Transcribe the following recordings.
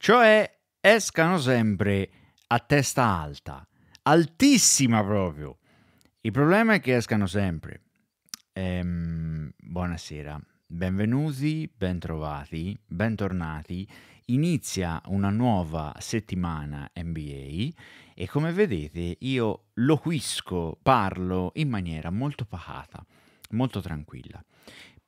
Cioè, escano sempre a testa alta, altissima proprio. Il problema è che escano sempre. Ehm, buonasera, benvenuti, bentrovati, bentornati. Inizia una nuova settimana NBA e come vedete io loquisco, parlo in maniera molto pacata, molto tranquilla.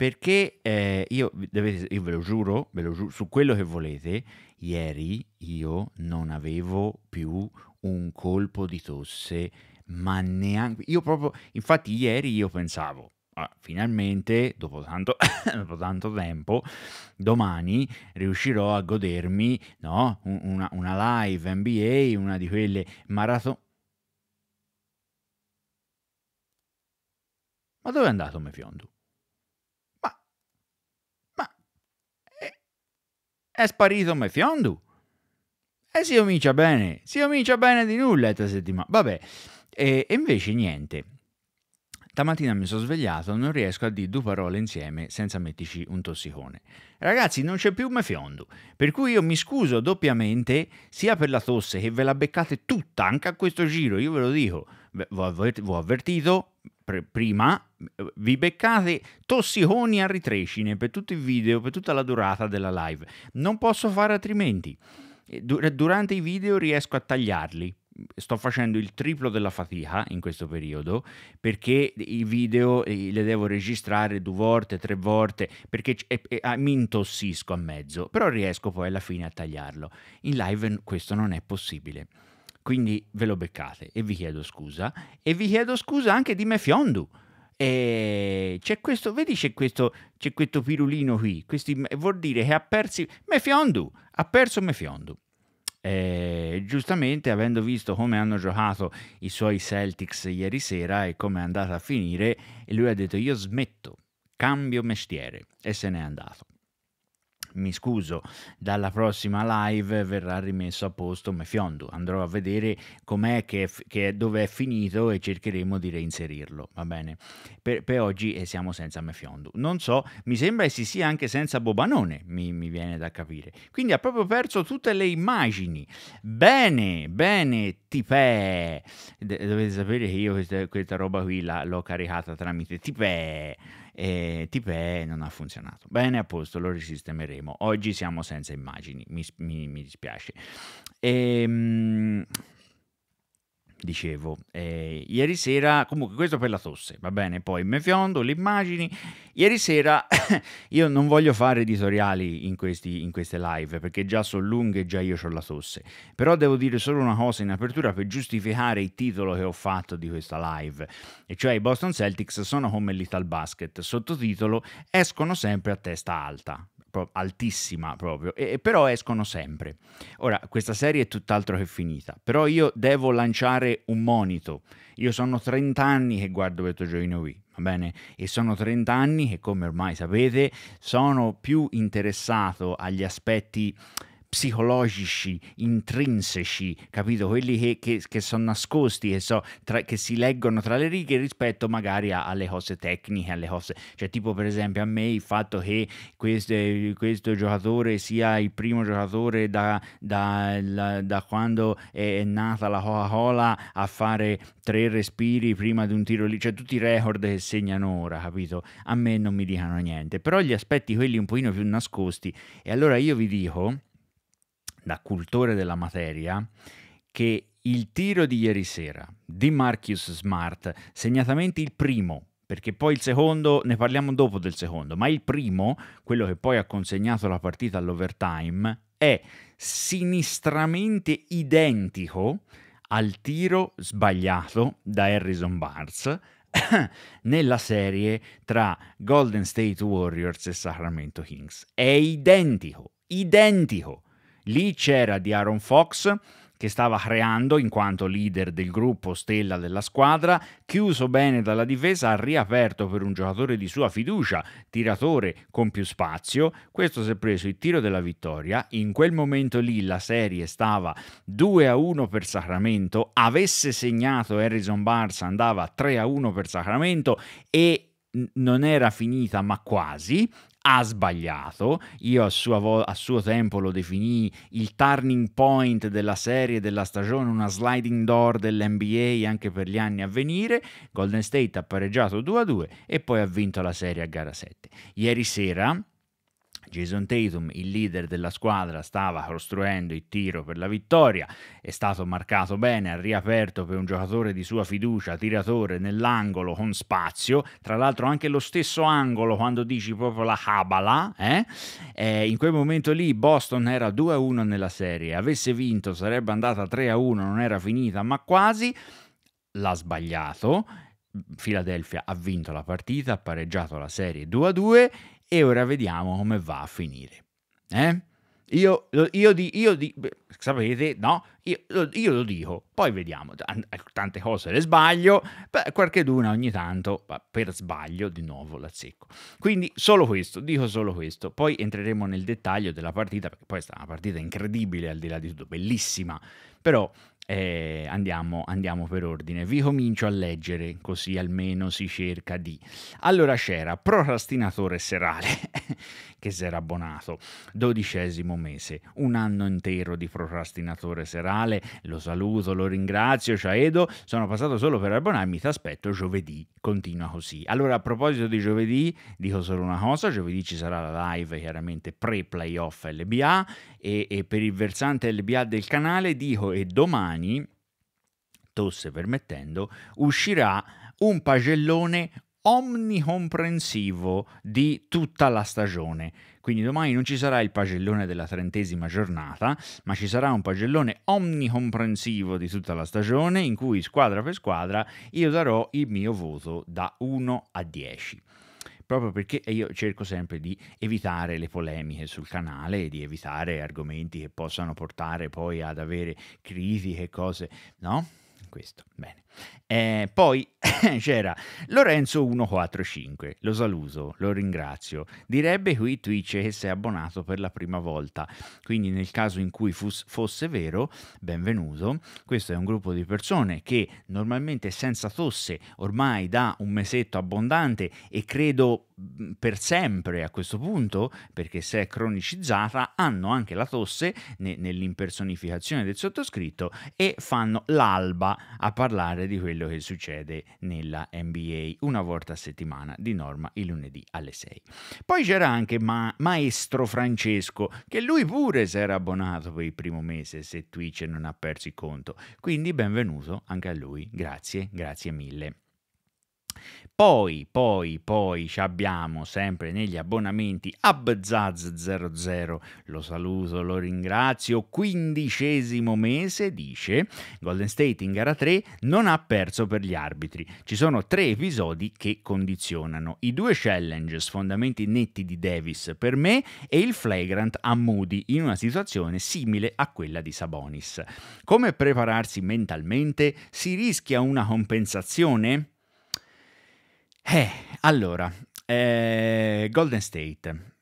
Perché eh, io, io, ve lo giuro, ve lo giuro, su quello che volete, ieri io non avevo più un colpo di tosse, ma neanche... Io proprio, infatti ieri io pensavo, ah, finalmente, dopo tanto, dopo tanto, tempo, domani riuscirò a godermi no? una, una live NBA, una di quelle maraton... Ma dove è andato Mefiondu? È sparito me fiondu. E si comincia bene, si comincia bene di nulla questa settimana. Vabbè, e, e invece niente. Stamattina mi sono svegliato, non riesco a dire due parole insieme senza metterci un tossicone. Ragazzi, non c'è più me fiondu, per cui io mi scuso doppiamente sia per la tosse che ve la beccate tutta anche a questo giro, io ve lo dico. Ve, ho avvertito, pre- prima eh, vi beccate tossiconi a ritrescine per tutto il video, per tutta la durata della live. Non posso fare altrimenti. Eh, Dur- eh, durante i video riesco a tagliarli sto facendo il triplo della fatica in questo periodo perché i video le devo registrare due volte, tre volte perché ah, mi intossisco a mezzo, però riesco poi alla fine a tagliarlo. In live questo non è possibile quindi ve lo beccate e vi chiedo scusa e vi chiedo scusa anche di Mefiondu. E c'è questo, vedi c'è questo, c'è questo pirulino qui, questi, vuol dire che ha perso Mefiondu, ha perso Mefiondu. E, giustamente avendo visto come hanno giocato i suoi Celtics ieri sera e come è andata a finire, lui ha detto io smetto, cambio mestiere e se n'è andato mi scuso, dalla prossima live verrà rimesso a posto Mefiondu. Andrò a vedere com'è che, che dove è finito e cercheremo di reinserirlo. Va bene? Per, per oggi siamo senza Mefiondu. Non so, mi sembra che si sia anche senza Bobanone, mi, mi viene da capire. Quindi ha proprio perso tutte le immagini. Bene, bene, Tipè. dovete sapere che io questa, questa roba qui la, l'ho caricata tramite Tipè e Tipe non ha funzionato. Bene, a posto, lo risistemeremo. Oggi siamo senza immagini, mi, mi, mi dispiace. ehm dicevo, eh, ieri sera, comunque questo per la tosse, va bene, poi me fiondo, le immagini, ieri sera io non voglio fare editoriali in, questi, in queste live perché già sono lunghe e già io ho la tosse, però devo dire solo una cosa in apertura per giustificare il titolo che ho fatto di questa live, e cioè i Boston Celtics sono come Little Basket, sottotitolo escono sempre a testa alta, altissima proprio, e, però escono sempre. Ora, questa serie è tutt'altro che finita, però io devo lanciare un monito. Io sono 30 anni che guardo Beto Gioino Wii, va bene? E sono 30 anni che, come ormai sapete, sono più interessato agli aspetti psicologici intrinseci, capito? Quelli che, che, che sono nascosti, che, so, tra, che, si leggono tra le righe rispetto magari a, alle cose tecniche, alle cose, cioè tipo per esempio a me il fatto che queste, questo giocatore sia il primo giocatore da, da, da, da quando è, nata la Coca-Cola a fare tre respiri prima di un tiro lì, cioè tutti i record che segnano ora, capito? A me non mi dicono niente, però gli aspetti quelli un pochino più nascosti e allora io vi dico da cultore della materia, che il tiro di ieri sera di Marcus Smart, segnatamente il primo, perché poi il secondo, ne parliamo dopo del secondo, ma il primo, quello che poi ha consegnato la partita all'overtime, è sinistramente identico al tiro sbagliato da Harrison Barnes nella serie tra Golden State Warriors e Sacramento Kings. È identico, identico. Lì c'era di Aaron Fox che stava creando in quanto leader del gruppo stella della squadra, chiuso bene dalla difesa, ha riaperto per un giocatore di sua fiducia, tiratore con più spazio, questo si è preso il tiro della vittoria, in quel momento lì la serie stava 2 a 1 per Sacramento, avesse segnato Harrison Barnes andava 3 a 1 per Sacramento e non era finita ma quasi ha sbagliato, io a suo, vo- a suo tempo lo definii il turning point della serie, della stagione, una sliding door dell'NBA anche per gli anni a venire, Golden State ha pareggiato 2-2 e poi ha vinto la serie a gara 7. Ieri sera Jason Tatum, il leader della squadra, stava costruendo il tiro per la vittoria, è stato marcato bene, ha riaperto per un giocatore di sua fiducia, tiratore nell'angolo con spazio, tra l'altro anche lo stesso angolo quando dici proprio la cabala, eh? eh, in quel momento lì Boston era 2-1 nella serie, avesse vinto sarebbe andata 3-1, non era finita ma quasi, l'ha sbagliato. Philadelphia ha vinto la partita, ha pareggiato la serie 2 a 2 e ora vediamo come va a finire. Eh? Io, io, di, io di, sapete, no? Io, io, lo dico, poi vediamo. Ecco, tante cose le sbaglio, beh, qualche d'una ogni tanto, per sbaglio, di nuovo la secco. Quindi solo questo, dico solo questo. Poi entreremo nel dettaglio della partita, perché poi è stata una partita incredibile al di là di tutto, bellissima. Però eh, andiamo, andiamo, per ordine. Vi comincio a leggere, così almeno si cerca di. Allora c'era procrastinatore serale, che si era abbonato, dodicesimo mese, un anno intero di procrastinatore serale, lo saluto, lo ringrazio, ciao Edo, sono passato solo per abbonarmi, ti aspetto giovedì, continua così. Allora a proposito di giovedì, dico solo una cosa, giovedì ci sarà la live chiaramente pre-playoff LBA e, e per il versante LBA del canale dico e domani domani, tosse permettendo, uscirà un pagellone omnicomprensivo di tutta la stagione. Quindi domani non ci sarà il pagellone della trentesima giornata, ma ci sarà un pagellone omnicomprensivo di tutta la stagione in cui squadra per squadra io darò il mio voto da 1 a 10 proprio perché io cerco sempre di evitare le polemiche sul canale, di evitare argomenti che possano portare poi ad avere critiche, cose, no? Questo, bene. Eh, poi c'era Lorenzo 145, lo saluto, lo ringrazio. Direbbe qui Twitch che sei abbonato per la prima volta, quindi nel caso in cui fus- fosse vero, benvenuto. Questo è un gruppo di persone che normalmente senza tosse ormai da un mesetto abbondante e credo per sempre a questo punto, perché se è cronicizzata, hanno anche la tosse ne- nell'impersonificazione del sottoscritto e fanno l'alba a parlare parlare di quello che succede nella NBA una volta a settimana, di norma il lunedì alle 6. Poi c'era anche Ma- Maestro Francesco, che lui pure si era abbonato per il primo mese, se Twitch non ha perso il conto. Quindi benvenuto anche a lui, grazie, grazie mille. Poi, poi, poi ci abbiamo sempre negli abbonamenti Abzaz00, lo saluto, lo ringrazio, quindicesimo mese, dice Golden State in gara 3 non ha perso per gli arbitri, ci sono tre episodi che condizionano, i due challenge, sfondamenti netti di Davis per me e il flagrant a Moody in una situazione simile a quella di Sabonis. Come prepararsi mentalmente? Si rischia una compensazione? Eh, allora, eh, Golden State.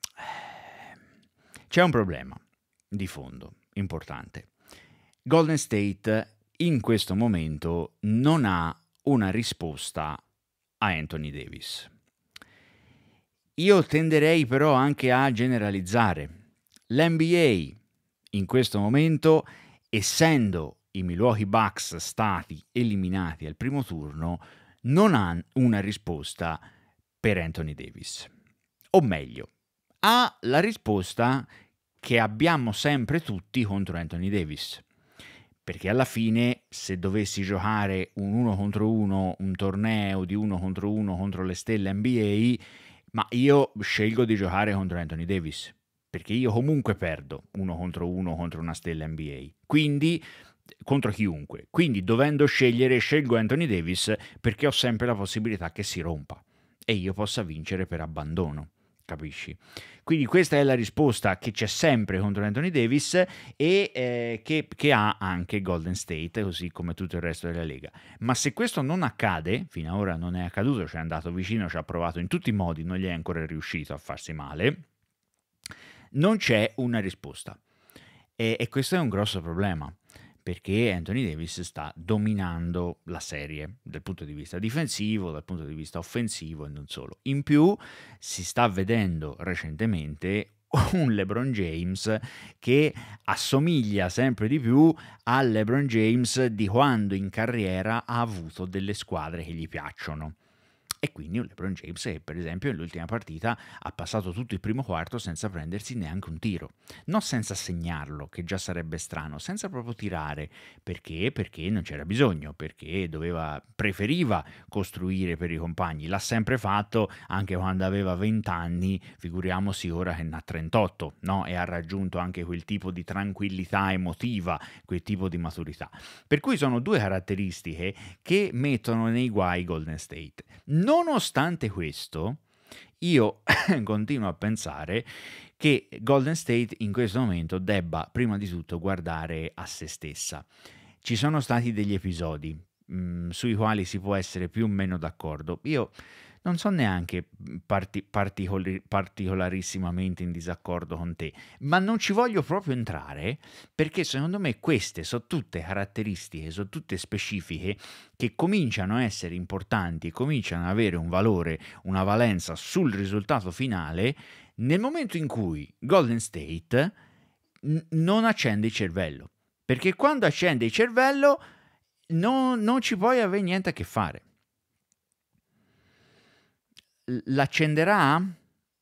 C'è un problema di fondo importante. Golden State in questo momento non ha una risposta a Anthony Davis. Io tenderei però anche a generalizzare. L'NBA in questo momento, essendo i Milwaukee Bucks stati eliminati al primo turno, non ha una risposta per Anthony Davis. O meglio, ha la risposta che abbiamo sempre tutti contro Anthony Davis. Perché alla fine, se dovessi giocare un 1 contro 1, un torneo di 1 contro 1 contro le stelle NBA, ma io scelgo di giocare contro Anthony Davis. Perché io comunque perdo 1 contro 1 contro una stella NBA. Quindi contro chiunque. Quindi dovendo scegliere, scelgo Anthony Davis perché ho sempre la possibilità che si rompa e io possa vincere per abbandono. Capisci? Quindi questa è la risposta che c'è sempre contro Anthony Davis e eh, che, che ha anche Golden State, così come tutto il resto della Lega. Ma se questo non accade, fino ad ora non è accaduto, ci è andato vicino, ci ha provato in tutti i modi, non gli è ancora riuscito a farsi male, non c'è una risposta. e, e questo è un grosso problema perché Anthony Davis sta dominando la serie dal punto di vista difensivo, dal punto di vista offensivo e non solo. In più si sta vedendo recentemente un LeBron James che assomiglia sempre di più al LeBron James di quando in carriera ha avuto delle squadre che gli piacciono. E quindi un LeBron James che eh, per esempio nell'ultima partita ha passato tutto il primo quarto senza prendersi neanche un tiro, non senza segnarlo, che già sarebbe strano, senza proprio tirare, perché? Perché non c'era bisogno, perché doveva, preferiva costruire per i compagni, l'ha sempre fatto anche quando aveva 20 anni, figuriamoci ora che ne ha 38, no? e ha raggiunto anche quel tipo di tranquillità emotiva, quel tipo di maturità. Per cui sono due caratteristiche che mettono nei guai Golden State. Non Nonostante questo, io continuo a pensare che Golden State in questo momento debba prima di tutto guardare a se stessa. Ci sono stati degli episodi mh, mm, sui quali si può essere più o meno d'accordo. Io non sono neanche mm, parti, particoli, particolarissimamente in disaccordo con te, ma non ci voglio proprio entrare perché secondo me queste sono tutte caratteristiche, sono tutte specifiche che cominciano a essere importanti, cominciano ad avere un valore, una valenza sul risultato finale nel momento in cui Golden State n- non accende il cervello. Perché quando accende il cervello non, non ci puoi avere niente a che fare l'accenderà?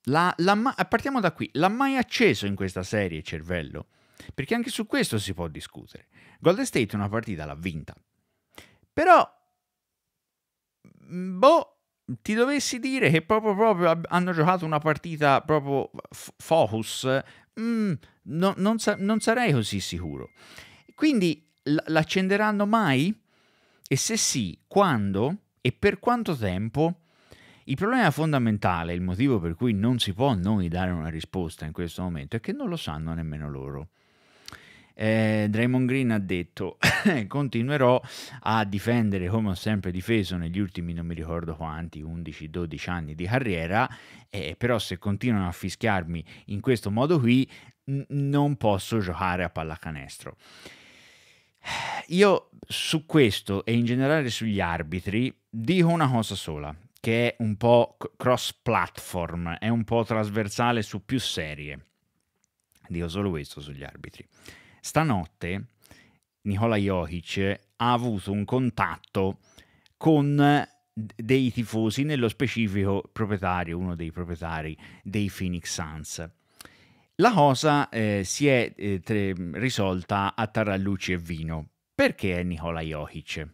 La, la, partiamo da qui. L'ha mai acceso in questa serie il cervello? Perché anche su questo si può discutere. Golden State una partita l'ha vinta. Però, mm, boh, ti dovessi dire che proprio, proprio hanno giocato una partita proprio f- focus, mm, no, non, sa- non sarei così sicuro. Quindi l- l'accenderanno mai? E se sì, quando e per quanto tempo? Il problema fondamentale, il motivo per cui non si può noi dare una risposta in questo momento, è che non lo sanno nemmeno loro. Eh, Draymond Green ha detto continuerò a difendere come ho sempre difeso negli ultimi non mi ricordo quanti 11-12 anni di carriera eh, però se continuano a fischiarmi in questo modo qui n- non posso giocare a pallacanestro io su questo e in generale sugli arbitri dico una cosa sola che è un po' cross platform, è un po' trasversale su più serie. Dico solo questo sugli arbitri. Stanotte Nicola Jokic ha avuto un contatto con dei tifosi, nello specifico proprietario, uno dei proprietari dei Phoenix Suns. La cosa eh, si è eh, tre, risolta a tarallucci e vino. Perché è Nicola Jokic?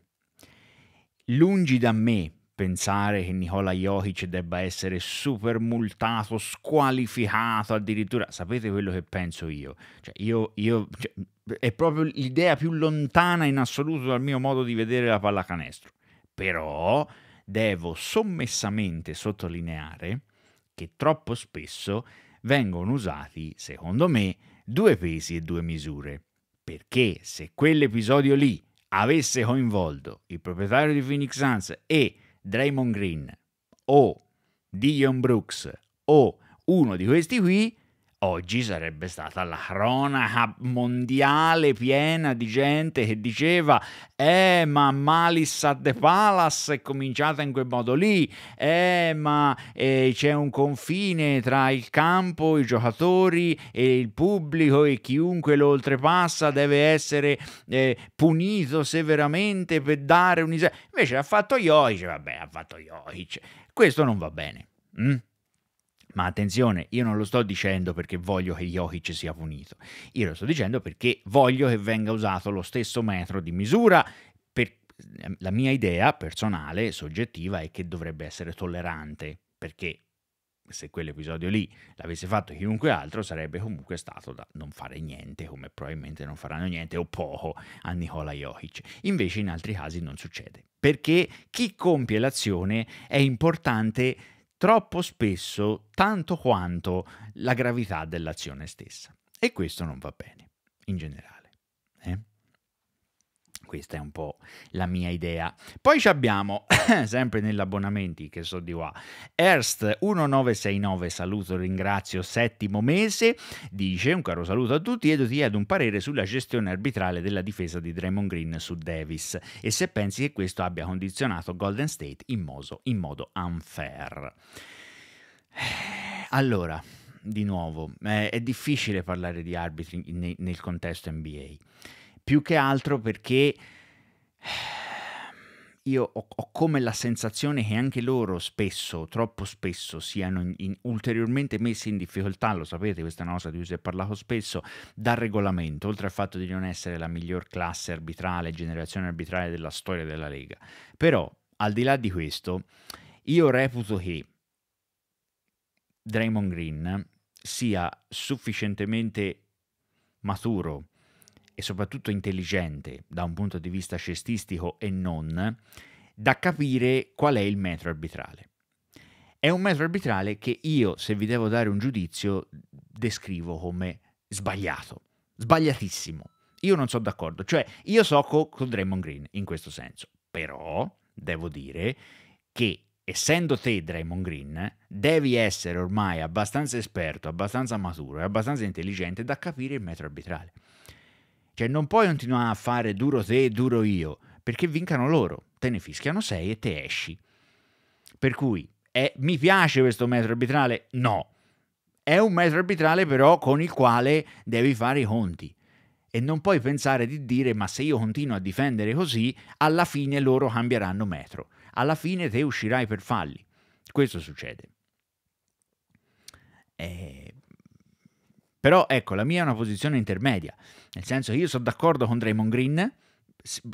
Lungi da me pensare che Nicola Jokic debba essere super multato, squalificato addirittura, sapete quello che penso io? Cioè, io, io cioè, è proprio l'idea più lontana in assoluto dal mio modo di vedere la pallacanestro. Però devo sommessamente sottolineare che troppo spesso vengono usati, secondo me, due pesi e due misure. Perché se quell'episodio lì avesse coinvolto il proprietario di Phoenix Suns e Draymond Green o Dion Brooks o uno di questi qui, Oggi sarebbe stata la cronaca mondiale piena di gente che diceva eh ma Malice at the Palace è cominciata in quel modo lì, eh ma eh, c'è un confine tra il campo, i giocatori e il pubblico e chiunque lo oltrepassa deve essere eh, punito severamente per dare un'idea. Invece ha fatto Joic, vabbè ha fatto Joic, questo non va bene. Mm? Ma attenzione, io non lo sto dicendo perché voglio che Jokic sia punito, io lo sto dicendo perché voglio che venga usato lo stesso metro di misura per... Ehm, la mia idea personale, soggettiva, è che dovrebbe essere tollerante, perché se quell'episodio lì l'avesse fatto chiunque altro sarebbe comunque stato da non fare niente, come probabilmente non faranno niente o poco a Nicola Jokic. Invece in altri casi non succede, perché chi compie l'azione è importante troppo spesso tanto quanto la gravità dell'azione stessa. E questo non va bene, in generale questa è un po' la mia idea. Poi abbiamo, sempre nell'abbonamenti che so di qua, Erst 1969, saluto, ringrazio, settimo mese, dice un caro saluto a tutti e ti ad un parere sulla gestione arbitrale della difesa di Draymond Green su Davis e se pensi che questo abbia condizionato Golden State in modo, in modo unfair. Eh, allora, di nuovo, eh, è difficile parlare di arbitri nel contesto NBA più che altro perché eh, io ho, ho, come la sensazione che anche loro spesso, troppo spesso, siano in, in, ulteriormente messi in difficoltà, lo sapete, questa è una cosa di cui si è parlato spesso, dal regolamento, oltre al fatto di non essere la miglior classe arbitrale, generazione arbitrale della storia della Lega. Però, al di là di questo, io reputo che Draymond Green sia sufficientemente maturo e soprattutto intelligente da un punto di vista cestistico e non, da capire qual è il metro arbitrale. È un metro arbitrale che io, se vi devo dare un giudizio, descrivo come sbagliato, sbagliatissimo. Io non sono d'accordo, cioè io so co- con Draymond Green in questo senso, però devo dire che essendo te Draymond Green, devi essere ormai abbastanza esperto, abbastanza maturo e abbastanza intelligente da capire il metro arbitrale. Cioè non puoi continuare a fare duro te e duro io, perché vincano loro, te ne fischiano 6 e te esci. Per cui è, mi piace questo metro arbitrale? No. È un metro arbitrale però con il quale devi fare i conti. E non puoi pensare di dire ma se io continuo a difendere così, alla fine loro cambieranno metro. Alla fine te uscirai per falli. Questo succede. Eh, però ecco, la mia è una posizione intermedia, nel senso che io sono d'accordo con Draymond Green,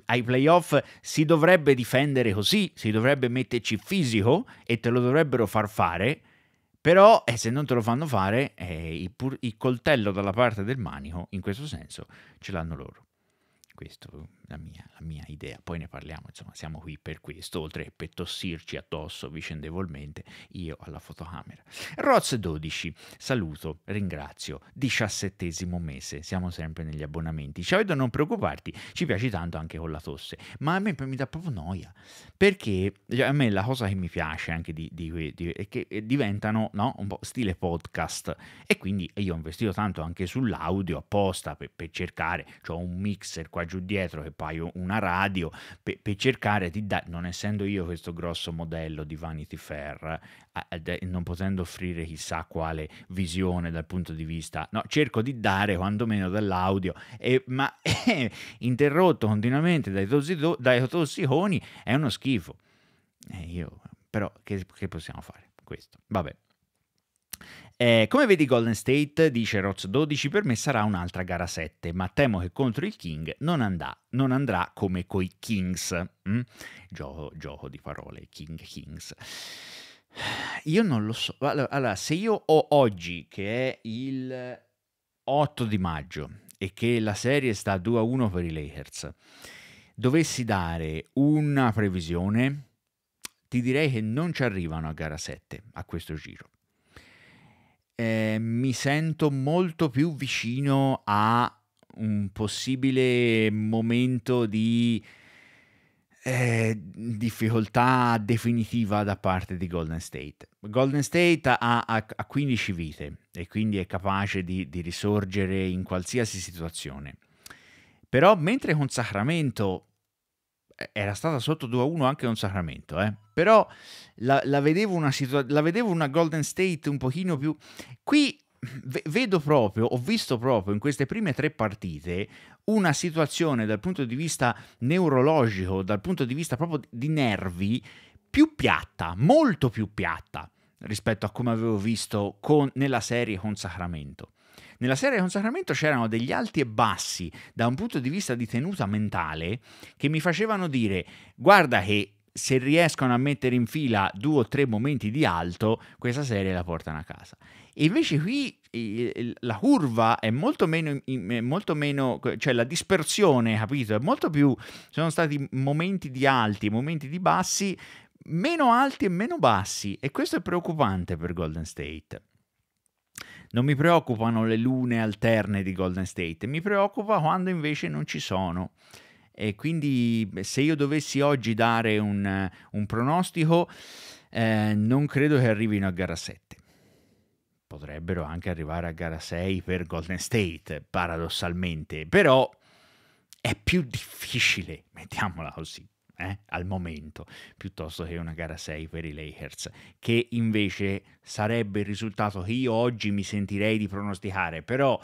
ai playoff si dovrebbe difendere così, si dovrebbe metterci fisico e te lo dovrebbero far fare, però eh, se non te lo fanno fare, eh, il, il coltello dalla parte del manico, in questo senso, ce l'hanno loro questa è la mia, la mia idea, poi ne parliamo, insomma siamo qui per questo, oltre che per tossirci addosso vicendevolmente io alla fotocamera. Roz 12, saluto, ringrazio, diciassettesimo mese, siamo sempre negli abbonamenti, ci vedo non preoccuparti, ci piace tanto anche con la tosse, ma a me mi dà proprio noia, perché cioè, a me la cosa che mi piace anche di, di, di è che eh, diventano no, un po' stile podcast e quindi io ho investito tanto anche sull'audio apposta per, per cercare, ho cioè un mixer qua giù dietro che paio una radio per, per cercare di dare, non essendo io questo grosso modello di Vanity Fair, non potendo offrire chissà quale visione dal punto di vista, no, cerco di dare quantomeno dall'audio, e, ma eh, interrotto continuamente dai, tossido, dai tossiconi è uno schifo. Eh, io, però che, che possiamo fare? Questo. Vabbè. Eh, come vedi Golden State, dice Roz 12, per me sarà un'altra gara 7, ma temo che contro il King non, andà, non andrà come coi Kings. Mm? Gioco, gioco di parole, King Kings. Io non lo so. Allora, allora, se io ho oggi, che è il 8 di maggio, e che la serie sta 2-1 per i Lakers, dovessi dare una previsione, ti direi che non ci arrivano a gara 7 a questo giro eh, mi sento molto più vicino a un possibile momento di eh, difficoltà definitiva da parte di Golden State. Golden State ha, ha, ha 15 vite e quindi è capace di, di risorgere in qualsiasi situazione. Però mentre con Sacramento era stata sotto 2-1 anche con Sacramento, eh. però la, la, vedevo una situa- la vedevo una Golden State un pochino più... Qui vedo proprio, ho visto proprio in queste prime tre partite una situazione dal punto di vista neurologico, dal punto di vista proprio di nervi, più piatta, molto più piatta rispetto a come avevo visto con, nella serie con Sacramento. Nella serie Consacramento c'erano degli alti e bassi da un punto di vista di tenuta mentale che mi facevano dire guarda che se riescono a mettere in fila due o tre momenti di alto, questa serie la portano a casa. E invece qui la curva è molto meno, molto meno cioè la dispersione, capito? È molto più, sono stati momenti di alti, momenti di bassi, meno alti e meno bassi. E questo è preoccupante per Golden State. Non mi preoccupano le lune alterne di Golden State, mi preoccupa quando invece non ci sono. E quindi se io dovessi oggi dare un, un pronostico, eh, non credo che arrivino a gara 7. Potrebbero anche arrivare a gara 6 per Golden State, paradossalmente, però è più difficile, mettiamola così eh, al momento, piuttosto che una gara 6 per i Lakers, che invece sarebbe il risultato che io oggi mi sentirei di pronosticare, però...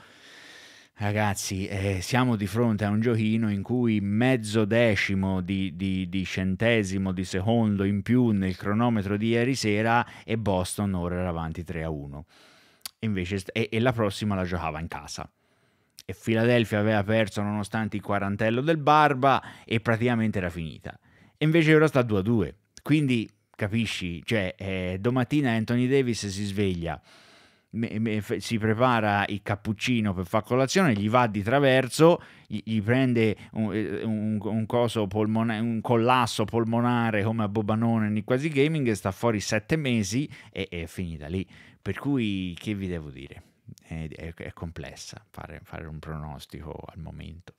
Ragazzi, eh, siamo di fronte a un giochino in cui mezzo decimo di, di, di, centesimo di secondo in più nel cronometro di ieri sera e Boston ora era avanti 3 a 1. Invece, e, e la prossima la giocava in casa e Philadelphia aveva perso nonostante il quarantello del Barba e praticamente era finita. E invece ora sta 2-2. Quindi capisci, cioè eh, domattina Anthony Davis si sveglia, me, me, f- si prepara il cappuccino per far colazione, gli va di traverso, gli, gli prende un, eh, un, un, polmona- un, collasso polmonare come a Bobanone in Quasi Gaming, sta fuori sette mesi e, e è finita lì. Per cui che vi devo dire? è, è, è complessa fare, fare un pronostico al momento.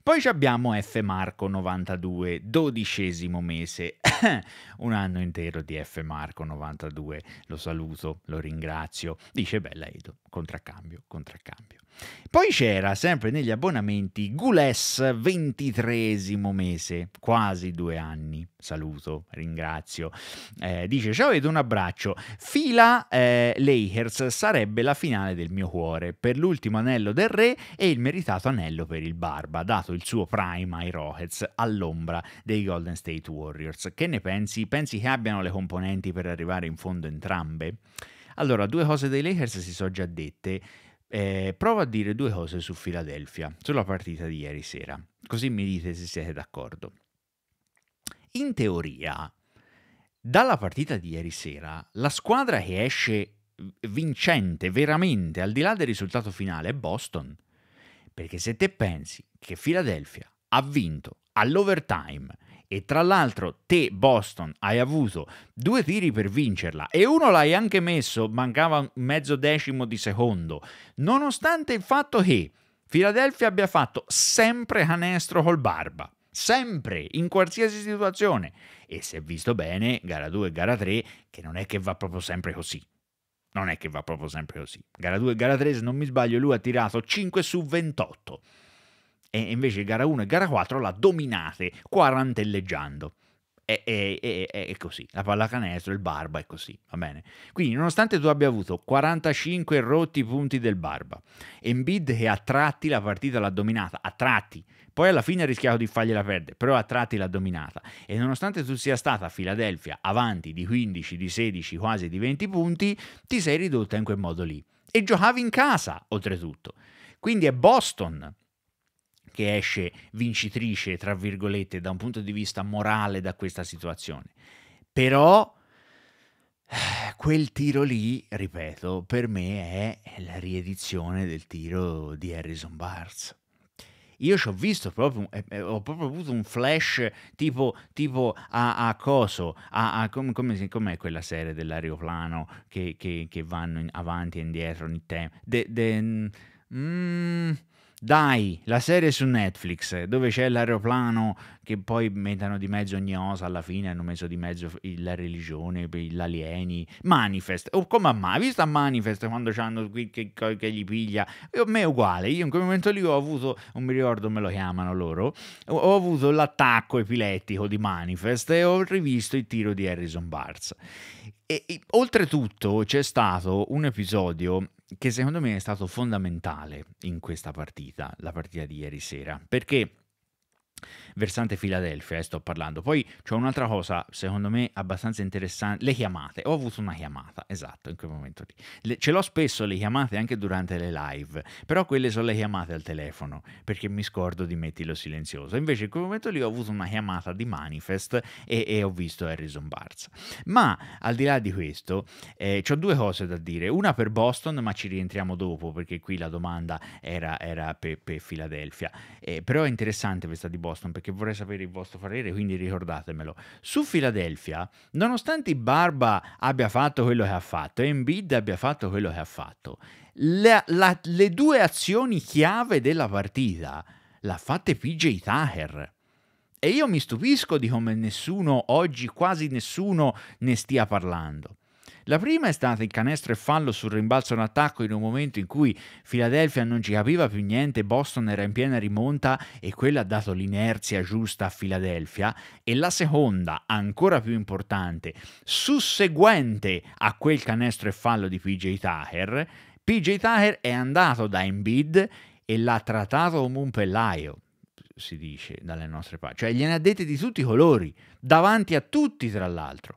Poi abbiamo F Marco 92, dodicesimo mese, un anno intero di F Marco 92, lo saluto, lo ringrazio, dice bella Edo, contraccambio, contraccambio. Poi c'era, sempre negli abbonamenti, Gules ventitresimo mese, quasi due anni. Saluto, ringrazio. Eh, dice ciao ed un abbraccio. Fila eh, Lakers sarebbe la finale del mio cuore, per l'ultimo anello del re e il meritato anello per il Barba, dato il suo prime ai Rockets all'ombra dei Golden State Warriors. Che ne pensi? Pensi che abbiano le componenti per arrivare in fondo entrambe? Allora, due cose dei Lakers si sono già dette. Eh, provo a dire due cose su Filadelfia, sulla partita di ieri sera, così mi dite se siete d'accordo. In teoria, dalla partita di ieri sera, la squadra che esce vincente veramente, al di là del risultato finale, è Boston. Perché se te pensi che Filadelfia ha vinto all'overtime e tra l'altro te Boston hai avuto due tiri per vincerla e uno l'hai anche messo, mancava mezzo decimo di secondo, nonostante il fatto che Philadelphia abbia fatto sempre canestro col barba sempre, in qualsiasi situazione. E si è visto bene, gara 2 e gara 3, che non è che va proprio sempre così. Non è che va proprio sempre così. Gara 2 e gara 3, se non mi sbaglio, lui ha tirato 5 su 28 e invece gara 1 e gara 4 la dominate quarantelleggiando. È, è, è, è, così, la pallacanestro, il barba è così, va bene? Quindi nonostante tu abbia avuto 45 rotti punti del barba, Embiid che a tratti la partita l'ha dominata, a tratti, poi alla fine ha rischiato di fargliela perdere, però a tratti l'ha dominata, e nonostante tu sia stata a Filadelfia avanti di 15, di 16, quasi di 20 punti, ti sei ridotta in quel modo lì. E giocavi in casa, oltretutto. Quindi è Boston che esce vincitrice, tra virgolette, da un punto di vista morale da questa situazione. Però eh, quel tiro lì, ripeto, per me è la riedizione del tiro di Harrison Barnes. Io ci ho visto proprio, eh, eh ho proprio avuto un flash tipo, tipo a, a, Coso, a, a com, come, com'è quella serie dell'aeroplano che, che, che vanno in, avanti e indietro ogni tempo? De, de, mm, mm dai, la serie su Netflix dove c'è l'aeroplano che poi mettono di mezzo ogni cosa alla fine, hanno messo di mezzo la religione, gli alieni, Manifest, o oh, come mai, vista Manifest quando c'hanno qui che, che, gli piglia, io, me è uguale, io in quel momento lì ho avuto, non mi ricordo me lo chiamano loro, ho avuto l'attacco epilettico di Manifest e ho rivisto il tiro di Harrison Barnes. E, e, oltretutto c'è stato un episodio che secondo me è stato fondamentale in questa partita, la partita di ieri sera, perché versante Filadelfia, eh, sto parlando. Poi c'è un'altra cosa, secondo me, abbastanza interessante, le chiamate. Ho avuto una chiamata, esatto, in quel momento lì. Le, ce l'ho spesso le chiamate anche durante le live, però quelle sono le chiamate al telefono, perché mi scordo di metterlo silenzioso. Invece in quel momento lì ho avuto una chiamata di Manifest e, e ho visto Harrison Barza. Ma al di là di questo, eh, ho due cose da dire. Una per Boston, ma ci rientriamo dopo, perché qui la domanda era, era per, per Philadelphia. Eh, però è interessante questa di Boston, perché perché vorrei sapere il vostro parere, quindi ricordatemelo. Su Filadelfia, nonostante Barba abbia fatto quello che ha fatto e Embiid abbia fatto quello che ha fatto, la, la, le due azioni chiave della partita l'ha fatta PJ Taher. E io mi stupisco di come nessuno, oggi quasi nessuno, ne stia parlando. La prima è stata il canestro e fallo sul rimbalzo in attacco in un momento in cui Philadelphia non ci capiva più niente, Boston era in piena rimonta e quella ha dato l'inerzia giusta a Philadelphia. E la seconda, ancora più importante, susseguente a quel canestro e fallo di PJ Taher, PJ Taher è andato da Embiid e l'ha trattato come un pellaio si dice dalle nostre parti, cioè gliene ha dette di tutti i colori, davanti a tutti tra l'altro.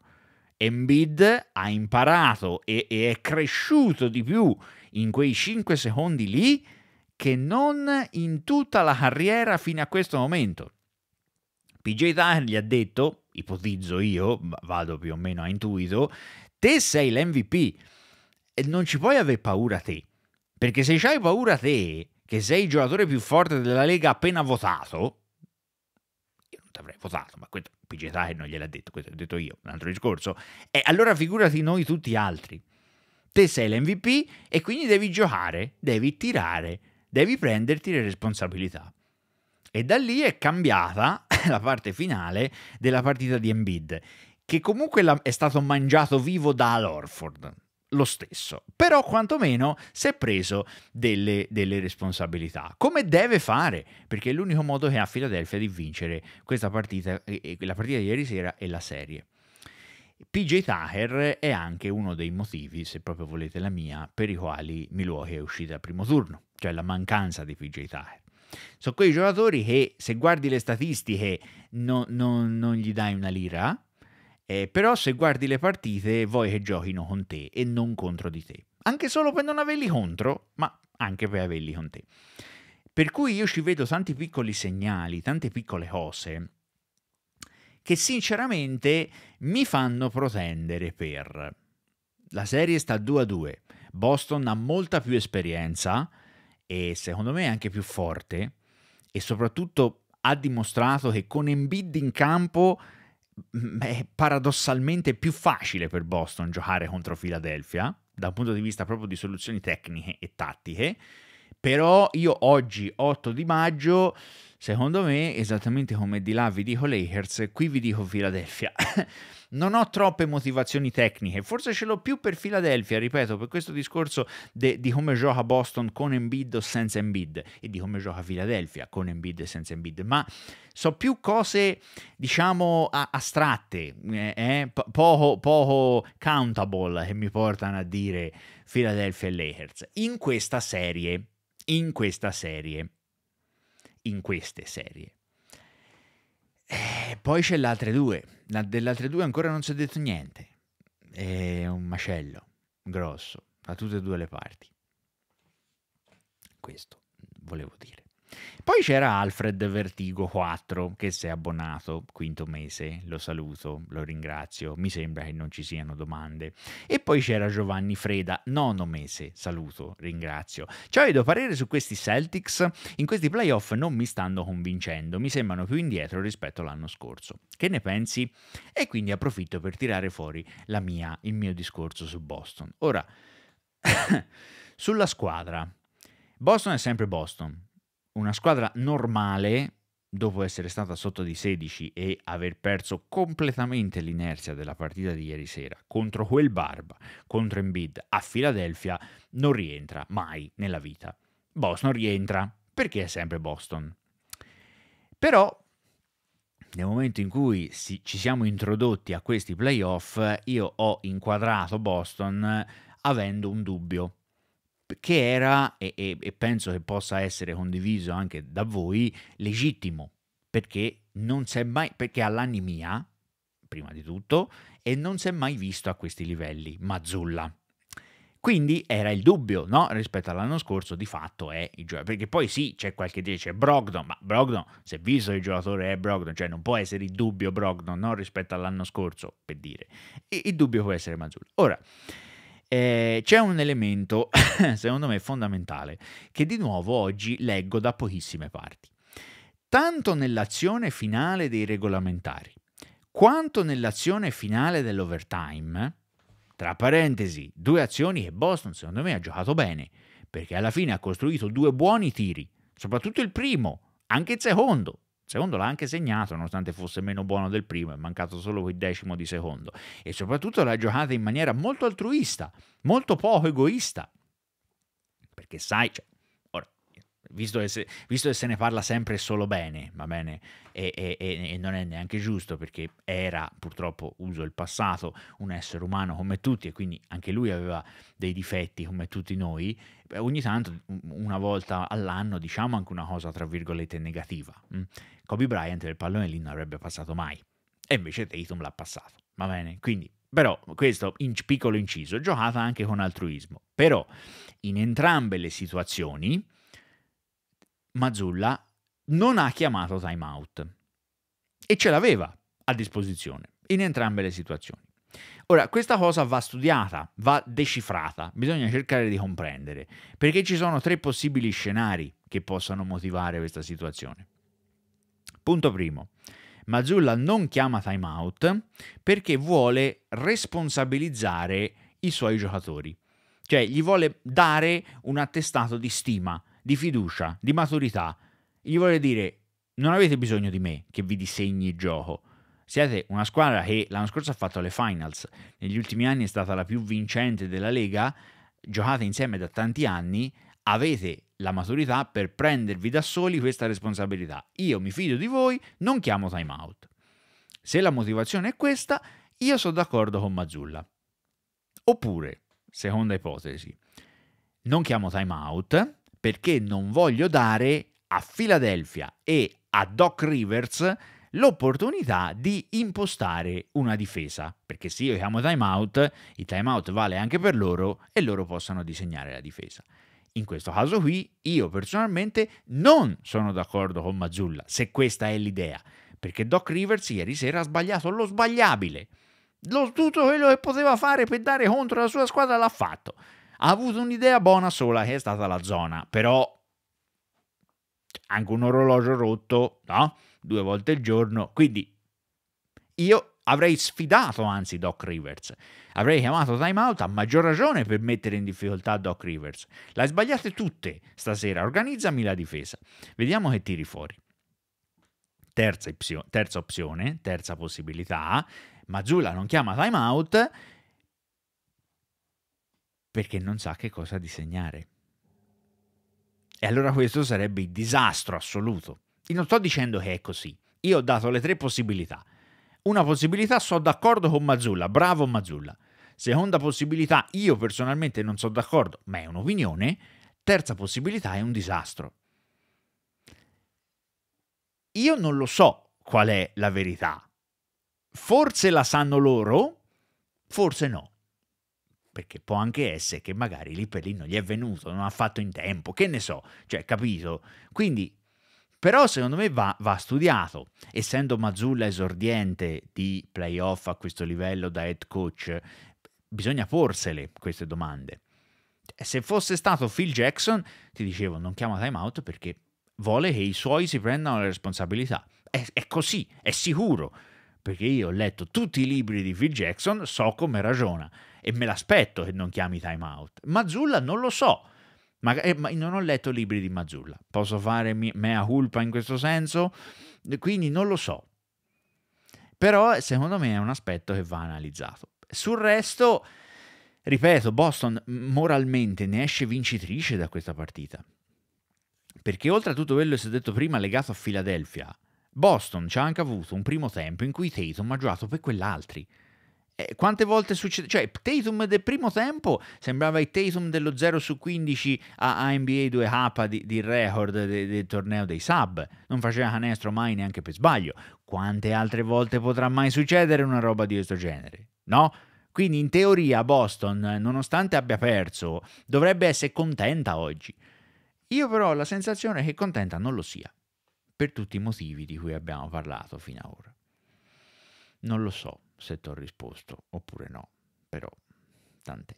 Embiid ha imparato e, e, è cresciuto di più in quei 5 secondi lì che non in tutta la carriera fino a questo momento. PJ Tucker gli ha detto, ipotizzo io, vado più o meno a intuito, te sei l'MVP e non ci puoi avere paura te, perché se hai paura te, che sei il giocatore più forte della Lega appena votato, avrei votato, ma questo PG Saher non gliel'ha detto, questo l'ho detto io, un altro discorso. E allora figurati noi tutti altri. Te sei l'MVP e quindi devi giocare, devi tirare, devi prenderti le responsabilità. E da lì è cambiata la parte finale della partita di Embiid, che comunque è stato mangiato vivo da Al Orford lo stesso, però quantomeno si è preso delle, delle, responsabilità, come deve fare, perché è l'unico modo che ha Philadelphia di vincere questa partita, la partita di ieri sera e la serie. PJ Taher è anche uno dei motivi, se proprio volete la mia, per i quali Milwaukee è uscita al primo turno, cioè la mancanza di PJ Taher. Sono quei giocatori che se guardi le statistiche no, no, non gli dai una lira, eh, però se guardi le partite vuoi che giochino con te e non contro di te. Anche solo per non averli contro, ma anche per averli con te. Per cui io ci vedo tanti piccoli segnali, tante piccole cose che sinceramente mi fanno protendere per... La serie sta 2 a 2. Boston ha molta più esperienza e secondo me è anche più forte e soprattutto ha dimostrato che con Embiid in campo è paradossalmente più facile per Boston giocare contro Philadelphia, dal punto di vista proprio di soluzioni tecniche e tattiche, però io oggi, 8 di maggio, Secondo me, esattamente come di là vi dico Lakers, qui vi dico Philadelphia. non ho troppe motivazioni tecniche, forse ce l'ho più per Philadelphia, ripeto, per questo discorso de, di come gioca Boston con Embiid o senza Embiid e di come gioca Philadelphia con Embiid e senza Embiid, ma so più cose, diciamo, a, astratte, eh, eh, poco, poco countable che mi portano a dire Philadelphia e Lakers. In questa serie, in questa serie in queste serie. E eh, poi c'è l'altre due, dell'altre due ancora non si è detto niente, è un macello grosso da tutte e due le parti. Questo volevo dire. Poi c'era Alfred Vertigo 4 che si è abbonato quinto mese, lo saluto, lo ringrazio, mi sembra che non ci siano domande. E poi c'era Giovanni Freda, nono mese, saluto, ringrazio. Ciao Edo, parere su questi Celtics? In questi playoff non mi stanno convincendo, mi sembrano più indietro rispetto all'anno scorso. Che ne pensi? E quindi approfitto per tirare fuori mia, il mio discorso su Boston. Ora, sulla squadra. Boston è sempre Boston, una squadra normale, dopo essere stata sotto di 16 e aver perso completamente l'inerzia della partita di ieri sera contro quel Barba, contro Embiid a Filadelfia, non rientra mai nella vita. Boston rientra perché è sempre Boston. Però nel momento in cui si, ci siamo introdotti a questi playoff, io ho inquadrato Boston avendo un dubbio che era, e, e, e penso che possa essere condiviso anche da voi, legittimo, perché non si è mai, perché all'animia, prima di tutto, e non si è mai visto a questi livelli, Mazzulla. Quindi era il dubbio, no? Rispetto all'anno scorso, di fatto è il giocatore. Perché poi sì, c'è qualche idea, c'è Brogdon, ma Brogdon, se visto il giocatore è Brogdon, cioè non può essere il dubbio Brogdon, no? Rispetto all'anno scorso, per dire. il dubbio può essere Mazzulla. Ora, eh, c'è un elemento, secondo me, fondamentale, che di nuovo oggi leggo da pochissime parti. Tanto nell'azione finale dei regolamentari, quanto nell'azione finale dell'overtime, tra parentesi, due azioni che Boston, secondo me, ha giocato bene, perché alla fine ha costruito due buoni tiri, soprattutto il primo, anche il secondo, secondo l'ha anche segnato nonostante fosse meno buono del primo, è mancato solo quel decimo di secondo e soprattutto l'ha giocata in maniera molto altruista, molto poco egoista, perché sai, cioè, visto che, se, visto che se ne parla sempre solo bene, va bene, e, e, e, non è neanche giusto perché era, purtroppo uso il passato, un essere umano come tutti e quindi anche lui aveva dei difetti come tutti noi, ogni tanto una volta all'anno diciamo anche una cosa tra virgolette negativa. Mm? Kobe Bryant del pallone lì non avrebbe passato mai e invece Tatum l'ha passato, va bene, quindi però questo in piccolo inciso, giocata anche con altruismo. Però in entrambe le situazioni Mazzulla non ha chiamato time out e ce l'aveva a disposizione in entrambe le situazioni. Ora, questa cosa va studiata, va decifrata, bisogna cercare di comprendere, perché ci sono tre possibili scenari che possano motivare questa situazione. Punto primo. Mazzulla non chiama time out perché vuole responsabilizzare i suoi giocatori, cioè gli vuole dare un attestato di stima di fiducia, di maturità. Gli vorrei dire, non avete bisogno di me che vi disegni il gioco. Siete una squadra che l'anno scorso ha fatto le finals, negli ultimi anni è stata la più vincente della Lega, giocate insieme da tanti anni, avete la maturità per prendervi da soli questa responsabilità. Io mi fido di voi, non chiamo time out. Se la motivazione è questa, io sono d'accordo con Mazzulla. Oppure, seconda ipotesi, non chiamo time out, perché non voglio dare a Philadelphia e a Doc Rivers l'opportunità di impostare una difesa. Perché se io chiamo timeout, il timeout vale anche per loro e loro possono disegnare la difesa. In questo caso qui, io personalmente non sono d'accordo con Mazzulla, se questa è l'idea. Perché Doc Rivers ieri sera ha sbagliato lo sbagliabile. Lo, tutto quello che poteva fare per dare contro la sua squadra l'ha fatto. Ha avuto un'idea buona sola che è stata la zona, però anche un orologio rotto, no? Due volte al giorno, quindi io avrei sfidato anzi Doc Rivers, avrei chiamato timeout a maggior ragione per mettere in difficoltà Doc Rivers. L'hai sbagliate tutte stasera, organizzami la difesa, vediamo che tiri fuori. Terza, opzione, terza, opzione, terza possibilità, Mazzulla non chiama timeout perché non sa che cosa disegnare. E allora questo sarebbe il disastro assoluto. Io non sto dicendo che è così. Io ho dato le tre possibilità. Una possibilità sono d'accordo con Mazzulla, bravo Mazzulla. Seconda possibilità, io personalmente non sono d'accordo, ma è un'opinione. Terza possibilità è un disastro. Io non lo so qual è la verità. Forse la sanno loro, forse no perché può anche essere che magari lì per lì non gli è venuto, non ha fatto in tempo, che ne so, cioè capito? Quindi, però secondo me va, va studiato, essendo Mazzulla esordiente di playoff a questo livello da head coach, bisogna porsele queste domande. Eh, se fosse stato Phil Jackson, ti dicevo, non chiama timeout perché vuole che i suoi si prendano le responsabilità. È, è così, è sicuro perché io ho letto tutti i libri di Phil Jackson, so come ragiona e me l'aspetto che non chiami time out. Mazzulla non lo so, ma, eh, ma non ho letto libri di Mazzulla. Posso fare mea culpa in questo senso? Quindi non lo so. Però secondo me è un aspetto che va analizzato. Sul resto, ripeto, Boston moralmente ne esce vincitrice da questa partita. Perché oltre a tutto quello che si è detto prima legato a Filadelfia, Boston ci ha anche avuto un primo tempo in cui Tatum ha giocato per quell'altri. Eh, quante volte succede? Cioè, Tatum del primo tempo sembrava il Tatum dello 0 su 15 a, NBA 2K di, di record de, del torneo dei sub. Non faceva canestro mai neanche per sbaglio. Quante altre volte potrà mai succedere una roba di questo genere? No? Quindi in teoria Boston, nonostante abbia perso, dovrebbe essere contenta oggi. Io però ho la sensazione che contenta non lo sia per tutti i motivi di cui abbiamo parlato fino ad ora. Non lo so se ti ho risposto oppure no, però tant'è.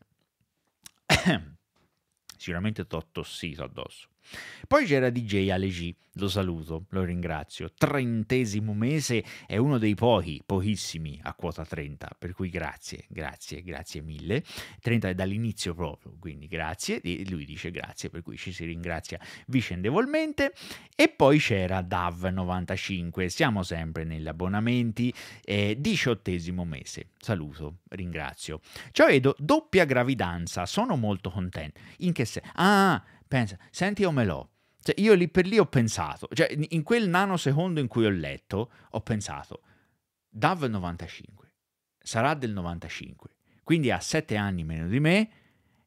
Sicuramente ti ho tossito addosso. Poi c'era DJ Alegi, lo saluto, lo ringrazio. Trentesimo mese è uno dei pochi, pochissimi a quota 30, per cui grazie, grazie, grazie mille. 30 è dall'inizio proprio, quindi grazie. E lui dice grazie, per cui ci si ringrazia vicendevolmente. E poi c'era DAV95, siamo sempre negli abbonamenti, eh, diciottesimo mese. Saluto, ringrazio. Ciao Edo, doppia gravidanza, sono molto contento. In che senso? Ah, pensa, senti Omelò, cioè, io lì per lì ho pensato, cioè in quel nanosecondo in cui ho letto, ho pensato, DAV 95, sarà del 95, quindi ha sette anni meno di me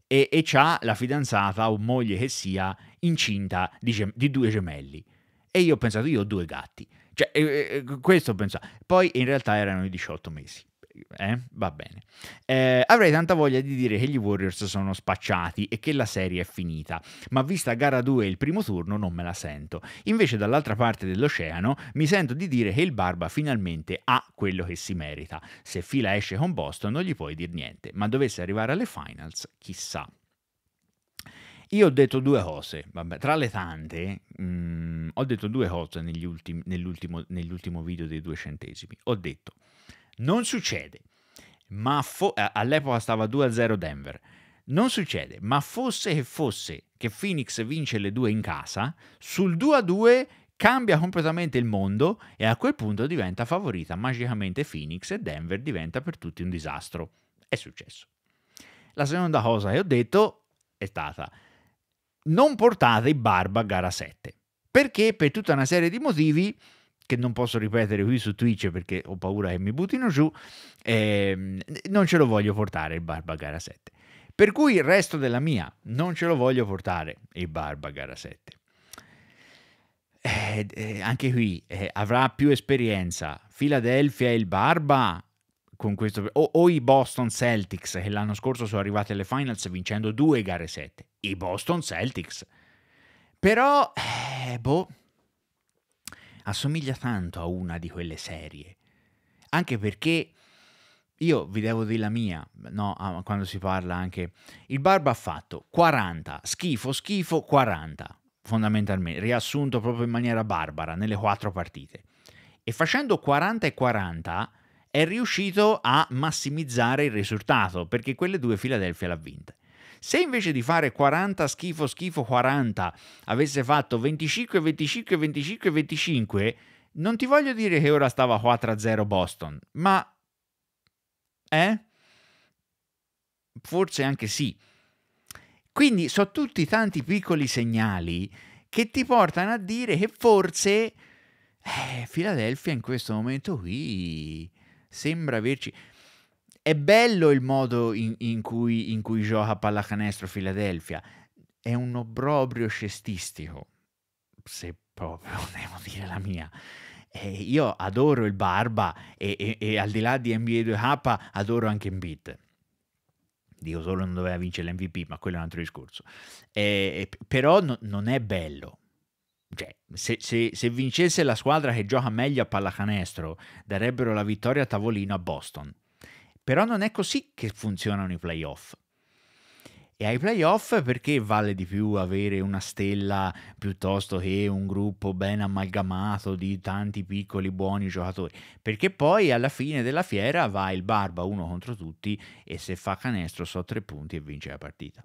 e, e ha la fidanzata o moglie che sia incinta di, gem- di, due gemelli. E io ho pensato, io ho due gatti. Cioè, eh, eh, questo ho pensato. Poi in realtà erano i 18 mesi eh? Va bene. Eh, avrei tanta voglia di dire che gli Warriors sono spacciati e che la serie è finita, ma vista gara 2 e il primo turno non me la sento. Invece dall'altra parte dell'oceano mi sento di dire che il Barba finalmente ha quello che si merita. Se Fila esce con Boston non gli puoi dire niente, ma dovesse arrivare alle finals, chissà. Io ho detto due cose, vabbè, tra le tante, mh, mm, ho detto due cose ultimi, nell'ultimo, nell'ultimo video dei due centesimi. Ho detto non succede, ma fo- all'epoca stava 2-0 Denver. Non succede, ma fosse che fosse che Phoenix vince le due in casa, sul 2-2 cambia completamente il mondo e a quel punto diventa favorita magicamente Phoenix e Denver diventa per tutti un disastro. È successo. La seconda cosa che ho detto è stata non portate i Barba a gara 7, perché per tutta una serie di motivi che non posso ripetere qui su Twitch perché ho paura che mi buttino giù, ehm, non ce lo voglio portare il Gara 7. Per cui il resto della mia, non ce lo voglio portare il Barbagara 7. Eh, eh, anche qui eh, avrà più esperienza Philadelphia e il Barba questo, o, o, i Boston Celtics che l'anno scorso sono arrivati alle finals vincendo due gare 7 i Boston Celtics però eh, boh assomiglia tanto a una di quelle serie. Anche perché io vi devo dire la mia, no, quando si parla anche... Il Barba ha fatto 40, schifo, schifo, 40, fondamentalmente, riassunto proprio in maniera barbara, nelle quattro partite. E facendo 40 e 40 è riuscito a massimizzare il risultato, perché quelle due Philadelphia l'ha vinta. Se invece di fare 40 schifo schifo 40 avesse fatto 25 25 25 25, non ti voglio dire che ora stava 4-0 Boston, ma... Eh? Forse anche sì. Quindi sono tutti tanti piccoli segnali che ti portano a dire che forse... Eh, Philadelphia in questo momento qui sembra averci è bello il modo in, in, cui, in cui gioca pallacanestro Filadelfia, è un obbrobrio cestistico, se proprio devo dire la mia. E io adoro il Barba e, e, e, al di là di NBA 2K adoro anche Embiid. Dico solo non doveva vincere l'MVP, ma quello è un altro discorso. E, però no, non è bello. Cioè, se, se, se vincesse la squadra che gioca meglio a pallacanestro, darebbero la vittoria a tavolino a Boston però non è così che funzionano i playoff. E ai playoff perché vale di più avere una stella piuttosto che un gruppo ben amalgamato di tanti piccoli buoni giocatori? Perché poi alla fine della fiera va il Barba uno contro tutti e se fa canestro so tre punti e vince la partita.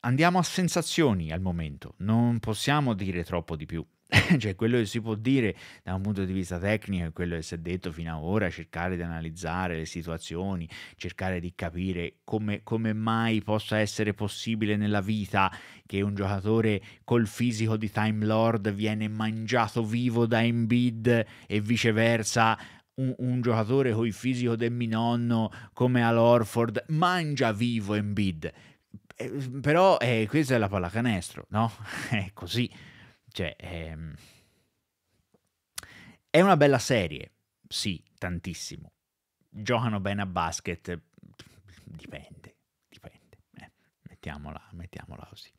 Andiamo a sensazioni al momento, non possiamo dire troppo di più. cioè quello che si può dire da un punto di vista tecnico è quello che si è detto fino ad ora, cercare di analizzare le situazioni, cercare di capire come, come, mai possa essere possibile nella vita che un giocatore col fisico di Time Lord viene mangiato vivo da Embiid e viceversa. Un, un giocatore il fisico del mio nonno come Al Orford mangia vivo Embiid. Eh, però eh, questa è la pallacanestro, no? è così. Cioè, è, ehm, è una bella serie, sì, tantissimo. Giocano bene a basket, dipende, dipende. Eh, mettiamola, mettiamola così.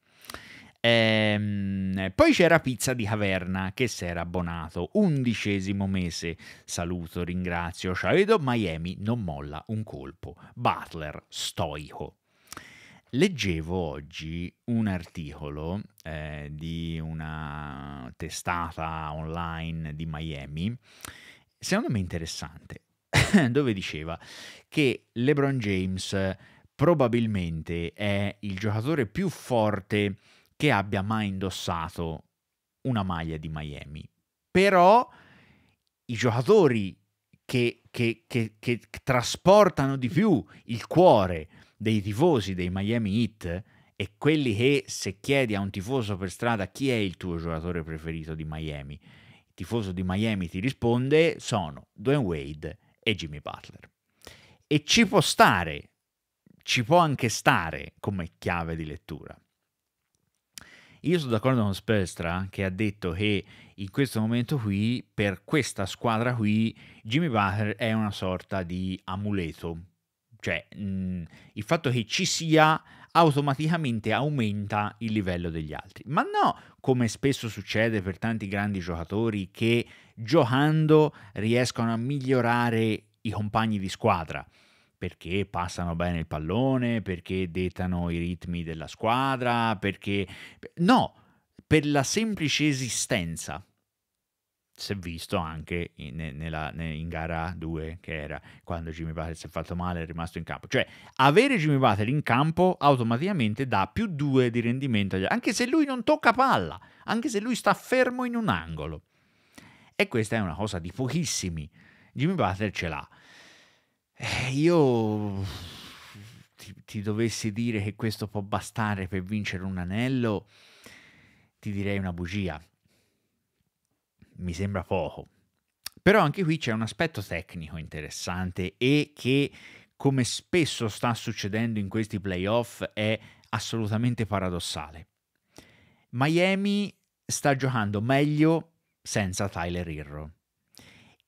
Ehm, poi c'era Pizza di Caverna che si era abbonato, undicesimo mese. Saluto, ringrazio. Shadow Miami non molla un colpo. Butler, stoico. Leggevo oggi un articolo eh, di una testata online di Miami, secondo me interessante, dove diceva che LeBron James probabilmente è il giocatore più forte che abbia mai indossato una maglia di Miami. Però i giocatori che, che, che, che trasportano di più il cuore, dei tifosi dei Miami Heat e quelli che se chiedi a un tifoso per strada chi è il tuo giocatore preferito di Miami, il tifoso di Miami ti risponde sono Dwayne Wade e Jimmy Butler. E ci può stare, ci può anche stare come chiave di lettura. Io sono d'accordo con Spestra che ha detto che in questo momento qui, per questa squadra qui, Jimmy Butler è una sorta di amuleto cioè, mh, mm, il fatto che ci sia automaticamente aumenta il livello degli altri. Ma no, come spesso succede per tanti grandi giocatori che giocando riescono a migliorare i compagni di squadra perché passano bene il pallone, perché dettano i ritmi della squadra, perché... No, per la semplice esistenza si è visto anche in, nella, in, gara 2 che era quando Jimmy Butler si è fatto male è rimasto in campo cioè avere Jimmy Butler in campo automaticamente dà più 2 di rendimento anche se lui non tocca palla anche se lui sta fermo in un angolo e questa è una cosa di pochissimi Jimmy Butler ce l'ha eh, io ti, ti dovessi dire che questo può bastare per vincere un anello ti direi una bugia mi sembra poco. Però anche qui c'è un aspetto tecnico interessante e che, come spesso sta succedendo in questi playoff, è assolutamente paradossale. Miami sta giocando meglio senza Tyler Irro.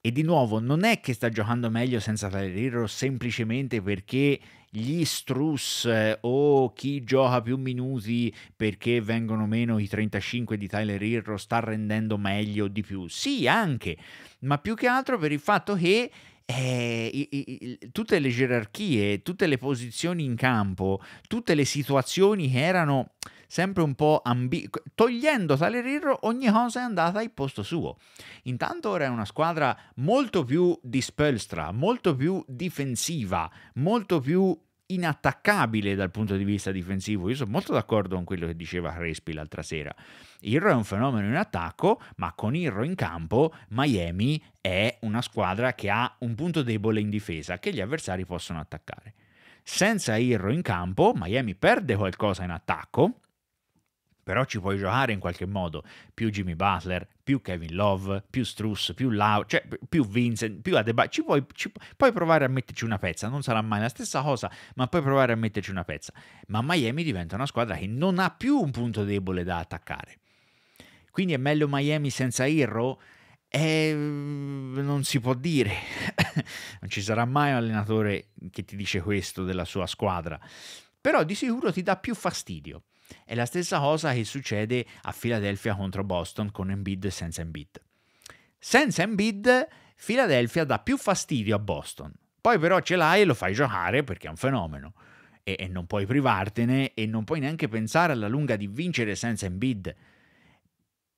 E di nuovo, non è che sta giocando meglio senza Tyler Ferrero semplicemente perché gli Struss eh, o chi gioca più minuti perché vengono meno i 35 di Tyler Hero sta rendendo meglio di più. Sì, anche, ma più che altro per il fatto che eh, i, i, tutte le gerarchie, tutte le posizioni in campo, tutte le situazioni che erano sempre un po' ambigua. Togliendo Salerirro, ogni cosa è andata al posto suo. Intanto ora è una squadra molto più dispelstra, molto più difensiva, molto più inattaccabile dal punto di vista difensivo. Io sono molto d'accordo con quello che diceva Crespi l'altra sera. Irro è un fenomeno in attacco, ma con Irro in campo Miami è una squadra che ha un punto debole in difesa che gli avversari possono attaccare. Senza Irro in campo Miami perde qualcosa in attacco, però ci puoi giocare in qualche modo, più Jimmy Butler, più Kevin Love, più Struss, più Lau, cioè più Vincent, più Adebayo, ci puoi, ci, puoi provare a metterci una pezza, non sarà mai la stessa cosa, ma puoi provare a metterci una pezza, ma Miami diventa una squadra che non ha più un punto debole da attaccare, quindi è meglio Miami senza Irro? Eh, non si può dire, non ci sarà mai un allenatore che ti dice questo della sua squadra, però di sicuro ti dà più fastidio. È la stessa cosa che succede a Philadelphia contro Boston con Embiid senza Embiid. Senza Embiid, Philadelphia dà più fastidio a Boston. Poi però ce l'hai e lo fai giocare perché è un fenomeno. E, e non puoi privartene e non puoi neanche pensare alla lunga di vincere senza Embiid.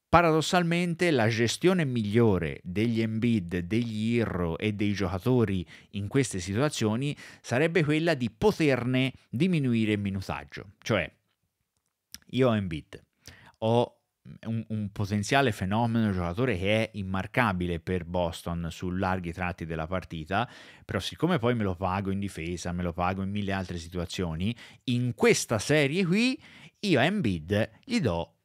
Paradossalmente la gestione migliore degli Embiid, degli Irro e dei giocatori in queste situazioni sarebbe quella di poterne diminuire il minutaggio, cioè io ho Embiid, ho mm, un, un, potenziale fenomeno giocatore che è immarcabile per Boston su larghi tratti della partita, però siccome poi me lo pago in difesa, me lo pago in mille altre situazioni, in questa serie qui io a Embiid gli do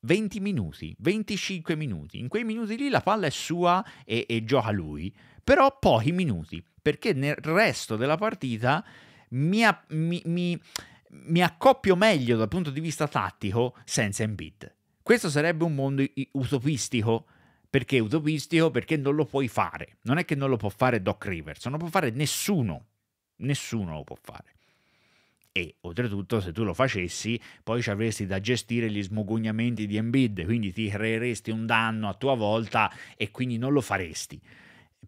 20 minuti, 25 minuti, in quei minuti lì la palla è sua e, e gioca lui, però pochi minuti, perché nel resto della partita mi, mi, mi mi accoppio meglio dal punto di vista tattico senza Embiid. Questo sarebbe un mondo utopistico. Perché utopistico? Perché non lo puoi fare. Non è che non lo può fare Doc Rivers, non lo può fare nessuno. Nessuno lo può fare. E oltretutto, se tu lo facessi, poi ci avresti da gestire gli smugugnamenti di Embiid, quindi ti creeresti un danno a tua volta e quindi non lo faresti.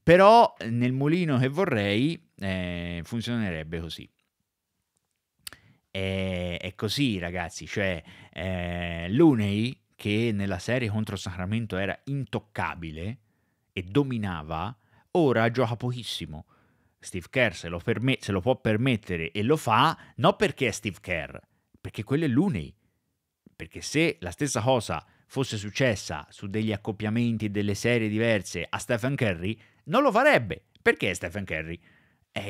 Però nel mulino che vorrei eh, funzionerebbe così è, è così ragazzi, cioè eh, Luney che nella serie contro Sacramento era intoccabile e dominava, ora gioca pochissimo. Steve Kerr se lo, perme- se lo può permettere e lo fa, non perché è Steve Kerr, perché quello è Luney. Perché se la stessa cosa fosse successa su degli accoppiamenti delle serie diverse a Stephen Curry, non lo farebbe, perché è Stephen Curry e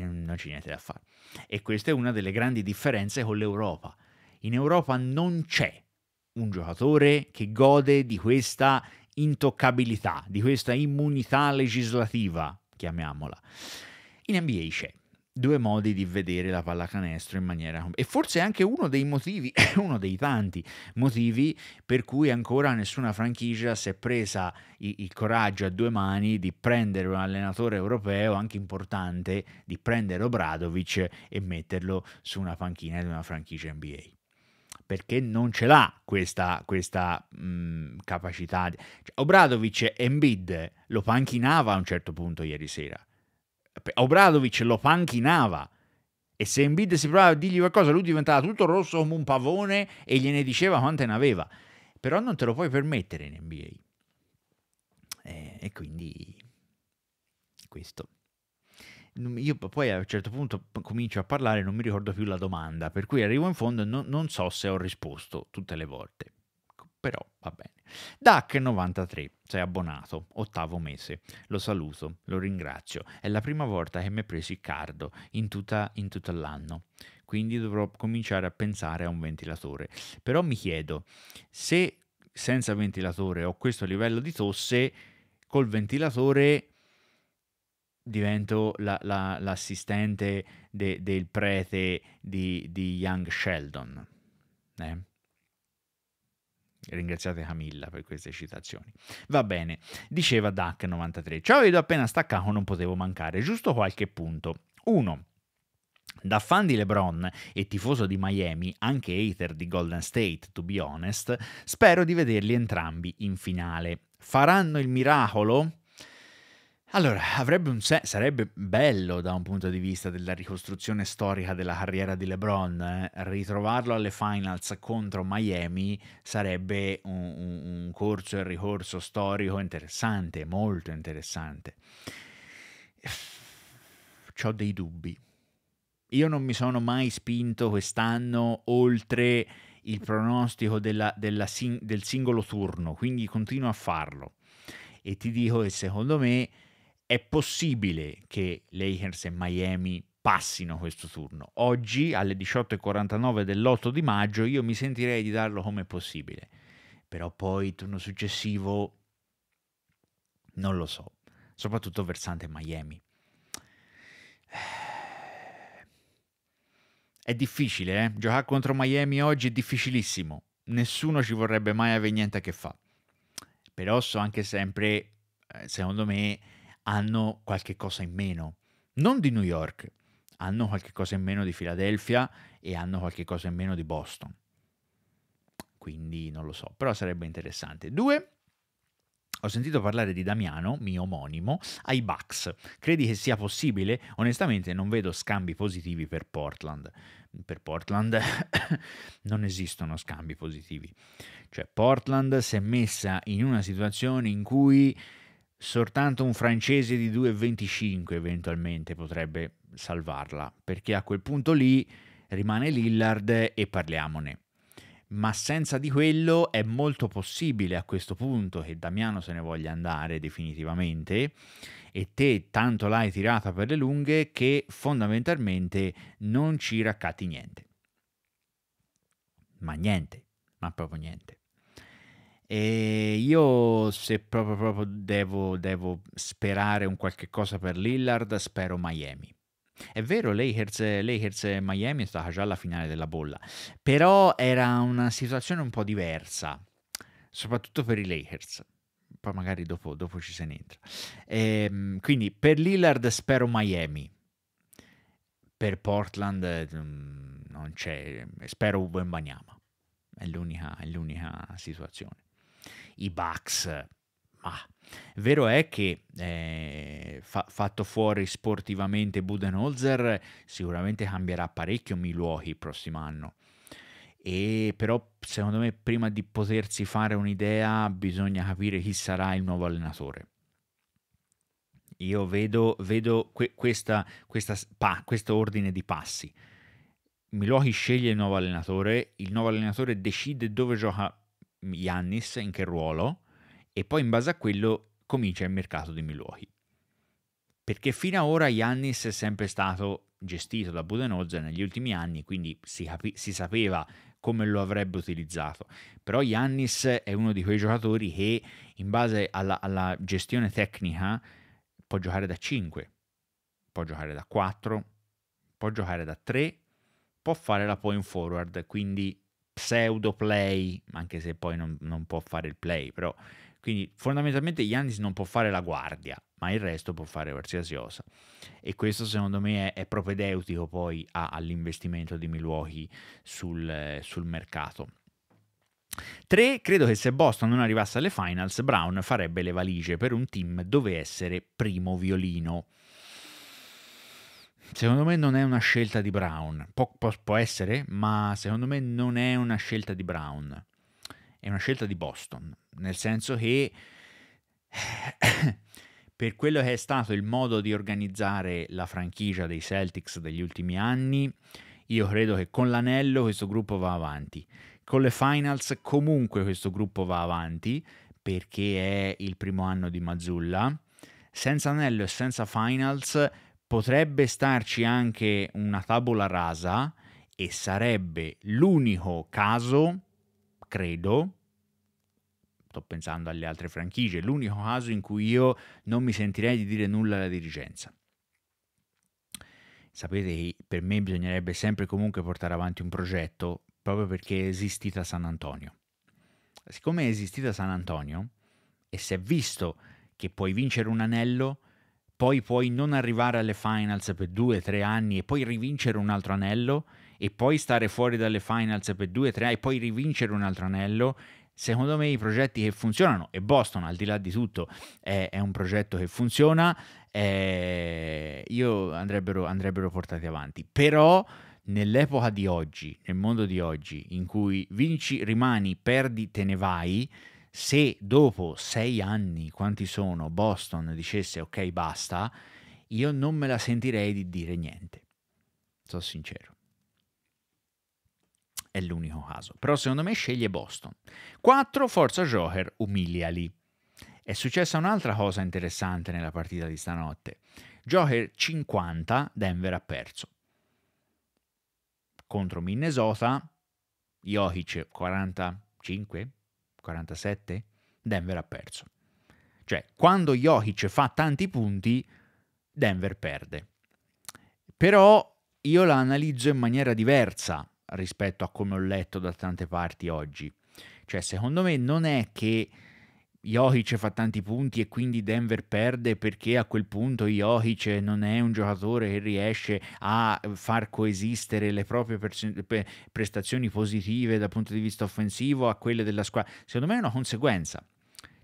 ehm, non c'è niente da fare. E questa è una delle grandi differenze con l'Europa. In Europa non c'è un giocatore che gode di questa intoccabilità, di questa immunità legislativa, chiamiamola. In NBA c'è due modi di vedere la pallacanestro in maniera... E forse anche uno dei motivi, uno dei tanti motivi per cui ancora nessuna franchigia si è presa il, coraggio a due mani di prendere un allenatore europeo, anche importante, di prendere Obradovic e metterlo su una panchina di una franchigia NBA. Perché non ce l'ha questa, questa mh, capacità. Cioè, Obradovic e Embiid lo panchinava a un certo punto ieri sera Obradovic lo panchinava e se Embiid si provava a dirgli qualcosa lui diventava tutto rosso come un pavone e gliene diceva quante ne aveva. Però non te lo puoi permettere in NBA. Eh, e quindi questo. Io poi a un certo punto comincio a parlare, e non mi ricordo più la domanda, per cui arrivo in fondo e non, non so se ho risposto tutte le volte però va bene. DAC 93, sei abbonato, ottavo mese. Lo saluto, lo ringrazio. È la prima volta che mi hai preso il cardo in, tutta, in tutto l'anno, quindi dovrò cominciare a pensare a un ventilatore. Però mi chiedo, se senza ventilatore ho questo livello di tosse, col ventilatore divento la, la, l'assistente de, del prete di, di Young Sheldon. Eh? Ringraziate Camilla per queste citazioni. Va bene, diceva DAC93. Ciao, vedo appena staccato, non potevo mancare. Giusto qualche punto. 1. Da fan di LeBron e tifoso di Miami, anche hater di Golden State, to be honest, spero di vederli entrambi in finale. Faranno il miracolo? Allora, sen- sarebbe bello da un punto di vista della ricostruzione storica della carriera di LeBron, eh? ritrovarlo alle finals contro Miami sarebbe un, un, un corso e ricorso storico interessante, molto interessante. Ho dei dubbi. Io non mi sono mai spinto quest'anno oltre il pronostico della, della sin- del singolo turno, quindi continuo a farlo. E ti dico che secondo me è possibile che Lakers e Miami passino questo turno. Oggi alle 18.49 dell'8 di maggio io mi sentirei di darlo come possibile, però poi il turno successivo non lo so, soprattutto versante Miami. Eh. È difficile, eh? Giocare contro Miami oggi è difficilissimo. Nessuno ci vorrebbe mai avere niente a che fare. Però so anche sempre, eh, secondo me, hanno qualche cosa in meno, non di New York, hanno qualche cosa in meno di Philadelphia e hanno qualche cosa in meno di Boston. Quindi non lo so, però sarebbe interessante. Due, ho sentito parlare di Damiano, mio omonimo, ai Bucks. Credi che sia possibile? Onestamente non vedo scambi positivi per Portland. Per Portland non esistono scambi positivi. Cioè Portland si è messa in una situazione in cui soltanto un francese di 2,25 eventualmente potrebbe salvarla, perché a quel punto lì rimane Lillard e parliamone. Ma senza di quello è molto possibile a questo punto che Damiano se ne voglia andare definitivamente e te tanto l'hai tirata per le lunghe che fondamentalmente non ci raccatti niente. Ma niente, ma proprio niente. E io se proprio, proprio devo, devo, sperare un qualche cosa per Lillard, spero Miami. È vero, Lakers, Lakers e Miami è stata già la finale della bolla, però era una situazione un po' diversa, soprattutto per i Lakers. Poi magari dopo, dopo ci se ne entra. Ehm, quindi per Lillard spero Miami, per Portland mm, non c'è, spero Wembanyama, è l'unica, è l'unica situazione i Bucks. Ma vero è che eh, fa- fatto fuori sportivamente Budenholzer sicuramente cambierà parecchio Milwaukee il prossimo anno. E però secondo me prima di potersi fare un'idea bisogna capire chi sarà il nuovo allenatore. Io vedo, vedo que- questa, questa pa- questo ordine di passi. Milwaukee sceglie il nuovo allenatore, il nuovo allenatore decide dove gioca Yannis in che ruolo e poi in base a quello comincia il mercato di Milwaukee. Perché fino ad ora Yannis è sempre stato gestito da Budenholzer negli ultimi anni, quindi si, capi- si sapeva come lo avrebbe utilizzato. Però Yannis è uno di quei giocatori che in base alla, alla gestione tecnica può giocare da 5, può giocare da 4, può giocare da 3, può fare la point forward, quindi pseudo play, anche se poi non, non può fare il play, però quindi fondamentalmente Yannis non può fare la guardia, ma il resto può fare qualsiasi cosa. E questo secondo me è, è propedeutico poi a, all'investimento di Milwaukee sul, sul mercato. 3. Credo che se Boston non arrivasse alle finals, Brown farebbe le valigie per un team dove essere primo violino secondo me non è una scelta di Brown. Pu- può essere, ma secondo me non è una scelta di Brown. È una scelta di Boston, nel senso che per quello che è stato il modo di organizzare la franchigia dei Celtics degli ultimi anni, io credo che con l'anello questo gruppo va avanti. Con le finals comunque questo gruppo va avanti perché è il primo anno di Mazzulla. Senza anello e senza finals potrebbe starci anche una tabula rasa e sarebbe l'unico caso, credo, sto pensando alle altre franchigie, l'unico caso in cui io non mi sentirei di dire nulla alla dirigenza. Sapete che per me bisognerebbe sempre comunque portare avanti un progetto proprio perché è esistita San Antonio. Siccome è esistita San Antonio e si è visto che puoi vincere un anello, poi puoi non arrivare alle finals per due, tre anni e poi rivincere un altro anello e poi stare fuori dalle finals per due, tre anni e poi rivincere un altro anello secondo me i progetti che funzionano, e Boston al di là di tutto è, è un progetto che funziona, eh, io andrebbero, andrebbero portati avanti. Però nell'epoca di oggi, nel mondo di oggi, in cui vinci, rimani, perdi, te ne vai, se dopo sei anni, quanti sono, Boston dicesse ok basta, io non me la sentirei di dire niente. Sono sincero. È l'unico caso. Però secondo me sceglie Boston. 4. Forza Joker, umiliali. È successa un'altra cosa interessante nella partita di stanotte. Joker 50, Denver ha perso. Contro Minnesota, Jokic 45, 47, Denver ha perso. Cioè, quando Jokic fa tanti punti, Denver perde. Però io la analizzo in maniera diversa rispetto a come ho letto da tante parti oggi. Cioè, secondo me non è che Jokic fa tanti punti e quindi Denver perde perché a quel punto Jokic non è un giocatore che riesce a far coesistere le proprie prestazioni positive dal punto di vista offensivo a quelle della squadra. Secondo me è una conseguenza.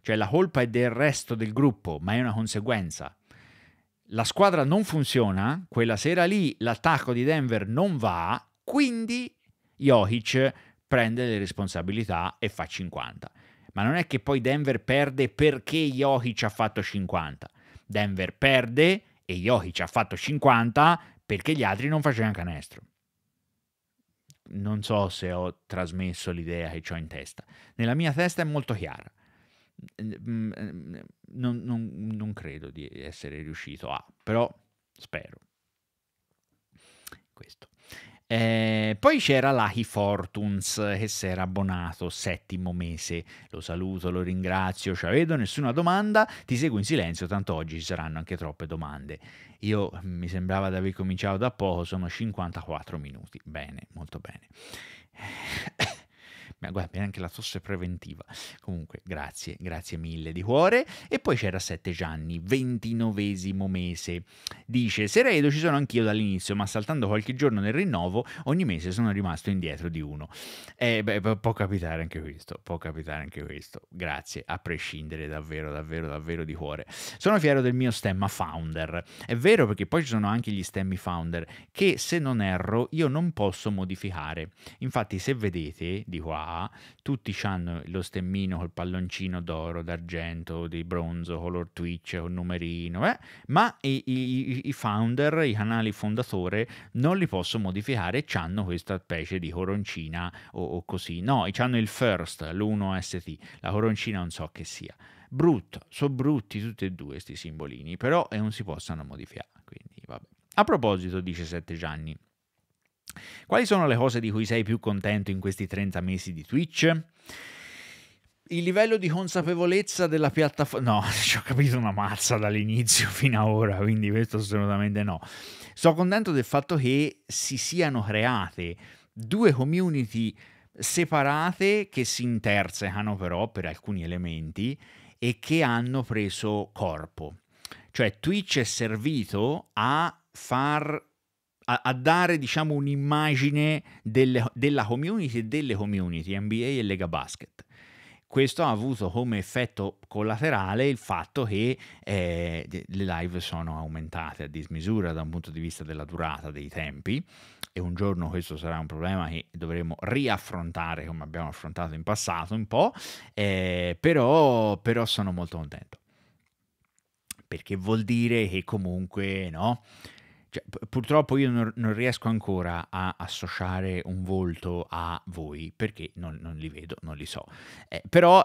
Cioè la colpa è del resto del gruppo, ma è una conseguenza. La squadra non funziona, quella sera lì l'attacco di Denver non va, quindi Jokic prende le responsabilità e fa 50 ma non è che poi Denver perde perché Jokic ha fatto 50. Denver perde e Jokic ha fatto 50 perché gli altri non facevano canestro. Non so se ho trasmesso l'idea che ho in testa. Nella mia testa è molto chiara. Non, non, non credo di essere riuscito a, però spero. Questo. Eh, poi c'era l'Ahi Fortunes eh, che si era abbonato settimo mese. Lo saluto, lo ringrazio, ci vedo, nessuna domanda, ti seguo in silenzio, tanto oggi ci saranno anche troppe domande. Io mm, mi sembrava di aver cominciato da poco, sono 54 minuti. Bene, molto bene. Ma guarda, neanche la tosse preventiva. Comunque, grazie, grazie mille di cuore. E poi c'era Sette Gianni, ventinovesimo mese. Dice, Se Seredo ci sono anch'io dall'inizio, ma saltando qualche giorno nel rinnovo, ogni mese sono rimasto indietro di uno. E eh, beh, può capitare anche questo, può capitare anche questo. Grazie, a prescindere davvero, davvero, davvero di cuore. Sono fiero del mio stemma founder. È vero perché poi ci sono anche gli stemmi founder che se non erro io non posso modificare. Infatti se vedete di qua ah, tutti hanno lo stemmino col palloncino d'oro, d'argento, di bronzo, color Twitch, col numerino, eh? ma i, i, i, founder, i canali fondatore non li posso modificare, hanno questa specie di coroncina o, o così, no, hanno il first, l'1ST, la coroncina non so che sia. Brutto, sono brutti tutti e due questi simbolini, però eh, non si possono modificare, quindi vabbè. A proposito, dice Sette Gianni, quali sono le cose di cui sei più contento in questi 30 mesi di Twitch? il livello di consapevolezza della piattaforma. No, ci ho capito una mazza dall'inizio fino ad ora, quindi questo assolutamente no. Sto contento del fatto che si siano create due community separate che si intersecano però per alcuni elementi e che hanno preso corpo. Cioè Twitch è servito a far a, a dare diciamo, un'immagine delle, della community e delle community NBA e Lega Basket questo ha avuto come effetto collaterale il fatto che eh, le live sono aumentate a dismisura da un punto di vista della durata, dei tempi e un giorno questo sarà un problema che dovremo riaffrontare come abbiamo affrontato in passato un po', eh, però, però sono molto contento perché vuol dire che comunque no cioè, purtroppo io non, non, riesco ancora a associare un volto a voi perché non, non li vedo, non li so. Eh, però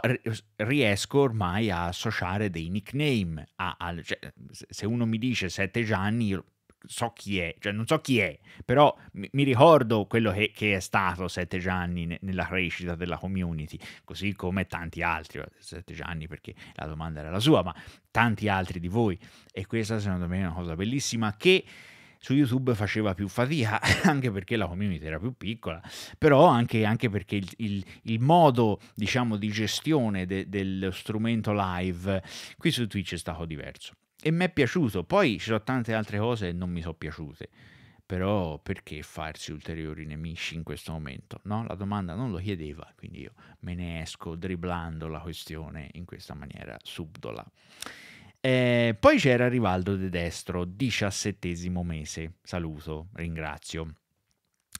riesco ormai a associare dei nickname. A, a, cioè, se uno mi dice Sette Gianni, io so chi è, cioè non so chi è, però mi, mi ricordo quello che, che, è stato Sette Gianni ne, nella crescita della community, così come tanti altri, Sette Gianni perché la domanda era la sua, ma tanti altri di voi. E questa secondo me è una cosa bellissima che su YouTube faceva più fatica, anche perché la community era più piccola, però anche, anche perché il, il, il, modo diciamo, di gestione de, dello strumento live qui su Twitch è stato diverso. E mi è piaciuto, poi ci sono tante altre cose che non mi sono piaciute però perché farsi ulteriori nemici in questo momento? No? La domanda non lo chiedeva, quindi io me ne esco dribblando la questione in questa maniera subdola. Eh, poi c'era Rivaldo De Destro, diciassettesimo mese. Saluto, ringrazio.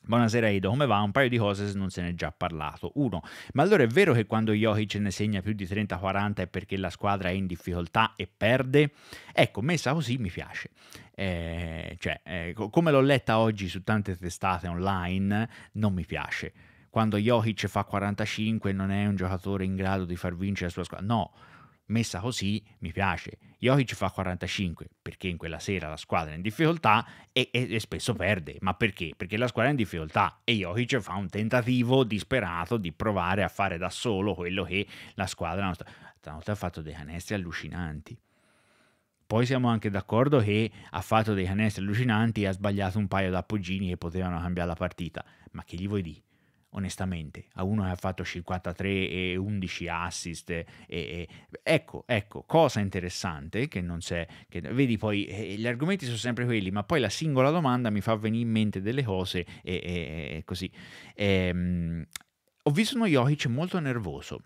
Buonasera Edo, come va? Un paio di cose se non se ne è già parlato. Uno, ma allora è vero che quando Jokic ne segna più di 30-40 è perché la squadra è in difficoltà e perde? Ecco, messa così mi piace. Eh, cioè, eh, come l'ho letta oggi su tante testate online, non mi piace. Quando Jokic fa 45 non è un giocatore in grado di far vincere la sua squadra. No, Messa così mi piace. Jokic fa 45 perché in quella sera la squadra è in difficoltà e, e, e, spesso perde. Ma perché? Perché la squadra è in difficoltà e Jokic fa un tentativo disperato di provare a fare da solo quello che la squadra... Nostra... Stanotte ha fatto dei canestri allucinanti. Poi siamo anche d'accordo che ha fatto dei canestri allucinanti e ha sbagliato un paio di appoggini che potevano cambiare la partita. Ma che gli vuoi dire? onestamente. A uno che ha fatto 53 e 11 assist. E, e, ecco, ecco, cosa interessante che non c'è. Che, vedi poi, eh, gli argomenti sono sempre quelli, ma poi la singola domanda mi fa venire in mente delle cose e, e così. Ehm, ho visto uno Jokic molto nervoso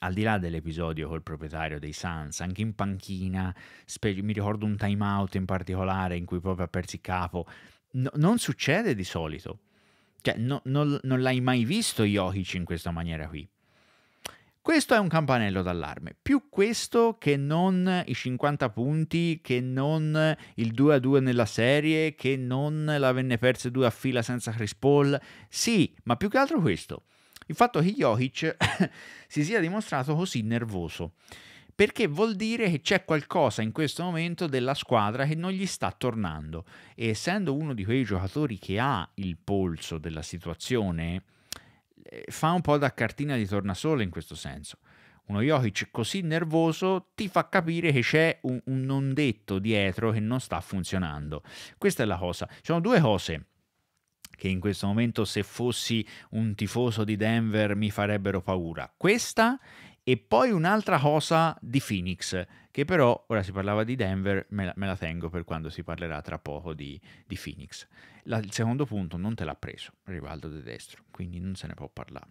al di là dell'episodio col proprietario dei Suns, anche in panchina, spe- mi ricordo un time out in particolare in cui proprio ha perso il capo, no, non succede di solito. Cioè, no, non, non l'hai mai visto Jokic in questa maniera qui. Questo è un campanello d'allarme, più questo che non i 50 punti, che non il 2-2 nella serie, che non la venne persa 2 a fila senza Chris Paul. Sì, ma più che altro questo. Il fatto che Jokic si sia dimostrato così nervoso perché vuol dire che c'è qualcosa in questo momento della squadra che non gli sta tornando e essendo uno di quei giocatori che ha il polso della situazione eh, fa un po' da cartina di tornasole in questo senso. Uno Jokic così nervoso ti fa capire che c'è un, un non detto dietro che non sta funzionando. Questa è la cosa. Ci sono due cose che in questo momento se fossi un tifoso di Denver mi farebbero paura. Questa e poi un'altra cosa di Phoenix, che però ora si parlava di Denver, me la, me la tengo per quando si parlerà tra poco di, di Phoenix. La, il secondo punto non te l'ha preso, Rivaldo De Destro, quindi non se ne può parlare.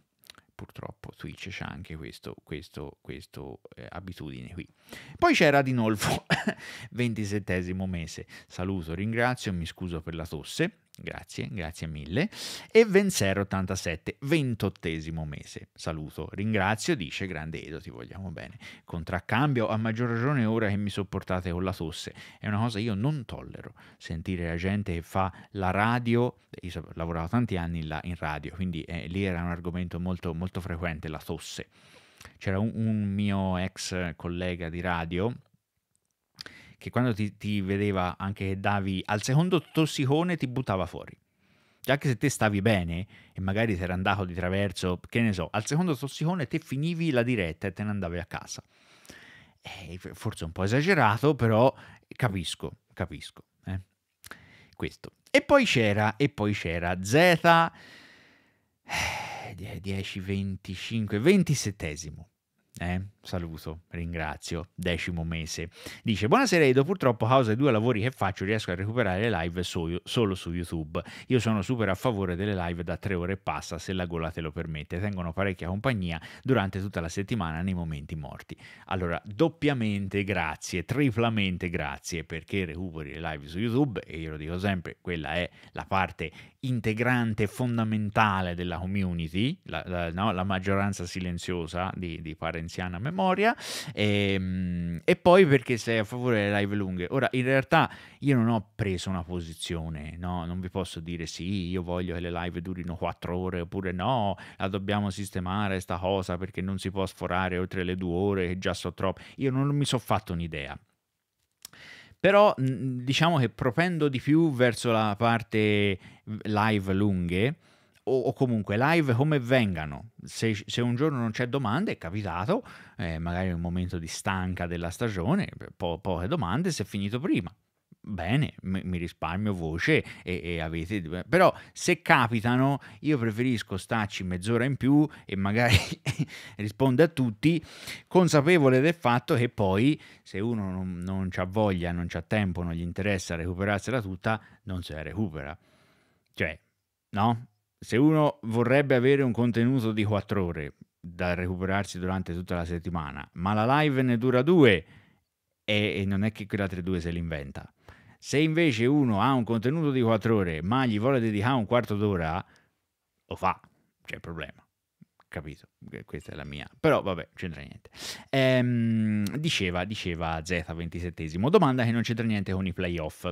Purtroppo Twitch c'ha anche questo, questo, questo eh, abitudine qui. Poi c'era Di Nolfo, 27 mese. Saluto, ringrazio, mi scuso per la tosse Grazie, grazie mille. E Venser 87, ventottesimo mese. Saluto, ringrazio, dice Grande Edo, ti vogliamo bene. Contraccambio, a maggior ragione ora che mi sopportate con la tosse. È una cosa che io non tollero, sentire la gente che fa la radio, io ho lavorato tanti anni là in radio, quindi eh, lì era un argomento molto, molto frequente, la tosse. C'era un, un mio ex collega di radio che quando ti, ti vedeva anche che davi al secondo tossicone ti buttava fuori. Cioè anche se te stavi bene e magari ti era andato di traverso, che ne so, al secondo tossicone te finivi la diretta e te ne andavi a casa. Eh, forse un po' esagerato, però capisco, capisco. Eh. Questo. E poi c'era, e poi c'era Z... 10, 25, 27 eh, saluto, ringrazio, decimo mese. Dice, buonasera Edo, purtroppo a causa dei due lavori che faccio riesco a recuperare le live so solo su YouTube. Io sono super a favore delle live da tre ore e passa, se la gola te lo permette. Tengono parecchia compagnia durante tutta la settimana nei momenti morti. Allora, doppiamente grazie, triplamente grazie perché recuperi le live su YouTube e io lo dico sempre, quella è la parte integrante fondamentale della community, la, la, no, la maggioranza silenziosa di, di Parenziana Memoria, e, ehm, e, poi perché sei a favore delle live lunghe. Ora, in realtà io non ho preso una posizione, no? non vi posso dire sì, io voglio che le live durino quattro ore, oppure no, la dobbiamo sistemare sta cosa perché non si può sforare oltre le due ore, che già so troppo. Io non mi sono fatto un'idea però diciamo che propendo di più verso la parte live lunghe o, o comunque live come vengano, se, se, un giorno non c'è domanda è capitato, eh, magari è un momento di stanca della stagione, po- poche domande, si è finito prima bene, mi risparmio voce e, e, avete... Però se capitano, io preferisco starci mezz'ora in più e magari risponde a tutti, consapevole del fatto che poi se uno non, non ha voglia, non ha tempo, non gli interessa recuperarsela tutta, non se la recupera. Cioè, no? Se uno vorrebbe avere un contenuto di 4 ore da recuperarsi durante tutta la settimana, ma la live ne dura 2 e, e non è che quella 3-2 se l'inventa se invece uno ha un contenuto di 4 ore, ma gli vuole dedicare un quarto d'ora, lo fa, c'è problema. Capito? Questa è la mia. Però vabbè, c'entra niente. Ehm, diceva, diceva Z27, domanda che non c'entra niente con i playoff.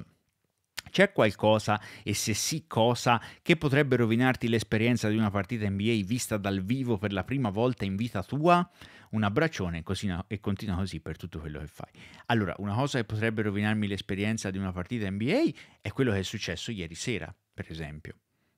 C'è qualcosa, e se sì cosa, che potrebbe rovinarti l'esperienza di una partita NBA vista dal vivo per la prima volta in vita tua? un abbraccione e continua così per tutto quello che fai. Allora, una cosa che potrebbe rovinarmi l'esperienza di una partita NBA è quello che è successo ieri sera, per esempio.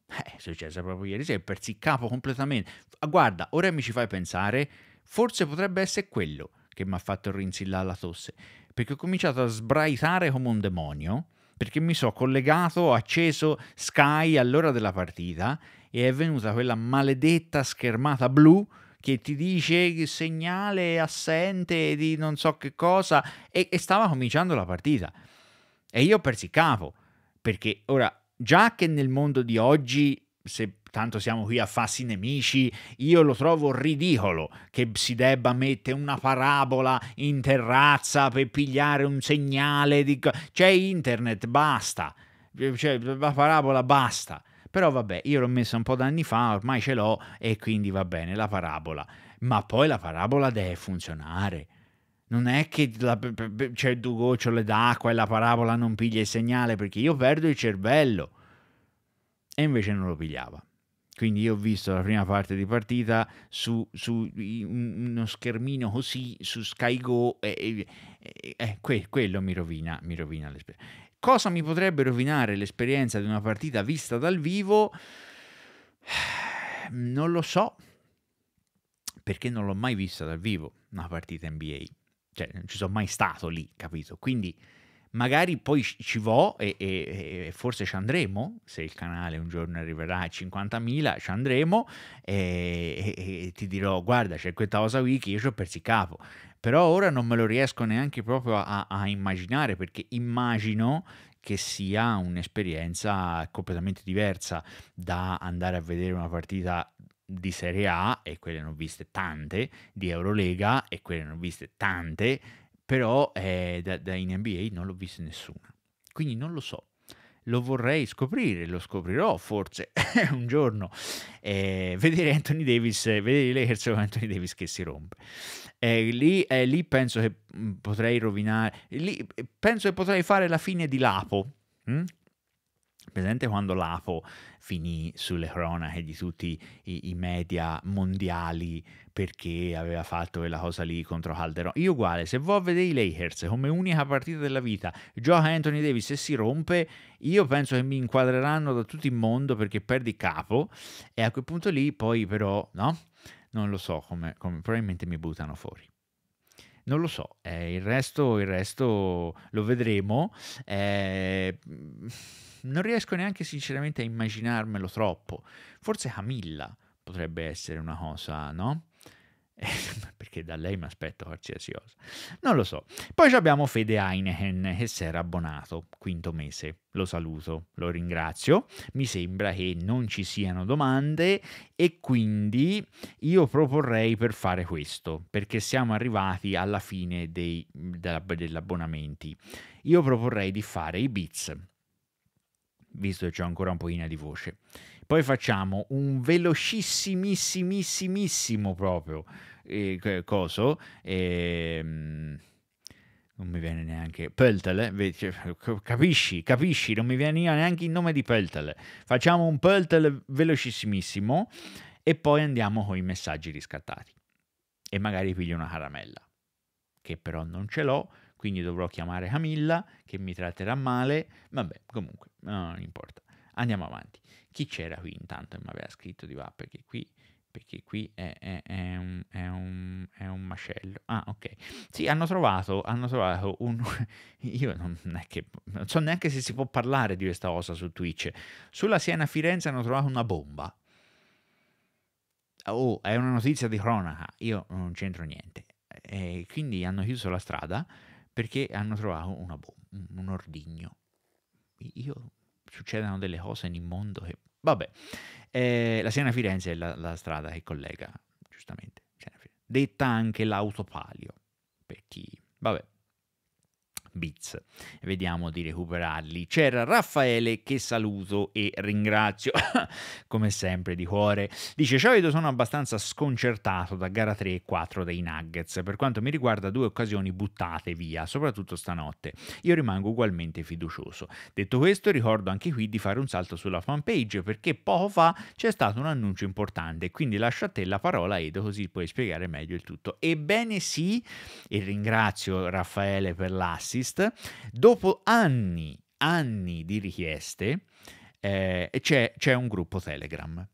Eh, è successo proprio ieri sera, persi il capo completamente. Ah, guarda, ora mi ci fai pensare, forse potrebbe essere quello che mi ha fatto rinsillare la tosse, perché ho cominciato a sbraitare come un demonio, perché mi sono collegato, ho acceso Sky all'ora della partita e è venuta quella maledetta schermata blu che ti dice il segnale assente di non so che cosa e, e stava cominciando la partita. E io persi capo, perché ora, già che nel mondo di oggi, se tanto siamo qui a farsi nemici, io lo trovo ridicolo che si debba mettere una parabola in terrazza per pigliare un segnale di... C'è cioè, internet, basta. Cioè, la parabola basta. Però vabbè, io l'ho messa un po' d'anni fa, ormai ce l'ho e quindi va bene la parabola. Ma poi la parabola deve funzionare. Non è che c'è due gocciole d'acqua e la parabola non piglia il segnale perché io perdo il cervello. E invece non lo pigliava. Quindi io ho visto la prima parte di partita su, su uno schermino così su Sky Go e, e, e, eh, e quello mi rovina, mi rovina l'esperienza. Cosa mi potrebbe rovinare l'esperienza di una partita vista dal vivo? Non lo so, perché non l'ho mai vista dal vivo una partita NBA. Cioè, non ci sono mai stato lì, capito? Quindi magari poi ci vo e, e, e, forse ci andremo, se il canale un giorno arriverà a 50.000, ci andremo e, e ti dirò guarda c'è questa cosa qui che io ci ho persi capo però ora non me lo riesco neanche proprio a, a immaginare perché immagino che sia un'esperienza completamente diversa da andare a vedere una partita di Serie A e quelle ne ho viste tante, di Eurolega e quelle ne ho viste tante, però eh, da, da in NBA non l'ho vista nessuna. Quindi non lo so, lo vorrei scoprire, lo scoprirò forse un giorno, eh, vedere Anthony Davis, vedere i Lakers con Anthony Davis che si rompe. Eh, lì, eh, lì, penso che potrei rovinare, lì eh, penso che potrei fare la fine di Lapo, mh? Hm? Presente quando l'AFO finì sulle cronache di tutti i, i, media mondiali perché aveva fatto quella cosa lì contro Calderon. Io uguale, se voi vedere i Lakers come unica partita della vita, gioca Anthony Davis e si rompe, io penso che mi inquadreranno da tutto il mondo perché perdi capo e a quel punto lì poi però, no? Non lo so, come, come probabilmente mi buttano fuori non lo so, eh, il, resto, il, resto, lo vedremo. Eh, non riesco neanche sinceramente a immaginarmelo troppo. Forse Camilla potrebbe essere una cosa, no? Eh, perché da lei mi aspetto qualsiasi cosa. Non lo so. Poi abbiamo Fede Heineken che si era abbonato quinto mese. Lo saluto, lo ringrazio. Mi sembra che non ci siano domande e quindi io proporrei per fare questo, perché siamo arrivati alla fine dei, della, degli abbonamenti. Io proporrei di fare i bits visto che ho ancora un pochino di voce. Poi facciamo un velocissimissimissimo proprio eh, coso. Eh, non mi viene neanche Peltele, capisci, capisci, non mi viene neanche il nome di Peltele. Facciamo un Peltele velocissimissimo e poi andiamo con i messaggi riscattati. E magari piglio una caramella, che però non ce l'ho, quindi dovrò chiamare Camilla che mi tratterà male, vabbè comunque non importa, andiamo avanti. Chi c'era qui intanto che mi aveva scritto di va perché qui perché qui è, è, è, un, è, un, è, un, macello. Ah, ok. Sì, hanno trovato, hanno trovato un... Io non, che, non, so neanche se si può parlare di questa cosa su Twitch. Sulla Siena Firenze hanno trovato una bomba. Oh, è una notizia di cronaca, io non c'entro niente. E quindi hanno chiuso la strada perché hanno trovato una bomba, un ordigno. Io succedono delle cose nel mondo che... Vabbè, eh, la Siena Firenze è la, la strada che collega, giustamente, detta anche l'autopalio, per chi... Vabbè, bits. Vediamo di recuperarli. C'era Raffaele che saluto e ringrazio, come sempre di cuore. Dice, ciao Edo, sono abbastanza sconcertato da gara 3 e 4 dei Nuggets. Per quanto mi riguarda, due occasioni buttate via, soprattutto stanotte. Io rimango ugualmente fiducioso. Detto questo, ricordo anche qui di fare un salto sulla fanpage perché poco fa c'è stato un annuncio importante, quindi lascio a te la parola Edo così puoi spiegare meglio il tutto. Ebbene sì, e ringrazio Raffaele per l'assist East, dopo anni, anni di richieste, eh, c'è, c'è un gruppo Telegram.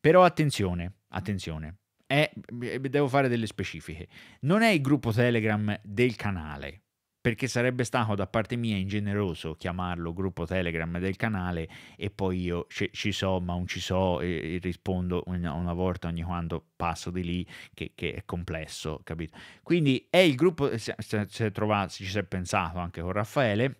Però attenzione, attenzione, è, eh, devo fare delle specifiche. Non è il gruppo Telegram del canale, perché sarebbe stato da parte mia ingeneroso chiamarlo gruppo Telegram del canale e poi io ci so ma non ci so e, e rispondo una, una, volta ogni quando passo di lì che, che è complesso, capito? Quindi è il gruppo, se, eh, se, se trovate, ci si è pensato anche con Raffaele,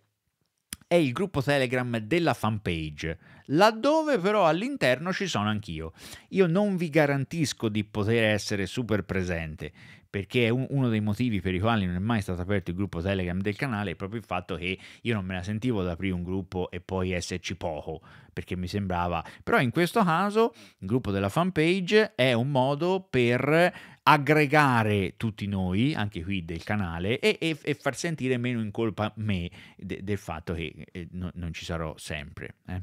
è il gruppo Telegram della fanpage, laddove però all'interno ci sono anch'io. Io non vi garantisco di poter essere super presente, perché un, uno dei motivi per i quali non è mai stato aperto il gruppo Telegram del canale è proprio il fatto che io non me la sentivo ad aprire un gruppo e poi esserci poco, perché mi sembrava... Però in questo caso il gruppo della fanpage è un modo per aggregare tutti noi, anche qui del canale, e, e, e far sentire meno in colpa me de, del fatto che eh, no, non ci sarò sempre. Eh.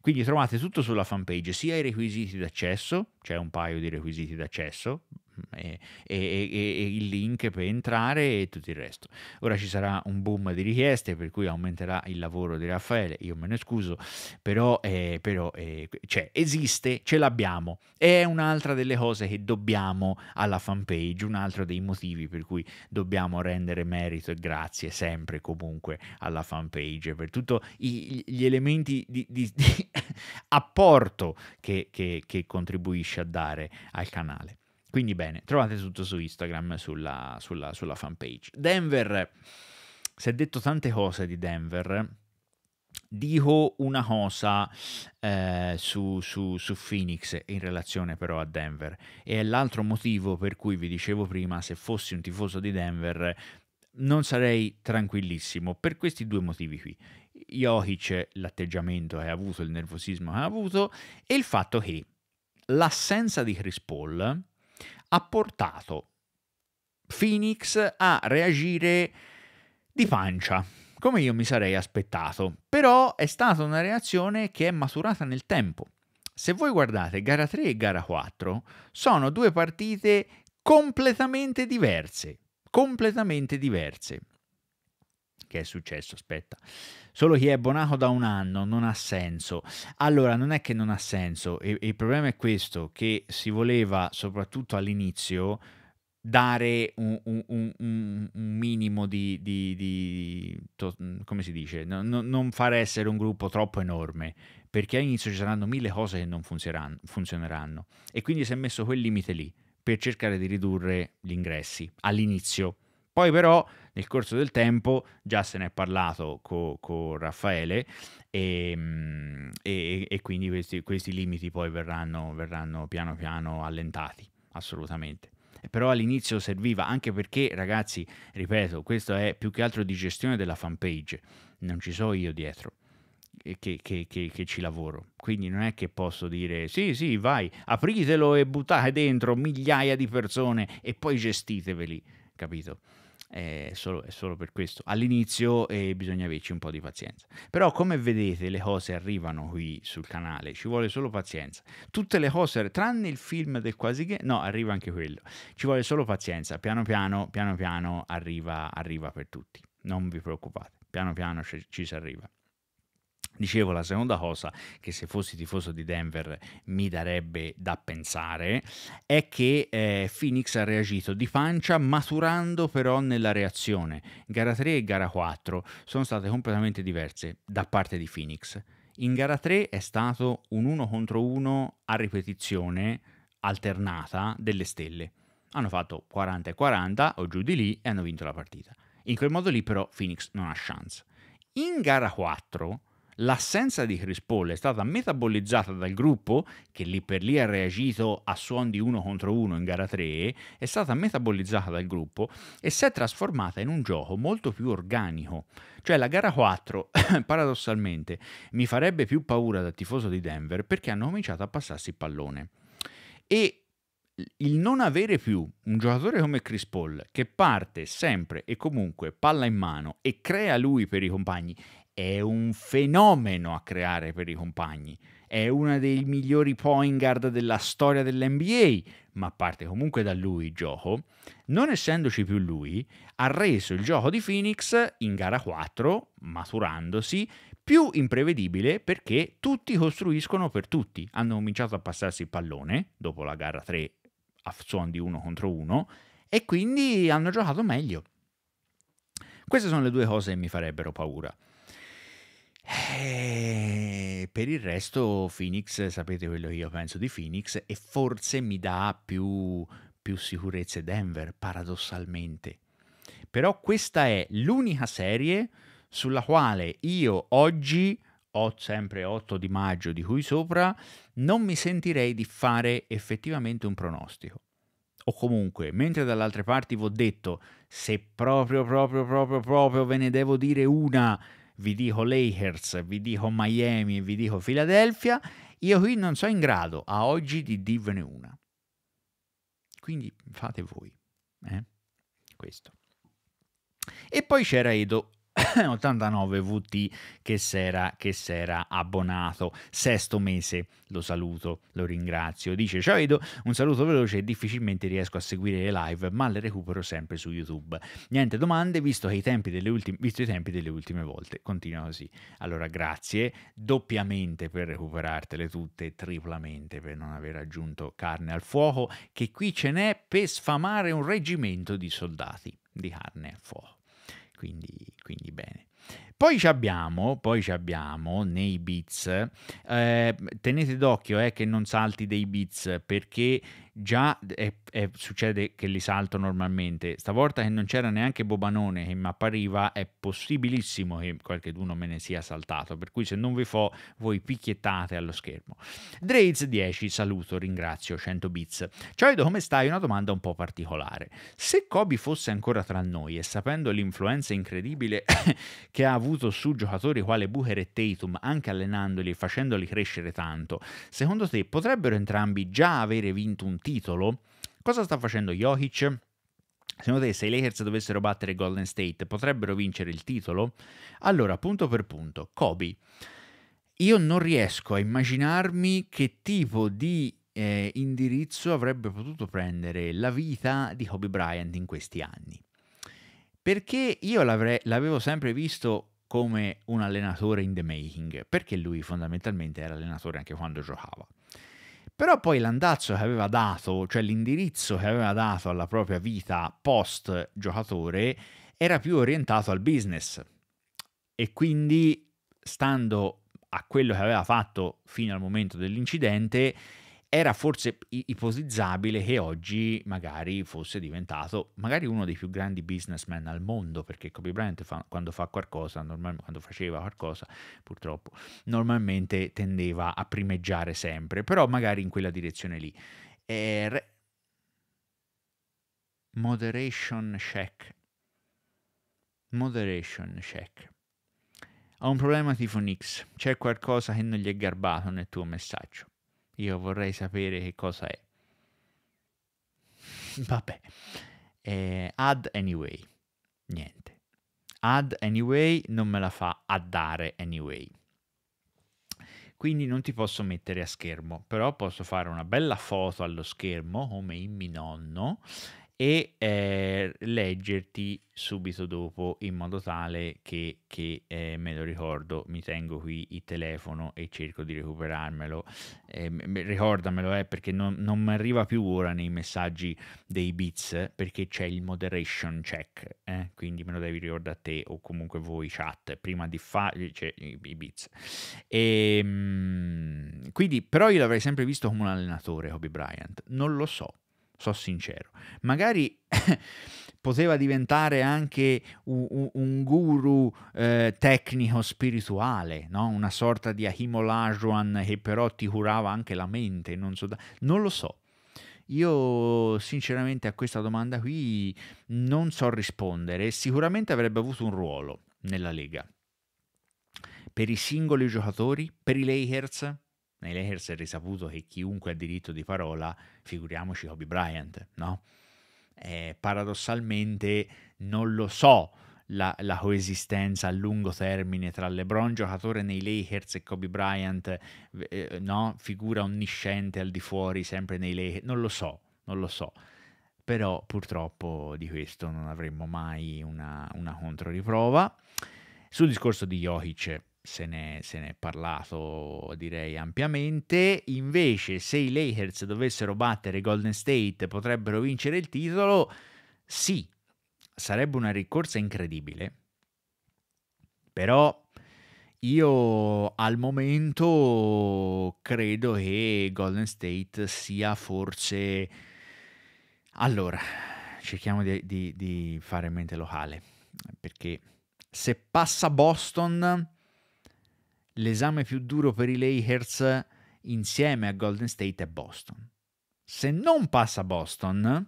Quindi trovate tutto sulla fanpage, sia i requisiti d'accesso, c'è cioè un paio di requisiti d'accesso, e, e, e, il link per entrare e tutto il resto. Ora ci sarà un boom di richieste per cui aumenterà il lavoro di Raffaele, io me ne scuso, però, eh, però eh, cioè, esiste, ce l'abbiamo. È un'altra delle cose che dobbiamo alla fanpage, un altro dei motivi per cui dobbiamo rendere merito e grazie sempre comunque alla fanpage per tutti gli elementi di, di, di apporto che, che, che contribuisce a dare al canale. Quindi bene, trovate tutto su Instagram, sulla, sulla, sulla fanpage. Denver, si è detto tante cose di Denver. Dico una cosa eh, su, su, su, Phoenix in relazione però a Denver e è l'altro motivo per cui vi dicevo prima se fossi un tifoso di Denver non sarei tranquillissimo per questi due motivi qui. Jokic, l'atteggiamento che ha avuto, il nervosismo che ha avuto e il fatto che l'assenza di Chris Paul ha portato Phoenix a reagire di pancia, come io mi sarei aspettato, però è stata una reazione che è maturata nel tempo. Se voi guardate gara 3 e gara 4, sono due partite completamente diverse, completamente diverse che è successo, aspetta. Solo chi è abbonato da un anno non ha senso. Allora, non è che non ha senso, il, il problema è questo, che si voleva soprattutto all'inizio dare un, un, un, un, minimo di, di, di to, come si dice, no, no, non far essere un gruppo troppo enorme, perché all'inizio ci saranno mille cose che non funzioneranno, funzioneranno. E quindi si è messo quel limite lì per cercare di ridurre gli ingressi all'inizio. Poi però nel corso del tempo già se ne è parlato con co Raffaele ehm, e, e, e quindi questi, questi, limiti poi verranno, verranno piano piano allentati, assolutamente però all'inizio serviva anche perché ragazzi ripeto questo è più che altro di gestione della fanpage non ci so io dietro che, che, che, che, ci lavoro quindi non è che posso dire sì sì vai apritelo e buttate dentro migliaia di persone e poi gestiteveli capito è solo, è solo, per questo. All'inizio eh, bisogna averci un po' di pazienza. Però come vedete le cose arrivano qui sul canale, ci vuole solo pazienza. Tutte le cose, tranne il film del quasi che... No, arriva anche quello. Ci vuole solo pazienza. Piano piano, piano piano arriva, arriva per tutti. Non vi preoccupate, piano piano ci, ci si arriva. Dicevo la seconda cosa che se fossi tifoso di Denver mi darebbe da pensare è che eh, Phoenix ha reagito di pancia maturando però nella reazione. Gara 3 e gara 4 sono state completamente diverse da parte di Phoenix. In gara 3 è stato un 1 contro 1 a ripetizione alternata delle stelle. Hanno fatto 40 e 40 o giù di lì e hanno vinto la partita. In quel modo lì però Phoenix non ha chance. In gara 4 L'assenza di Chris Paul è stata metabolizzata dal gruppo, che lì per lì ha reagito a suon di uno contro uno in gara 3, è stata metabolizzata dal gruppo e si è trasformata in un gioco molto più organico. Cioè la gara 4, paradossalmente, mi farebbe più paura da tifoso di Denver perché hanno cominciato a passarsi il pallone. E il non avere più un giocatore come Chris Paul che parte sempre e comunque palla in mano e crea lui per i compagni è un fenomeno a creare per i compagni. È uno dei migliori point guard della storia dell'NBA, ma parte comunque da lui il gioco. Non essendoci più lui, ha reso il gioco di Phoenix in gara 4, maturandosi, più imprevedibile perché tutti costruiscono per tutti. Hanno cominciato a passarsi il pallone dopo la gara 3 a suon di 1 contro 1 e quindi hanno giocato meglio. Queste sono le due cose che mi farebbero paura. Eh, per il resto Phoenix, sapete quello che io penso di Phoenix e forse mi dà più, più sicurezze Denver, paradossalmente. Però questa è l'unica serie sulla quale io oggi, ho sempre 8 di maggio di cui sopra, non mi sentirei di fare effettivamente un pronostico. O comunque, mentre dall'altra parte vi ho detto, se proprio, proprio, proprio, proprio ve ne devo dire una vi dico Lakers, vi dico Miami, vi dico Philadelphia, io qui non sono in grado a oggi di dirvene una. Quindi fate voi. Eh? Questo. E poi c'era Edo 89 VT che s'era, che s'era abbonato. Sesto mese, lo saluto, lo ringrazio. Dice Ciao Edo, un saluto veloce difficilmente riesco a seguire le live, ma le recupero sempre su YouTube. Niente domande, visto, i tempi delle, ultim- visto i tempi delle ultime volte. Continua così. Allora, grazie doppiamente per recuperartele tutte triplamente per non aver aggiunto carne al fuoco, che qui ce n'è per sfamare un reggimento di soldati di carne al fuoco quindi, quindi bene. Poi ci abbiamo, poi ci abbiamo nei bits, eh, tenete d'occhio eh, che non salti dei bits perché già è, è, succede che li salto normalmente. Stavolta che non c'era neanche Bobanone che mi appariva, è possibilissimo che qualcuno me ne sia saltato. Per cui se non vi fo, voi picchiettate allo schermo. Draze 10, saluto, ringrazio, 100 bits. Ciao Edo, come stai? Una domanda un po' particolare. Se Kobe fosse ancora tra noi e sapendo l'influenza incredibile che ha avuto su giocatori quale Booker e Tatum, anche allenandoli e facendoli crescere tanto, secondo te potrebbero entrambi già avere vinto un titolo? titolo, cosa sta facendo Jokic? Secondo te, se i Lakers dovessero battere Golden State, potrebbero vincere il titolo? Allora, punto per punto, Kobe. Io non riesco a immaginarmi che tipo di eh, indirizzo avrebbe potuto prendere la vita di Kobe Bryant in questi anni. Perché io l'avevo sempre visto come un allenatore in the making, perché lui fondamentalmente era allenatore anche quando giocava. Però poi l'andazzo che aveva dato, cioè l'indirizzo che aveva dato alla propria vita post giocatore, era più orientato al business. E quindi, stando a quello che aveva fatto fino al momento dell'incidente, era forse ipotizzabile che oggi magari fosse diventato magari uno dei più grandi businessmen al mondo, perché Kobe Bryant fa, quando fa qualcosa, normal, quando faceva qualcosa, purtroppo, normalmente tendeva a primeggiare sempre, però magari in quella direzione lì. Eh, moderation check. Moderation check. Ho un problema Tifonix. c'è qualcosa che non gli è garbato nel tuo messaggio. Io vorrei sapere che cosa è. Vabbè. Eh, ad anyway. Niente. Ad anyway non me la fa addare anyway. Quindi non ti posso mettere a schermo, però posso fare una bella foto allo schermo come in mio nonno e eh, leggerti subito dopo in modo tale che, che eh, me lo ricordo, mi tengo qui il telefono e cerco di recuperarmelo. Eh, ricordamelo eh, perché non, non mi arriva più ora nei messaggi dei bits perché c'è il moderation check, eh. quindi me lo devi ricordare a te o comunque voi chat prima di fare eh, cioè, i bits. E, ehm, quindi, però io l'avrei sempre visto come un allenatore Kobe Bryant, non lo so so sincero. Magari poteva diventare anche un, un guru eh, tecnico spirituale, no? una sorta di Ahimolajuan che però ti curava anche la mente, non, so da- non lo so. Io sinceramente a questa domanda qui non so rispondere, sicuramente avrebbe avuto un ruolo nella Lega. Per i singoli giocatori, per i Lakers, nei Lakers è risaputo che chiunque ha diritto di parola, figuriamoci Kobe Bryant, no? Eh, paradossalmente non lo so la, la, coesistenza a lungo termine tra LeBron giocatore nei Lakers e Kobe Bryant, eh, no? Figura onnisciente al di fuori sempre nei Lakers, non lo so, non lo so. Però purtroppo di questo non avremmo mai una, una controriprova. Sul discorso di Jokic, se ne, se ne, è parlato direi ampiamente. Invece, se i Lakers dovessero battere Golden State, potrebbero vincere il titolo? Sì, sarebbe una ricorsa incredibile. Però io al momento credo che Golden State sia forse... Allora, cerchiamo di, di, di fare mente locale, perché se passa Boston l'esame più duro per i Lakers insieme a Golden State è Boston. Se non passa Boston,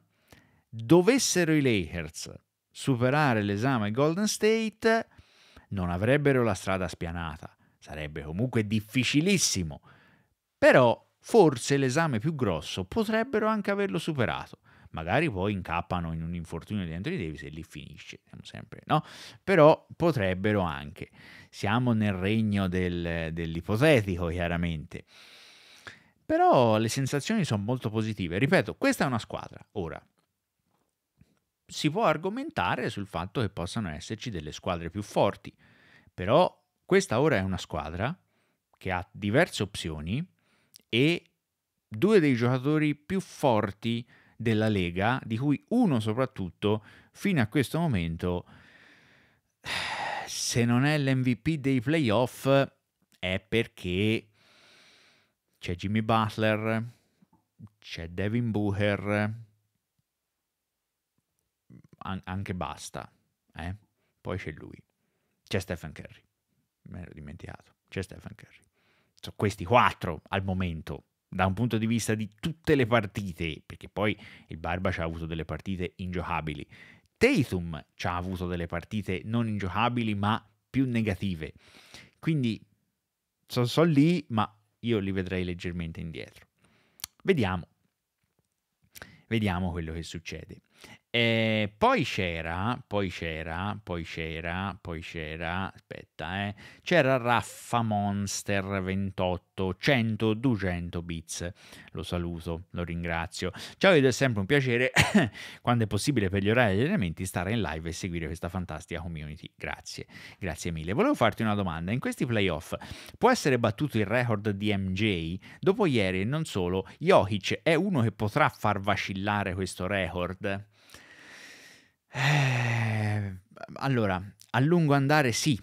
dovessero i Lakers superare l'esame Golden State, non avrebbero la strada spianata. Sarebbe comunque difficilissimo. Però forse l'esame più grosso potrebbero anche averlo superato. Magari poi incappano in un infortunio di Anthony Davis e lì finisce, sempre, no? Però potrebbero anche siamo nel regno del, dell'ipotetico chiaramente. Però le sensazioni sono molto positive. Ripeto, questa è una squadra. Ora, si può argomentare sul fatto che possano esserci delle squadre più forti, però questa ora è una squadra che ha diverse opzioni e due dei giocatori più forti della Lega, di cui uno soprattutto fino a questo momento se non è l'MVP dei playoff è perché c'è Jimmy Butler, c'è Devin Booker, an- anche basta. Eh? Poi c'è lui, c'è Stephen Curry, me l'ho dimenticato, c'è Stephen Curry. Sono questi quattro al momento, da un punto di vista di tutte le partite, perché poi il Barba ci ha avuto delle partite ingiocabili Tatum ci ha avuto delle partite non ingiocabili ma più negative. Quindi sono so lì, ma io li vedrei leggermente indietro. Vediamo. Vediamo quello che succede. E eh, poi c'era, poi c'era, poi c'era, poi c'era, aspetta, eh, c'era Raffa Monster 28, 100, 200 bits. Lo saluto, lo ringrazio. Ciao ed è sempre un piacere, quando è possibile per gli orari e gli elementi, stare in live e seguire questa fantastica community. Grazie, grazie mille. Volevo farti una domanda, in questi playoff può essere battuto il record di MJ? Dopo ieri e non solo, Jokic è uno che potrà far vacillare questo record? Eh, allora, a lungo andare sì,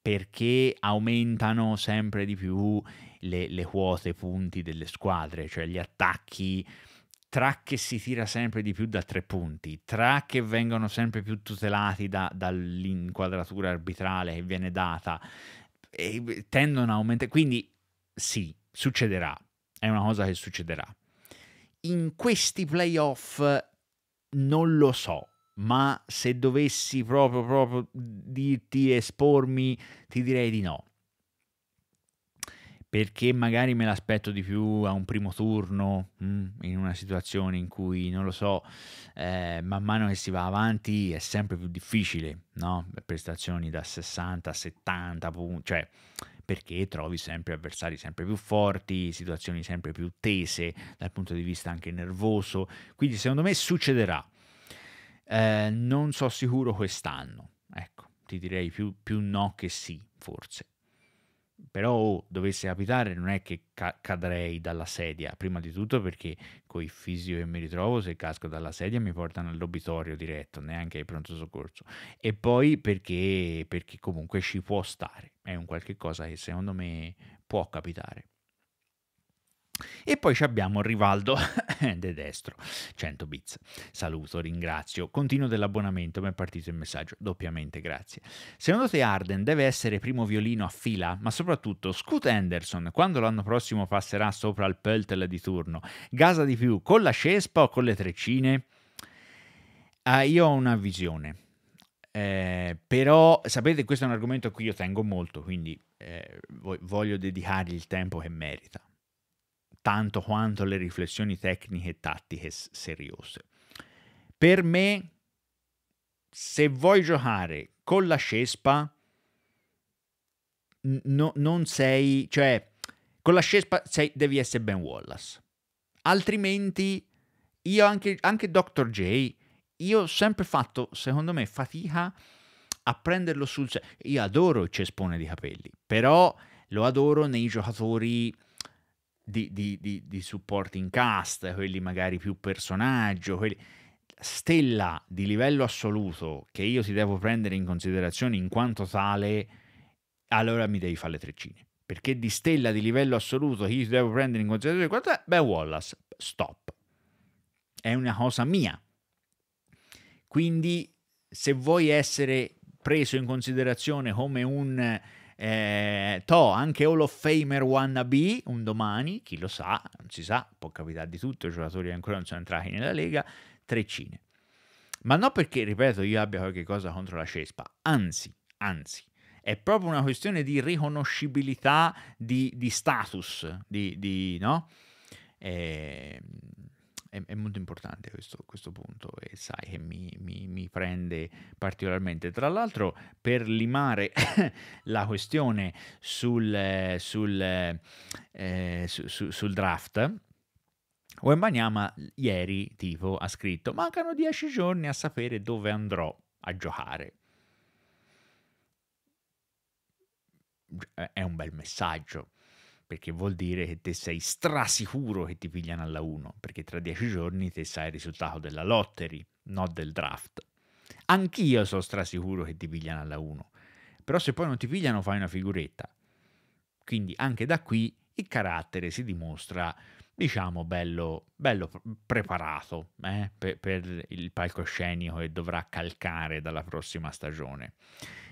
perché aumentano sempre di più le, le quote punti delle squadre, cioè gli attacchi tra che si tira sempre di più da tre punti, tra che vengono sempre più tutelati da, dall'inquadratura arbitrale che viene data, tendono a aumentare. Quindi sì, succederà, è una cosa che succederà. In questi playoff non lo so, ma se dovessi proprio, proprio dirti, espormi, ti direi di no. Perché magari me l'aspetto di più a un primo turno, mm, in una situazione in cui, non lo so, eh, man mano che si va avanti è sempre più difficile, no? Prestazioni da 60 a 70 punti, cioè perché trovi sempre avversari sempre più forti, situazioni sempre più tese dal punto di vista anche nervoso. Quindi secondo me succederà eh, non so sicuro quest'anno, ecco, ti direi più, più no che sì, forse. Però oh, dovesse capitare non è che ca- cadrei dalla sedia, prima di tutto perché coi fisio che mi ritrovo se casco dalla sedia mi portano all'obitorio diretto, neanche ai pronto soccorso. E poi perché, perché comunque ci può stare, è un qualche cosa che secondo me può capitare. E poi ci abbiamo Rivaldo De Destro, 100 bits. Saluto, ringrazio. Continuo dell'abbonamento, mi è partito il messaggio, doppiamente grazie. Secondo te Arden deve essere primo violino a fila? Ma soprattutto Scoot Anderson, quando l'anno prossimo passerà sopra al Peltel di turno, gasa di più con la Cespa o con le treccine? Ah, io ho una visione. Eh, però sapete, questo è un argomento a cui io tengo molto, quindi eh, voglio dedicargli il tempo che merita tanto quanto le riflessioni tecniche e tattiche seriose. Per me, se vuoi giocare con la Cespa, no, non sei, cioè, con la Cespa sei, devi essere Ben Wallace. Altrimenti, io anche, anche Dr. J, io ho sempre fatto, secondo me, fatica a prenderlo sul serio. Io adoro il cespone di capelli, però lo adoro nei giocatori di, di, di, di supporting cast, quelli magari più personaggio, quelli... stella di livello assoluto che io ti devo prendere in considerazione in quanto tale, allora mi devi fare le treccine. Perché di stella di livello assoluto che io ti devo prendere in considerazione, in quanto tale, beh Wallace, stop. È una cosa mia. Quindi se vuoi essere preso in considerazione come un eh, to, anche Hall of Famer wannabe, un domani, chi lo sa, non si sa, può capitare di tutto, i giocatori ancora non sono entrati nella Lega, treccine. Ma non perché, ripeto, io abbia qualche cosa contro la Cespa, anzi, anzi, è proprio una questione di riconoscibilità, di, di status, di, di no? Eh, è, è molto importante questo, questo, punto e sai che mi, mi, mi prende particolarmente. Tra l'altro per limare la questione sul, sul, eh, su, su, sul draft, Wembanyama ieri tipo ha scritto mancano dieci giorni a sapere dove andrò a giocare. È un bel messaggio perché vuol dire che te sei strasicuro che ti pigliano alla 1, perché tra dieci giorni te sai il risultato della lottery, non del draft. Anch'io sono strasicuro che ti pigliano alla 1, però se poi non ti pigliano fai una figuretta. Quindi anche da qui il carattere si dimostra, diciamo, bello, bello preparato eh, per, per il palcoscenico che dovrà calcare dalla prossima stagione.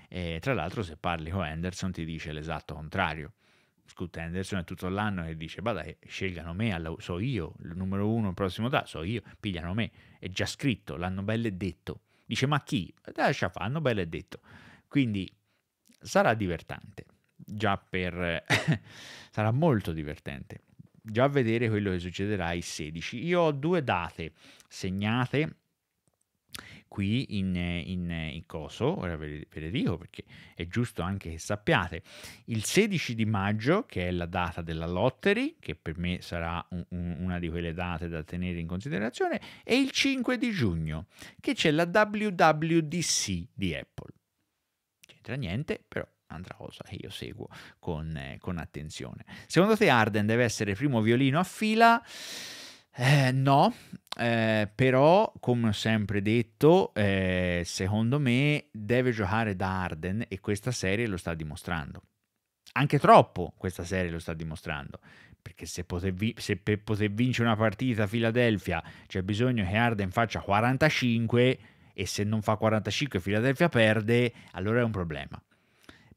E tra l'altro se parli con Anderson ti dice l'esatto contrario. Scott Anderson è tutto l'anno che dice, vada, scegliano me, so io, il numero uno, il prossimo da, so io, pigliano me, è già scritto, l'hanno bello detto. Dice, ma chi? Lascia fare, hanno bello detto. Quindi sarà divertente, già per... sarà molto divertente, già vedere quello che succederà ai 16. Io ho due date segnate qui in, in, in Kosovo, ora ve, ve le dico perché è giusto anche che sappiate, il 16 di maggio, che è la data della lottery, che per me sarà un, un, una di quelle date da tenere in considerazione, e il 5 di giugno, che c'è la WWDC di Apple. C'entra niente, però un'altra cosa che io seguo con, eh, con attenzione. Secondo te Arden deve essere primo violino a fila? Eh, no, eh, però come ho sempre detto, eh, secondo me deve giocare da Arden e questa serie lo sta dimostrando. Anche troppo questa serie lo sta dimostrando, perché se, potevi, se per poter vincere una partita a Philadelphia c'è bisogno che Arden faccia 45 e se non fa 45 e Philadelphia perde, allora è un problema.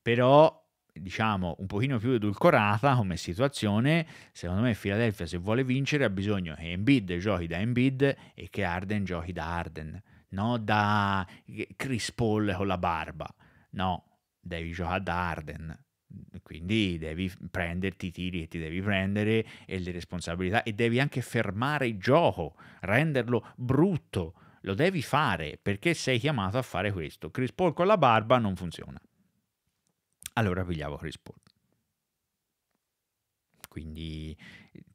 Però diciamo, un pochino più edulcorata come situazione, secondo me Philadelphia se vuole vincere ha bisogno che Embiid giochi da Embiid e che Arden giochi da Arden, non da Chris Paul con la barba, no, devi giocare da Arden. Quindi devi prenderti i tiri che ti devi prendere e le responsabilità e devi anche fermare il gioco, renderlo brutto. Lo devi fare perché sei chiamato a fare questo. Chris Paul con la barba non funziona allora pigliavo Chris Paul. Quindi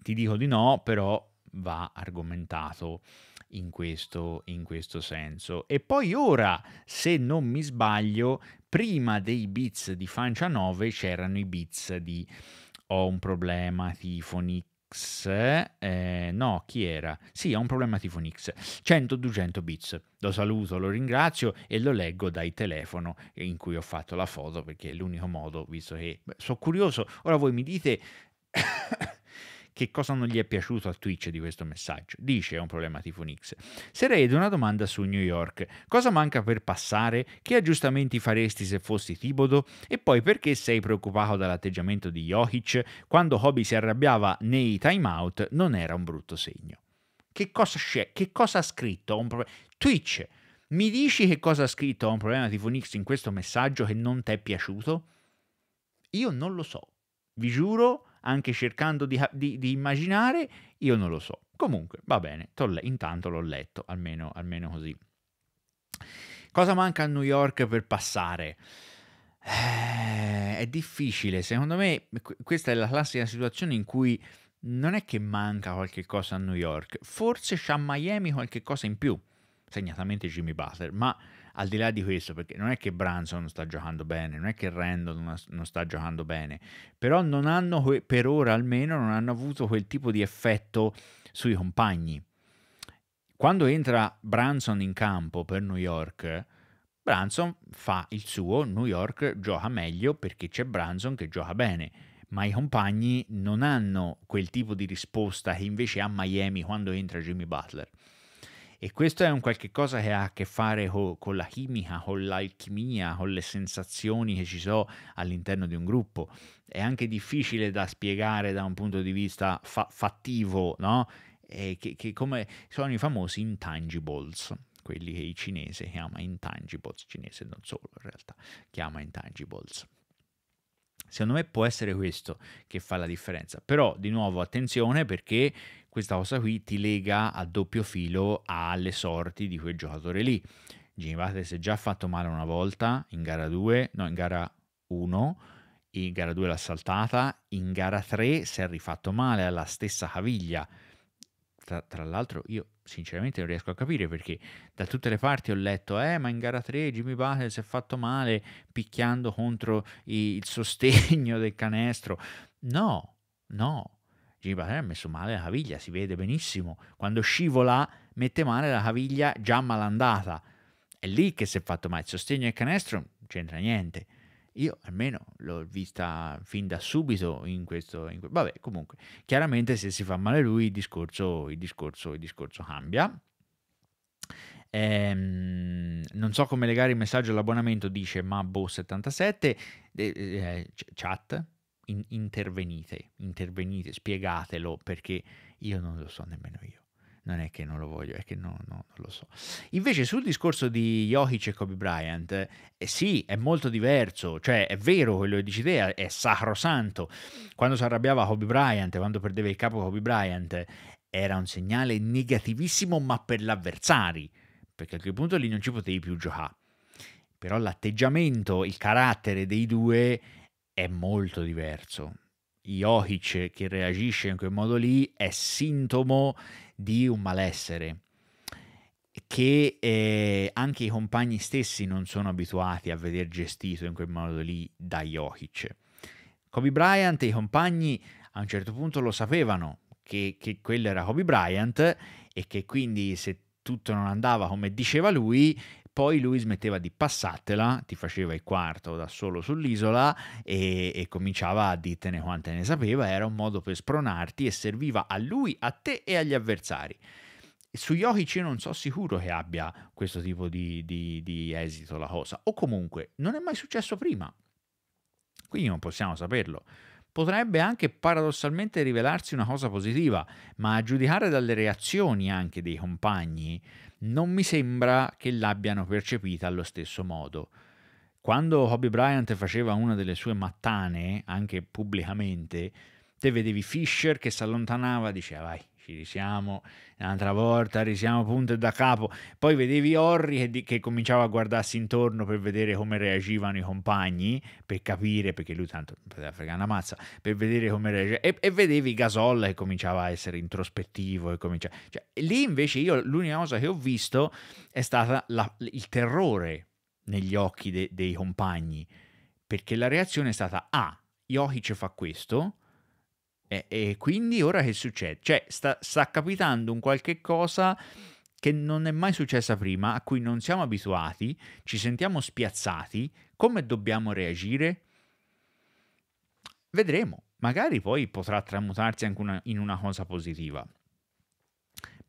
ti dico di no, però va argomentato in questo, in questo senso. E poi ora, se non mi sbaglio, prima dei bits di Fancia 9 c'erano i bits di Ho un problema, tifo, nick, eh, no, chi era? Sì, ha un problema Tifon X, 100-200 bits. Lo saluto, lo ringrazio e lo leggo dai telefono in cui ho fatto la foto perché è l'unico modo, visto che beh, sono curioso. Ora voi mi dite che cosa non gli è piaciuto a Twitch di questo messaggio. Dice è un problema Tifonix. Sarei una domanda su New York. Cosa manca per passare? Che aggiustamenti faresti se fossi Tibodo? E poi perché sei preoccupato dall'atteggiamento di Jokic? Quando Hobby si arrabbiava nei timeout non era un brutto segno. Che cosa, che cosa ha scritto? Twitch, mi dici che cosa ha scritto un problema Tifonix in questo messaggio che non ti è piaciuto? Io non lo so. Vi giuro anche cercando di, di, di immaginare, io non lo so. Comunque, va bene, intanto l'ho letto, almeno, almeno così. Cosa manca a New York per passare? Eh, è difficile, secondo me questa è la classica situazione in cui non è che manca qualche cosa a New York, forse c'ha Miami qualche cosa in più, segnatamente Jimmy Butler, ma al di là di questo, perché non è che Branson non sta giocando bene, non è che Randall non, sta giocando bene, però non hanno, per ora almeno, non hanno avuto quel tipo di effetto sui compagni. Quando entra Branson in campo per New York, Branson fa il suo, New York gioca meglio perché c'è Branson che gioca bene, ma i compagni non hanno quel tipo di risposta che invece ha Miami quando entra Jimmy Butler. E questo è un qualche cosa che ha a che fare co- con la chimica, con l'alchimia, con le sensazioni che ci sono all'interno di un gruppo. È anche difficile da spiegare da un punto di vista fa- fattivo, no? Che, che come sono i famosi intangibles, quelli che il cinese chiama intangibles, cinese non solo in realtà, chiama intangibles. Secondo me può essere questo che fa la differenza, però di nuovo attenzione perché questa cosa qui ti lega a doppio filo alle sorti di quel giocatore lì. Jimmy Butler si è già fatto male una volta in gara 2, no in gara 1, in gara 2 l'ha saltata, in gara 3 si è rifatto male alla stessa caviglia. Tra, tra, l'altro io sinceramente non riesco a capire perché da tutte le parti ho letto eh ma in gara 3 Jimmy Butler si è fatto male picchiando contro il sostegno del canestro no no Gigi Barrera ha messo male la caviglia, si vede benissimo. Quando scivola mette male la caviglia già malandata. È lì che si è fatto male. Il sostegno del canestro non c'entra niente. Io almeno l'ho vista fin da subito in questo... In que... Vabbè, comunque, chiaramente se si fa male lui il discorso, il discorso, il discorso cambia. Ehm, non so come legare il messaggio all'abbonamento, dice Mabbo77, eh, chat, in- intervenite, intervenite, spiegatelo perché io non lo so nemmeno io. Non è che non lo voglio, è che no, no, non lo so. Invece sul discorso di Jokic e Kobe Bryant, eh, sì, è molto diverso, cioè è vero quello che dici te, è sacrosanto. Quando si arrabbiava Kobe Bryant, quando perdeva il capo Kobe Bryant, era un segnale negativissimo ma per l'avversario, perché a quel punto lì non ci potevi più giocare. Però l'atteggiamento, il carattere dei due è molto diverso. Jokic che reagisce in quel modo lì è sintomo di un malessere che eh, anche i compagni stessi non sono abituati a vedere gestito in quel modo lì da Jokic. Kobe Bryant e i compagni a un certo punto lo sapevano che, che quello era Kobe Bryant e che quindi se tutto non andava come diceva lui, poi lui smetteva di passatela, ti faceva il quarto da solo sull'isola e, e cominciava a dirtene quante ne sapeva, era un modo per spronarti e serviva a lui, a te e agli avversari. Su Jokic io non so sicuro che abbia questo tipo di, di, di esito la cosa, o comunque non è mai successo prima, quindi non possiamo saperlo potrebbe anche paradossalmente rivelarsi una cosa positiva, ma a giudicare dalle reazioni anche dei compagni, non mi sembra che l'abbiano percepita allo stesso modo. Quando Hobby Bryant faceva una delle sue mattane, anche pubblicamente, te vedevi Fisher che si allontanava e diceva vai, ci risiamo un'altra volta, risiamo punto e da capo. Poi vedevi Orri che, che, cominciava a guardarsi intorno per vedere come reagivano i compagni, per capire, perché lui tanto poteva fregare una mazza, per vedere come reagiva. E, e vedevi Gasolla che cominciava a essere introspettivo. E cominciava... Cioè, lì invece io l'unica cosa che ho visto è stata la, il terrore negli occhi de, dei compagni, perché la reazione è stata A, ah, Jokic fa questo, e, e quindi ora che succede? Cioè, sta, sta capitando un qualche cosa che non è mai successa prima, a cui non siamo abituati, ci sentiamo spiazzati, come dobbiamo reagire? Vedremo, magari poi potrà tramutarsi anche una, in una cosa positiva.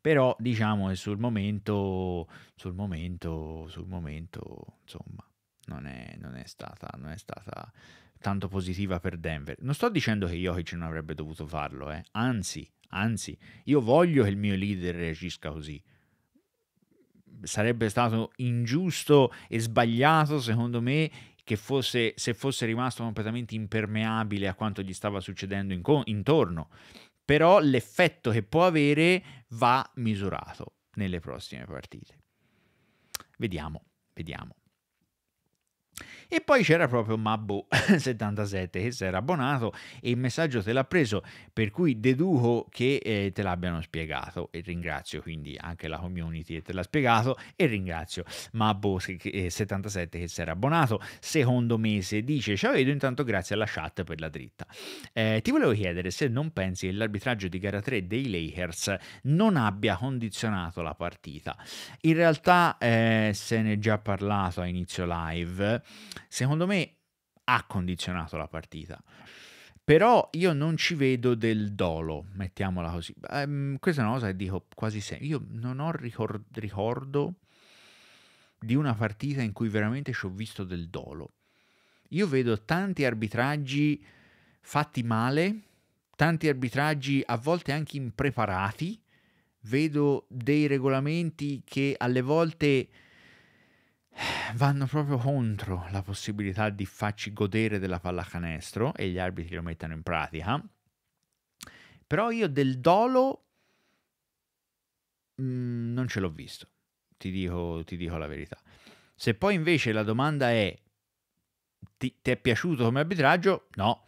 Però diciamo che sul momento, sul momento, sul momento, insomma, non è, non è stata, non è stata tanto positiva per Denver. Non sto dicendo che Jokic non avrebbe dovuto farlo, eh. anzi, anzi, io voglio che il mio leader reagisca così. Sarebbe stato ingiusto e sbagliato, secondo me, che fosse, se fosse rimasto completamente impermeabile a quanto gli stava succedendo in co- intorno. Però l'effetto che può avere va misurato nelle prossime partite. Vediamo, vediamo. E poi c'era proprio Mabbo77 che si era abbonato e il messaggio te l'ha preso, per cui deduco che eh, te l'abbiano spiegato e ringrazio quindi anche la community che te l'ha spiegato e ringrazio Mabbo77 eh, che si era abbonato. Secondo mese dice, ciao vedo intanto grazie alla chat per la dritta. Eh, ti volevo chiedere se non pensi che l'arbitraggio di gara 3 dei Lakers non abbia condizionato la partita. In realtà eh, se ne è già parlato a inizio live secondo me ha condizionato la partita. Però io non ci vedo del dolo, mettiamola così. Um, questa è una cosa che dico quasi sempre. Io non ho ricor- ricordo di una partita in cui veramente ci ho visto del dolo. Io vedo tanti arbitraggi fatti male, tanti arbitraggi a volte anche impreparati, vedo dei regolamenti che alle volte vanno proprio contro la possibilità di farci godere della pallacanestro e gli arbitri lo mettano in pratica. Però io del dolo mh, mm, non ce l'ho visto, ti dico, ti dico, la verità. Se poi invece la domanda è ti, ti è piaciuto come arbitraggio? No.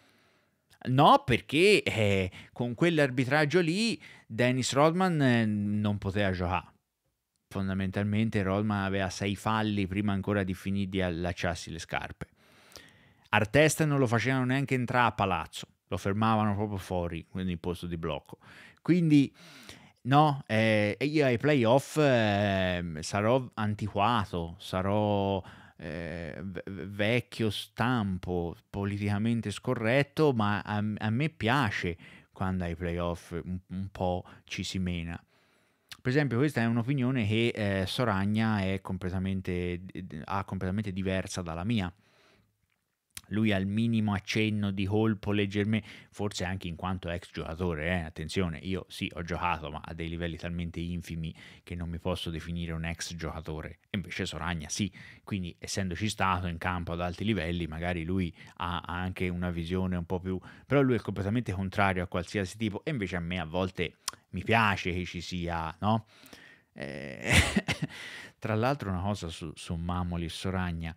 No, perché eh, con quell'arbitraggio lì Dennis Rodman eh, non poteva giocare fondamentalmente Rodman aveva sei falli prima ancora di finire di allacciarsi le scarpe. Artest non lo facevano neanche entrare a palazzo, lo fermavano proprio fuori, quindi in posto di blocco. Quindi No, eh, io ai playoff eh, sarò antiquato, sarò eh, vecchio stampo, politicamente scorretto, ma a, a me piace quando ai playoff un, un po' ci si mena. Per esempio questa è un'opinione che eh, Soragna completamente, ha completamente diversa dalla mia lui al minimo accenno di colpo leggermente, forse anche in quanto ex giocatore, eh? attenzione, io sì ho giocato ma a dei livelli talmente infimi che non mi posso definire un ex giocatore, e invece Soragna sì, quindi essendoci stato in campo ad alti livelli magari lui ha anche una visione un po' più, però lui è completamente contrario a qualsiasi tipo e invece a me a volte mi piace che ci sia, no? Eh, tra l'altro una cosa su, su Mamoli e Soragna,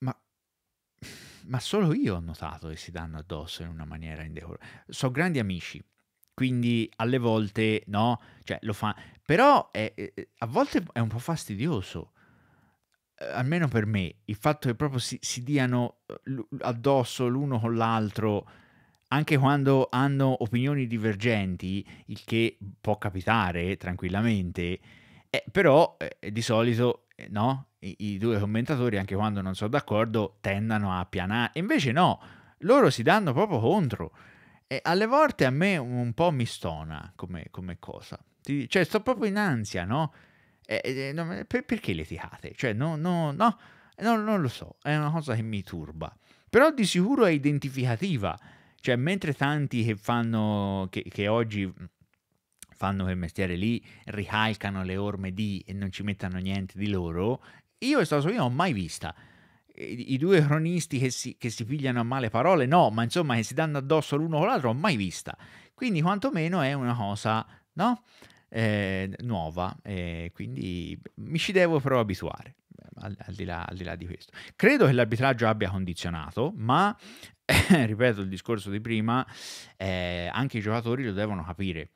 ma, ma, solo io ho notato che si danno addosso in una maniera indecorosa. Sono grandi amici, quindi alle volte no, cioè lo fa, però è, è, a volte è un po' fastidioso eh, almeno per me, il fatto che proprio si, si diano eh, addosso l'uno con l'altro anche quando hanno opinioni divergenti, il che può capitare tranquillamente, eh, però eh, di solito eh, no? I, I, due commentatori, anche quando non sono d'accordo, tendono a pianare. Invece no, loro si danno proprio contro. E alle volte a me un, po' mi stona come, come cosa. Ti, cioè, sto proprio in ansia, no? no eh, per, perché litigate? Cioè, no, no, no, eh, no, non lo so, è una cosa che mi turba. Però di sicuro è identificativa cioè, mentre tanti che fanno, che, che oggi fanno quel mestiere lì, ricalcano le orme di e non ci mettono niente di loro, io questa cosa non l'ho mai vista. I, I, due cronisti che si, che si pigliano a male parole, no, ma insomma che si danno addosso l'uno con l'altro, ho mai vista. Quindi quantomeno è una cosa, no? Eh, nuova, eh, quindi mi ci devo però abituare al, al, di là, al di là di questo. Credo che l'arbitraggio abbia condizionato, ma eh, ripeto il discorso di prima, eh, anche i giocatori lo devono capire.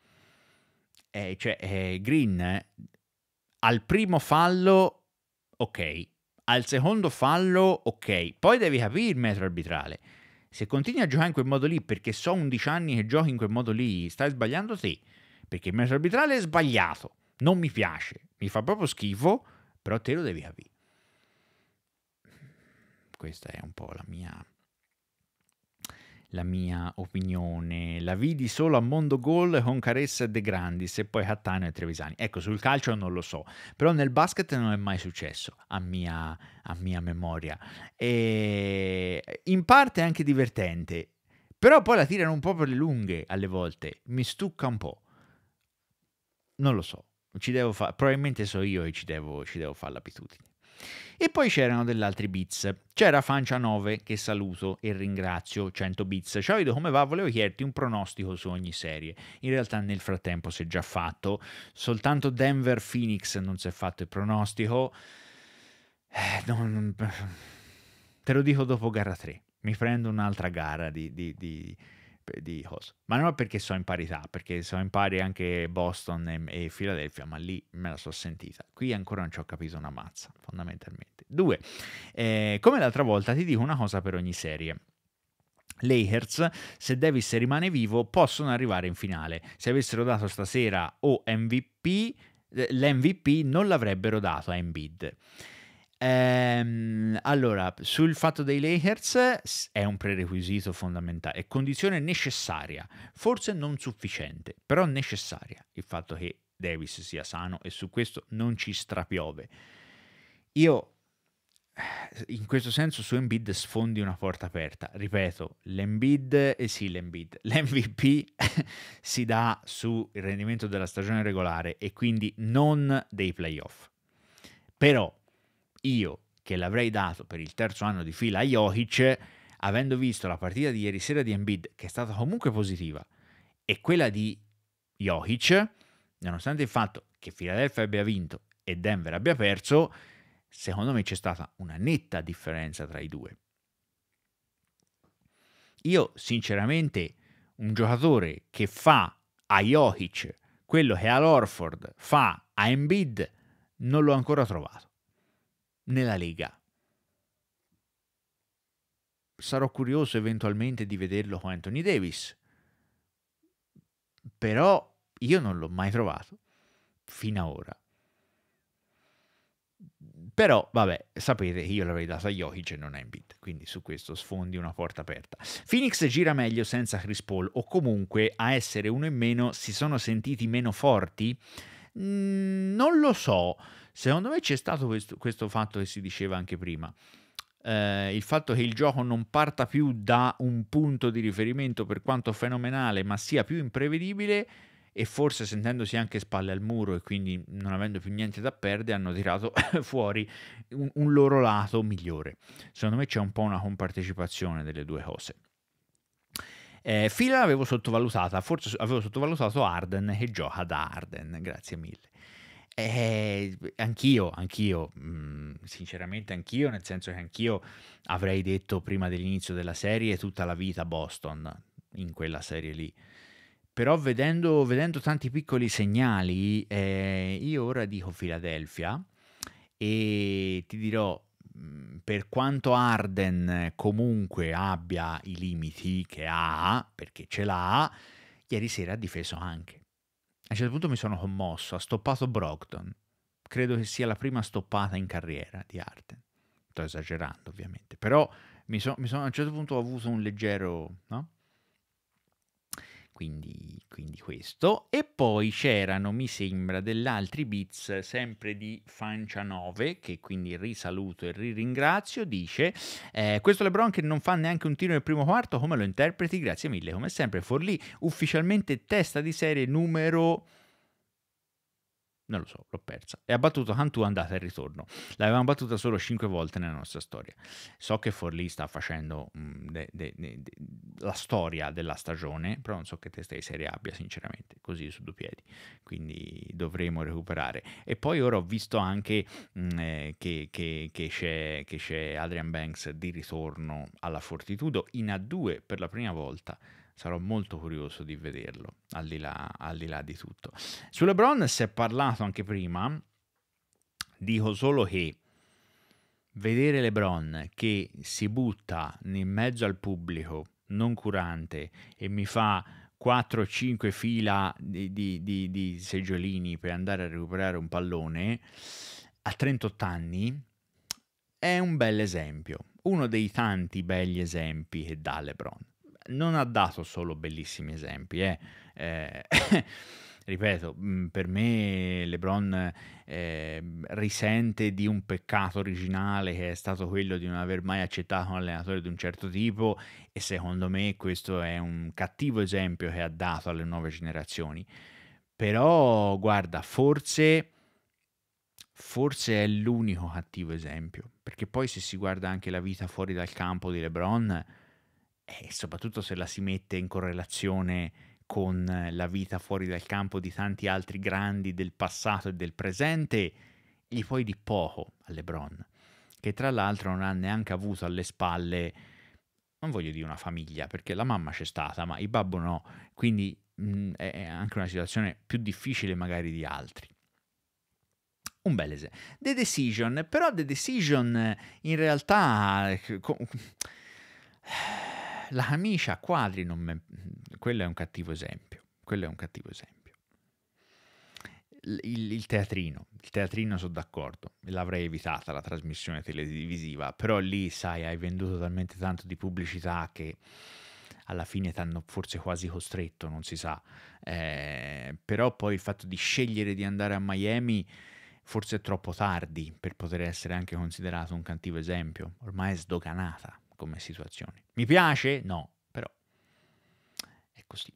Eh, cioè, eh, Green al primo fallo, ok, al secondo fallo, ok, poi devi capire il metro arbitrale. Se continui a giocare in quel modo lì, perché so 11 anni che giochi in quel modo lì, stai sbagliando te, perché il metro arbitrale è sbagliato, non mi piace, mi fa proprio schifo, però te lo devi capire questa è un po' la mia, la mia opinione. La vidi solo a Mondo Gol con Caressa De Grandis e poi Hattano e Trevisani. Ecco, sul calcio non lo so, però nel basket non è mai successo, a mia, a mia memoria. E in parte è anche divertente, però poi la tirano un po' per le lunghe alle volte, mi stucca un po'. Non lo so, ci devo fa- probabilmente so io e ci devo, ci devo fare l'abitudine. E poi c'erano degli altri bits. C'era Fancia 9 che saluto e ringrazio, 100 bits. Ciao Ido, come va? Volevo chiederti un pronostico su ogni serie. In realtà nel frattempo si è già fatto, soltanto Denver Phoenix non si è fatto il pronostico. Eh, non, te lo dico dopo gara 3. Mi prendo un'altra gara di, di, di di cosa. Ma non perché sono in parità, perché sono in pari anche Boston e, e Philadelphia, ma lì me la sono sentita. Qui ancora non ci ho capito una mazza, fondamentalmente. Due, eh, come l'altra volta ti dico una cosa per ogni serie. Lakers, se Davis rimane vivo, possono arrivare in finale. Se avessero dato stasera o MVP, eh, l'MVP non l'avrebbero dato a Embiid. Ehm, allora, sul fatto dei Lakers è un prerequisito fondamentale, è condizione necessaria, forse non sufficiente, però necessaria il fatto che Davis sia sano e su questo non ci strapiove. Io eh, in questo senso su Embed sfondi una porta aperta. Ripeto, l'Embed, eh sì, l'Embed, l'MVP si dà sul rendimento della stagione regolare e quindi non dei playoff. Però io che l'avrei dato per il terzo anno di fila a Jokic, avendo visto la partita di ieri sera di Embiid, che è stata comunque positiva, e quella di Jokic, nonostante il fatto che Philadelphia abbia vinto e Denver abbia perso, secondo me c'è stata una netta differenza tra i due. Io sinceramente un giocatore che fa a Jokic quello che Al Orford fa a Embiid non l'ho ancora trovato nella Lega. Sarò curioso eventualmente di vederlo con Anthony Davis, però io non l'ho mai trovato fino ad ora. Però, vabbè, sapete che io l'avrei data a Jokic e non a Embiid, quindi su questo sfondi una porta aperta. Phoenix gira meglio senza Chris Paul, o comunque a essere uno in meno si sono sentiti meno forti? Mm, non lo so. Secondo me c'è stato questo, questo fatto che si diceva anche prima. Eh, il fatto che il gioco non parta più da un punto di riferimento per quanto fenomenale, ma sia più imprevedibile e forse sentendosi anche spalle al muro e quindi non avendo più niente da perdere hanno tirato fuori un, un loro lato migliore. Secondo me c'è un po' una compartecipazione delle due cose. Eh, Fila l'avevo sottovalutata, forse avevo sottovalutato Arden che gioca da Arden, grazie mille. Eh, anch'io, anch'io, mm, sinceramente anch'io, nel senso che anch'io avrei detto prima dell'inizio della serie tutta la vita Boston in quella serie lì. Però vedendo, vedendo tanti piccoli segnali, eh, io ora dico Philadelphia e ti dirò, mm, per quanto Arden comunque abbia i limiti che ha, perché ce l'ha, ieri sera ha difeso anche a un certo punto mi sono commosso, ha stoppato Brogdon. Credo che sia la prima stoppata in carriera di Arden. Sto esagerando ovviamente, però mi so, mi so, a un certo punto ho avuto un leggero... No? quindi, quindi questo. E poi c'erano, mi sembra, degli altri bits sempre di Fancia 9, che quindi risaluto e riringrazio, dice eh, questo Lebron che non fa neanche un tiro nel primo quarto, come lo interpreti? Grazie mille, come sempre Forlì, ufficialmente testa di serie numero non lo so, l'ho persa. E ha battuto Cantu andata e ritorno. L'avevamo battuta solo 5 volte nella nostra storia. So che Forlì sta facendo mh, mm, de, de, de, la storia della stagione, però non so che testa di serie abbia, sinceramente, così su due piedi. Quindi dovremo recuperare. E poi ora ho visto anche mh, mm, eh, che, che, che, c'è, che c'è Adrian Banks di ritorno alla Fortitudo in A2 per la prima volta sarò molto curioso di vederlo, al di là, al di, là di tutto. Su LeBron si è parlato anche prima, dico solo che vedere LeBron che si butta in mezzo al pubblico non curante e mi fa 4 5 fila di, di, di, di, seggiolini per andare a recuperare un pallone a 38 anni è un bel esempio, uno dei tanti belli esempi che dà LeBron non ha dato solo bellissimi esempi. Eh. eh ripeto, per me LeBron eh, risente di un peccato originale che è stato quello di non aver mai accettato un allenatore di un certo tipo e secondo me questo è un cattivo esempio che ha dato alle nuove generazioni. Però guarda, forse forse è l'unico cattivo esempio, perché poi se si guarda anche la vita fuori dal campo di LeBron e eh, soprattutto se la si mette in correlazione con la vita fuori dal campo di tanti altri grandi del passato e del presente, gli puoi di poco a LeBron, che tra l'altro non ha neanche avuto alle spalle, non voglio dire una famiglia, perché la mamma c'è stata, ma il babbo no, quindi mh, mm, è anche una situazione più difficile magari di altri. Un bel esempio. The Decision, però The Decision in realtà... Eh, co- la camicia a quadri, me... quello è un cattivo esempio. Quello è un cattivo esempio. Il, il, teatrino, il teatrino sono d'accordo, l'avrei evitata la trasmissione televisiva, però lì sai hai venduto talmente tanto di pubblicità che alla fine ti hanno forse quasi costretto, non si sa, eh, però poi il fatto di scegliere di andare a Miami forse è troppo tardi per poter essere anche considerato un cattivo esempio, ormai è sdoganata come situazione. Mi piace? No, però è così.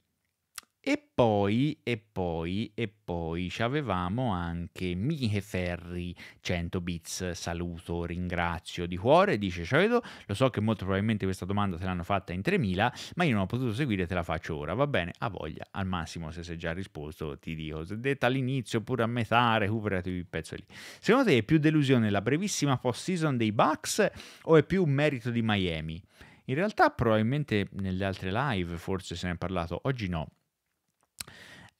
E poi, e poi, e poi ci avevamo anche Miche Ferri 100 bits. Saluto, ringrazio di cuore. Dice: Ciao, lo so che molto probabilmente questa domanda te l'hanno fatta in 3000, ma io non ho potuto seguire, te la faccio ora. Va bene, a voglia. Al massimo, se sei già risposto, ti dico: se detta all'inizio oppure a metà, recuperati il pezzo lì. Secondo te è più delusione la brevissima post season dei Bucks o è più un merito di Miami? In realtà, probabilmente nelle altre live forse se ne è parlato, oggi no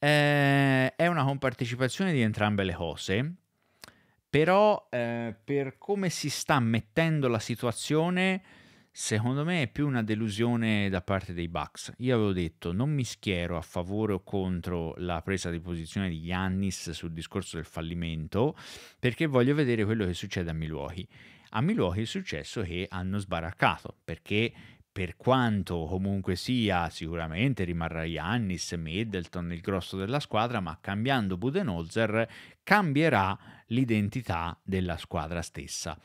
eh, è una compartecipazione di entrambe le cose, però eh, per come si sta mettendo la situazione, secondo me è più una delusione da parte dei Bucks. Io avevo detto non mi schiero a favore o contro la presa di posizione di Yannis sul discorso del fallimento, perché voglio vedere quello che succede a Milwaukee. A Milwaukee è successo che hanno sbaraccato perché per quanto comunque sia, sicuramente rimarrà Yannis, Middleton, il grosso della squadra, ma cambiando Budenholzer cambierà l'identità della squadra stessa.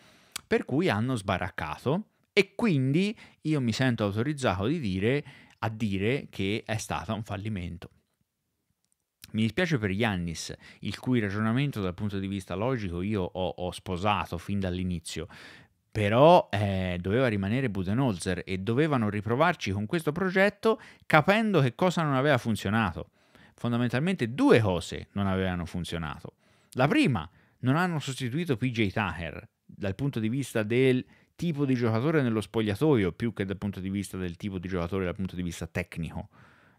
Per cui hanno sbaraccato e quindi io mi sento autorizzato di dire, a dire che è stato un fallimento. Mi dispiace per Yannis, il cui ragionamento dal punto di vista logico io ho, ho sposato fin dall'inizio, però eh, doveva rimanere Budenholzer e dovevano riprovarci con questo progetto capendo che cosa non aveva funzionato. Fondamentalmente due cose non avevano funzionato. La prima, non hanno sostituito PJ Taher dal punto di vista del tipo di giocatore nello spogliatoio più che dal punto di vista del tipo di giocatore dal punto di vista tecnico.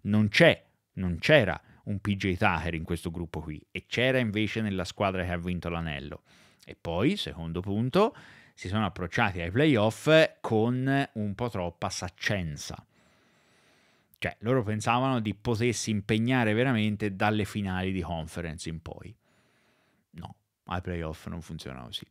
Non c'è, non c'era un PJ Taher in questo gruppo qui e c'era invece nella squadra che ha vinto l'anello. E poi, secondo punto, si sono approcciati ai playoff con un po' troppa saccenza. Cioè, loro pensavano di potersi impegnare veramente dalle finali di conference in poi. No, ai playoff non funziona così.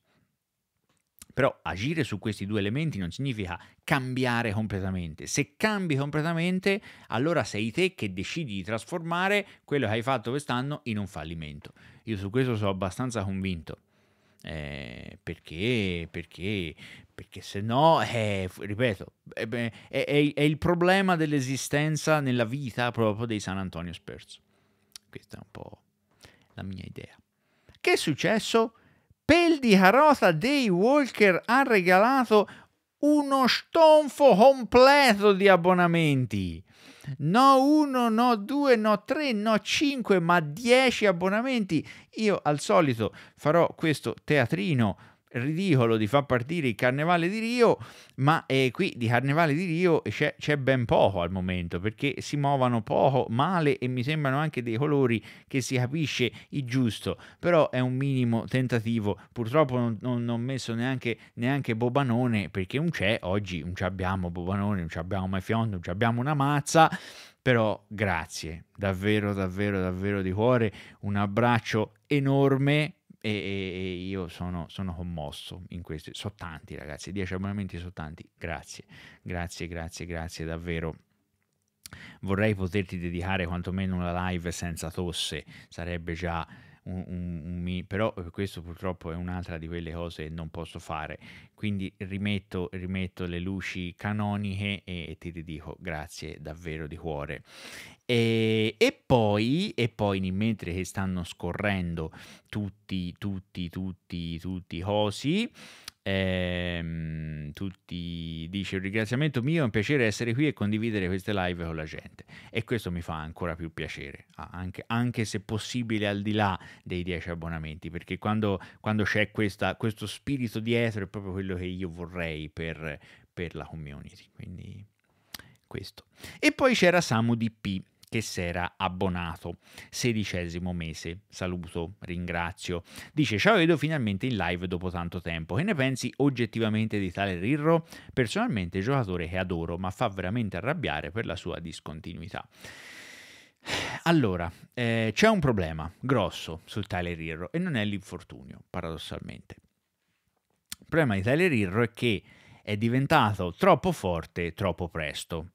Però agire su questi due elementi non significa cambiare completamente. Se cambi completamente, allora sei te che decidi di trasformare quello che hai fatto quest'anno in un fallimento. Io su questo sono abbastanza convinto. Eh, perché, perché, perché se no, eh, ripeto, eh, è, è, è, il problema dell'esistenza nella vita proprio dei San Antonio Spurs. Questa è un po' la mia idea. Che è successo? Pel di carota dei Walker ha regalato uno stonfo completo di abbonamenti no 1, no 2, no 3, no 5, ma 10 abbonamenti. Io al solito farò questo teatrino ridicolo di far partire il Carnevale di Rio, ma eh, qui di Carnevale di Rio c'è, c'è, ben poco al momento perché si muovono poco, male e mi sembrano anche dei colori che si capisce il giusto, però è un minimo tentativo, purtroppo non, ho messo neanche, neanche Bobanone perché non c'è, oggi non ci abbiamo Bobanone, non ci abbiamo Maifion, non ci abbiamo una mazza, però grazie, davvero, davvero, davvero di cuore, un abbraccio enorme e, e io sono, sono, commosso in questi, sono tanti ragazzi, 10 abbonamenti sono tanti, grazie, grazie, grazie, grazie davvero. Vorrei poterti dedicare quantomeno una live senza tosse, sarebbe già un, un, un mi, però eh, questo purtroppo è un'altra di quelle cose che non posso fare, quindi rimetto, rimetto le luci canoniche e, e ti ridico grazie davvero di cuore. E, e, poi, e poi, mentre che stanno scorrendo tutti, tutti, tutti, tutti i cosi, ehm, tutti, dice un ringraziamento mio, è un piacere essere qui e condividere queste live con la gente. E questo mi fa ancora più piacere, anche, anche se possibile al di là dei 10 abbonamenti, perché quando, quando c'è questa, questo spirito dietro è proprio quello che io vorrei per, per la community. Quindi questo. E poi c'era Samu DP che si era abbonato. Sedicesimo mese. Saluto, ringrazio. Dice: Ciao, vedo finalmente in live dopo tanto tempo. Che ne pensi oggettivamente di tale Rirro? Personalmente, giocatore che adoro, ma fa veramente arrabbiare per la sua discontinuità. Allora, eh, c'è un problema grosso sul Tyler Rirro e non è l'infortunio, paradossalmente. Il problema di Tyler Rirro è che è diventato troppo forte troppo presto.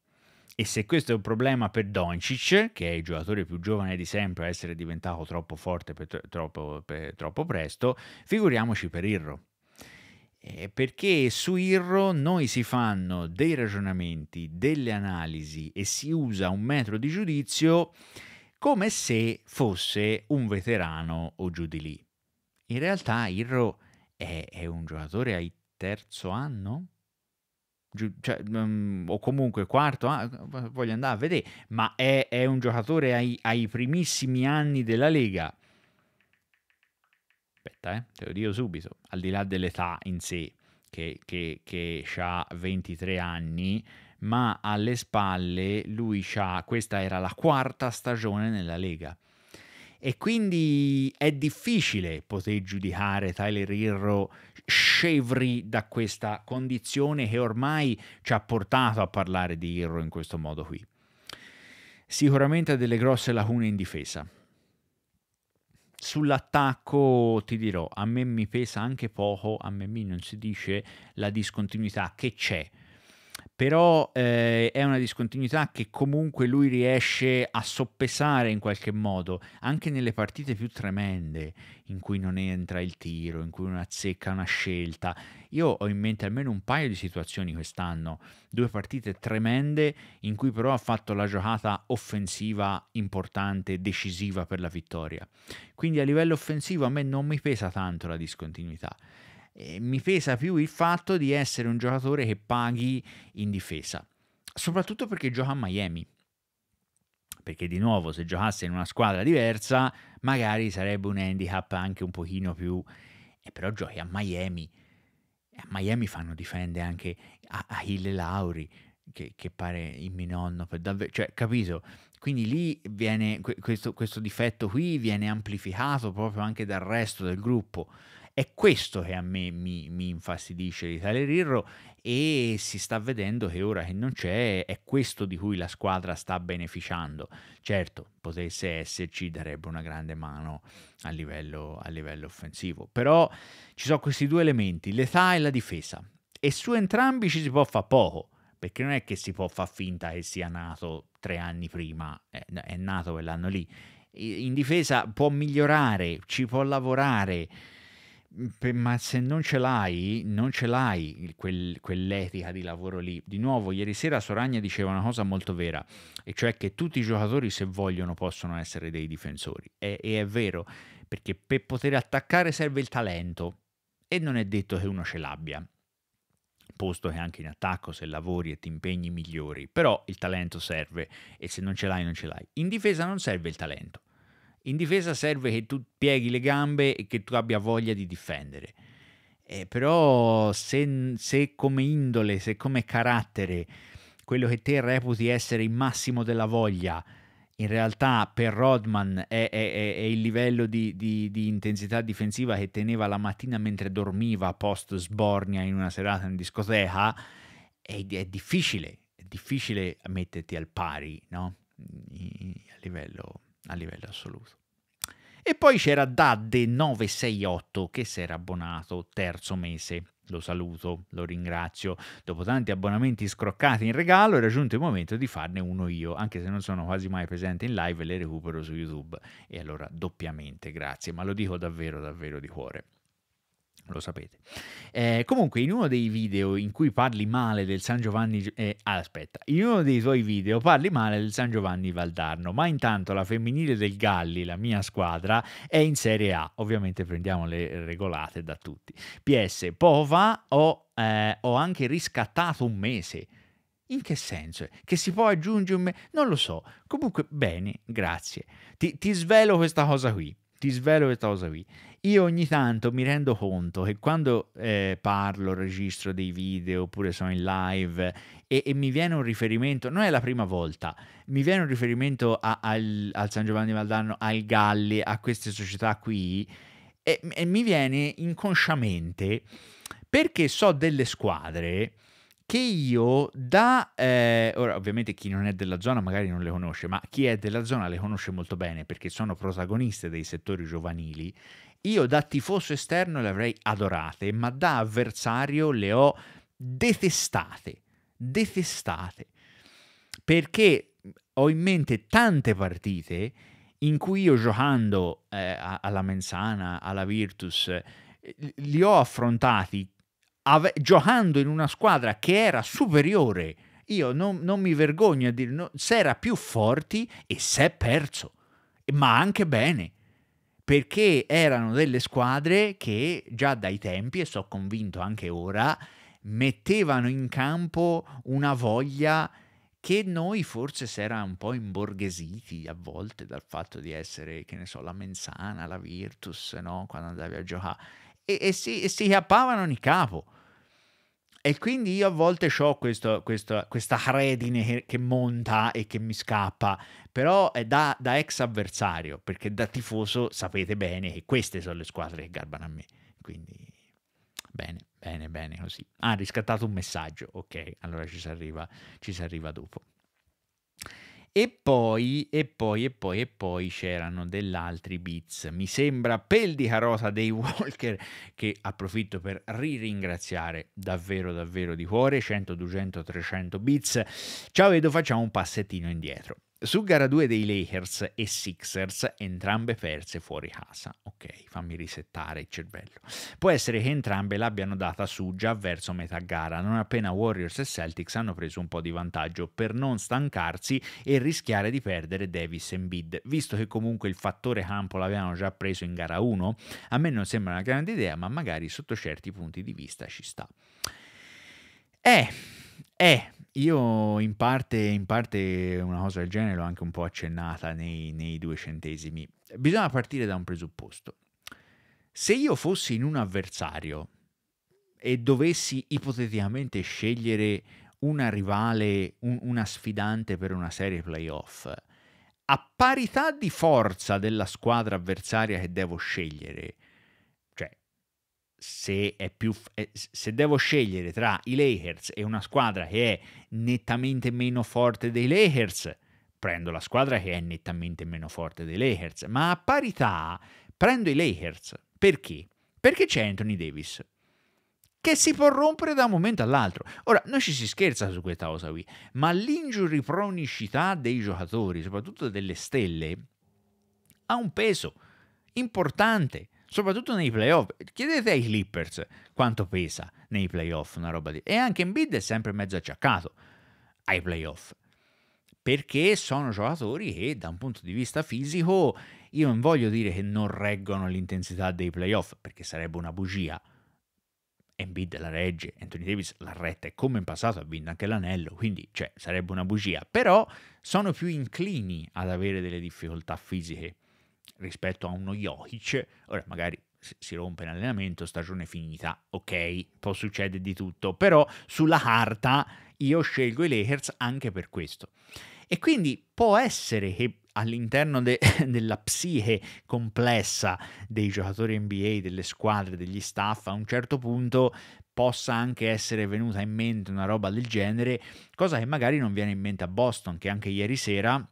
E se questo è un problema per Doncic, che è il giocatore più giovane di sempre a essere diventato troppo forte per, troppo, per, troppo presto, figuriamoci per Irro. Eh, perché su Irro noi si fanno dei ragionamenti, delle analisi e si usa un metro di giudizio come se fosse un veterano o giù di lì. In realtà Irro è, è un giocatore ai terzo anno, cioè, um, o comunque quarto, ah, voglio andare a vedere, ma è, è un giocatore ai, ai, primissimi anni della Lega. Aspetta, eh, te lo dico subito, al di là dell'età in sé, che, che, che ha 23 anni, ma alle spalle lui ha, questa era la quarta stagione nella Lega. E quindi è difficile poter giudicare Tyler Irro scevri da questa condizione che ormai ci ha portato a parlare di Irro in questo modo qui. Sicuramente ha delle grosse lacune in difesa. Sull'attacco ti dirò, a me mi pesa anche poco, a me non si dice la discontinuità che c'è però eh, è una discontinuità che comunque lui riesce a soppesare in qualche modo, anche nelle partite più tremende, in cui non entra il tiro, in cui non azzecca una scelta. Io ho in mente almeno un paio di situazioni quest'anno, due partite tremende in cui però ha fatto la giocata offensiva importante, decisiva per la vittoria. Quindi a livello offensivo a me non mi pesa tanto la discontinuità eh, mi pesa più il fatto di essere un giocatore che paghi in difesa, soprattutto perché gioca a Miami. Perché di nuovo, se giocasse in una squadra diversa, magari sarebbe un handicap anche un pochino più... Eh, però giochi a Miami. A Miami fanno difendere anche Achille Lauri, che, che, pare il mio nonno, per davvero, cioè, capito? Quindi lì viene questo, questo difetto qui viene amplificato proprio anche dal resto del gruppo. È questo che a me mi, mi infastidisce di tale Rirro e si sta vedendo che ora che non c'è è questo di cui la squadra sta beneficiando. Certo, potesse esserci, darebbe una grande mano a livello, a livello offensivo, però ci sono questi due elementi, l'età e la difesa, e su entrambi ci si può fare poco perché non è che si può far finta che sia nato tre anni prima, è nato quell'anno lì. In difesa può migliorare, ci può lavorare, Mhmm, ma se non ce l'hai, non ce l'hai quel, quell'etica di lavoro lì. Di nuovo, ieri sera Soragna diceva una cosa molto vera, e cioè che tutti i giocatori, se vogliono, possono essere dei difensori. E, e è vero, perché per poter attaccare serve il talento, e non è detto che uno ce l'abbia, posto che anche in attacco, se lavori e ti impegni, migliori. Però il talento serve, e se non ce l'hai, non ce l'hai. In difesa non serve il talento in difesa serve che tu pieghi le gambe e che tu abbia voglia di difendere. Eh, però se, se come indole, se come carattere, quello che te reputi essere il massimo della voglia, in realtà per Rodman è, è, è il livello di, di, di, intensità difensiva che teneva la mattina mentre dormiva post sbornia in una serata in discoteca, è, è difficile, è difficile metterti al pari, no? a livello a livello assoluto. E poi c'era Dadde968 che si era abbonato terzo mese. Lo saluto, lo ringrazio. Dopo tanti abbonamenti scroccati in regalo, è giunto il momento di farne uno io, anche se non sono quasi mai presente in live e le recupero su YouTube. E allora doppiamente grazie, ma lo dico davvero, davvero di cuore lo sapete. Eh, comunque, in uno dei video in cui parli male del San Giovanni. Eh, ah, aspetta, in uno dei tuoi video parli male del San Giovanni Valdarno. Ma intanto la femminile del Galli, la mia squadra, è in Serie A. Ovviamente prendiamo le regolate da tutti. PS, Pova, ho, eh, ho anche riscattato un mese. In che senso? Che si può aggiungere un mese? Non lo so. Comunque, bene, grazie. Ti, ti svelo questa cosa qui. Ti svelo questa cosa qui. Io ogni tanto mi rendo conto che quando eh, parlo, registro dei video oppure sono in live e, e, mi viene un riferimento, non è la prima volta, mi viene un riferimento a, al, al, San Giovanni Valdanno, al Galli, a queste società qui e, e mi viene inconsciamente perché so delle squadre che io da... Eh, ora ovviamente chi non è della zona magari non le conosce, ma chi è della zona le conosce molto bene perché sono protagoniste dei settori giovanili io da tifoso esterno le avrei adorate, ma da avversario le ho detestate, detestate, perché ho in mente tante partite in cui io giocando eh, alla Menzana, alla Virtus, eh, li ho affrontati giocando in una squadra che era superiore. Io non, non mi vergogno a dire, no, se era più forti e se è perso, ma anche bene perché erano delle squadre che già dai tempi, e sono convinto anche ora, mettevano in campo una voglia che noi forse si era un po' imborghesiti a volte dal fatto di essere, che ne so, la Menzana, la Virtus, no? quando andavi a giocare, e, e si, e si cappavano ogni capo. E quindi io a volte ho questo, questo, questa credine che, monta e che mi scappa, però è da, da ex avversario, perché da tifoso sapete bene che queste sono le squadre che garbano a me. Quindi bene, bene, bene così. Ah, riscattato un messaggio, ok, allora ci si arriva, ci si arriva dopo. E poi, e poi, e poi, e poi c'erano dell'altri beats. Mi sembra pel di carota dei Walker che approfitto per riringraziare davvero, davvero di cuore. 100, 200, 300 beats. Ciao Edo, facciamo un passettino indietro. Su gara 2 dei Lakers e Sixers, entrambe perse fuori casa. Ok, fammi risettare il cervello. Può essere che entrambe l'abbiano data su già verso metà gara, non appena Warriors e Celtics hanno preso un po' di vantaggio per non stancarsi e rischiare di perdere Davis e Bid, visto che comunque il fattore campo l'avevano già preso in gara 1. A me non sembra una grande idea, ma magari sotto certi punti di vista ci sta. Eh, eh, io in parte, in parte, una cosa del genere l'ho anche un po' accennata nei, nei due centesimi. Bisogna partire da un presupposto. Se io fossi in un avversario e dovessi ipoteticamente scegliere una rivale, un, una sfidante per una serie playoff, a parità di forza della squadra avversaria che devo scegliere, se, più, eh, se, devo scegliere tra i Lakers e una squadra che è nettamente meno forte dei Lakers, prendo la squadra che è nettamente meno forte dei Lakers, ma a parità prendo i Lakers. Perché? Perché c'è Anthony Davis, che si può rompere da un momento all'altro. Ora, non ci si scherza su questa cosa qui, ma l'injury dei giocatori, soprattutto delle stelle, ha un peso importante soprattutto nei playoff. Chiedete ai Clippers quanto pesa nei playoff una roba di... E anche in bid è sempre mezzo acciaccato ai playoff. Perché sono giocatori che da un punto di vista fisico io non voglio dire che non reggono l'intensità dei playoff, perché sarebbe una bugia. Embiid la regge, Anthony Davis l'ha retta e come in passato ha vinto anche l'anello, quindi cioè, sarebbe una bugia, però sono più inclini ad avere delle difficoltà fisiche rispetto a uno Jokic, ora magari si rompe in allenamento, stagione finita, ok, può succedere di tutto, però sulla carta io scelgo i Lakers anche per questo. E quindi può essere che all'interno de- della psiche complessa dei giocatori NBA, delle squadre, degli staff, a un certo punto possa anche essere venuta in mente una roba del genere, cosa che magari non viene in mente a Boston, che anche ieri sera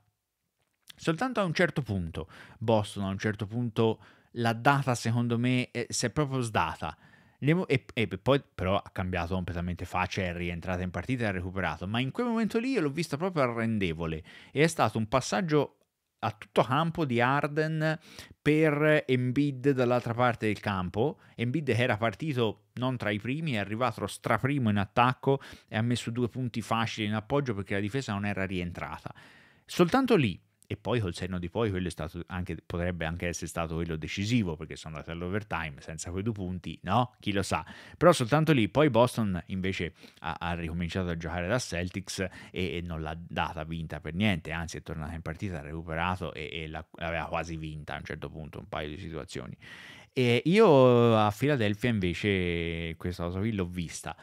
soltanto a un certo punto. Boston a un certo punto la data, secondo me, eh, si è proprio sdata. E, e, poi però ha cambiato completamente faccia, è rientrata in partita e ha recuperato, ma in quel momento lì io l'ho vista proprio arrendevole e è stato un passaggio a tutto campo di Arden per Embiid dall'altra parte del campo. Embed era partito non tra i primi, è arrivato straprimo in attacco e ha messo due punti facili in appoggio perché la difesa non era rientrata. Soltanto lì e poi col senno di poi quello anche, potrebbe anche essere stato quello decisivo perché sono andati all'overtime senza quei due punti, no? Chi lo sa. Però soltanto lì, poi Boston invece ha, ha ricominciato a giocare da Celtics e, e, non l'ha data vinta per niente, anzi è tornata in partita, ha recuperato e, e l'aveva quasi vinta a un certo punto un paio di situazioni. E io a Philadelphia invece questa cosa qui l'ho vista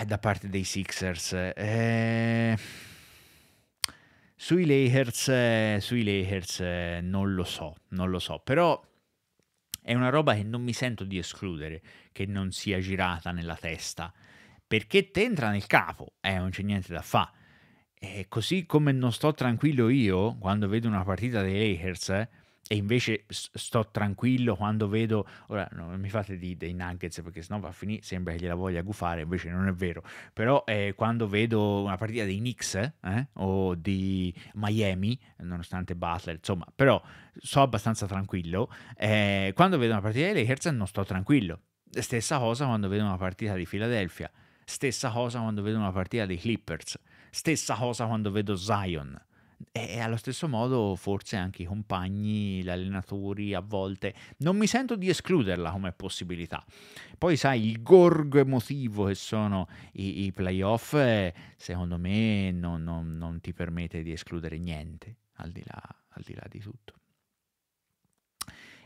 eh, da parte dei Sixers. Eh sui Lakers, eh, sui Lakers eh, non lo so, non lo so, però è una roba che non mi sento di escludere, che non sia girata nella testa, perché te entra nel capo, eh, non c'è niente da fare. E così come non sto tranquillo io quando vedo una partita dei Lakers, eh, e invece sto tranquillo quando vedo, ora non mi fate di, dei nuggets perché sennò va a finire, sembra che gliela voglia gufare, invece non è vero, però eh, quando vedo una partita dei Knicks eh, o di Miami, nonostante Butler, insomma, però so abbastanza tranquillo, eh, quando vedo una partita dei Lakers non sto tranquillo, stessa cosa quando vedo una partita di Philadelphia, stessa cosa quando vedo una partita dei Clippers, stessa cosa quando vedo Zion, e allo stesso modo forse anche i compagni, gli allenatori a volte. Non mi sento di escluderla come possibilità. Poi sai, il gorgo emotivo che sono i, i playoff, eh, secondo me non, non, non ti permette di escludere niente, al di là, al di, là di tutto.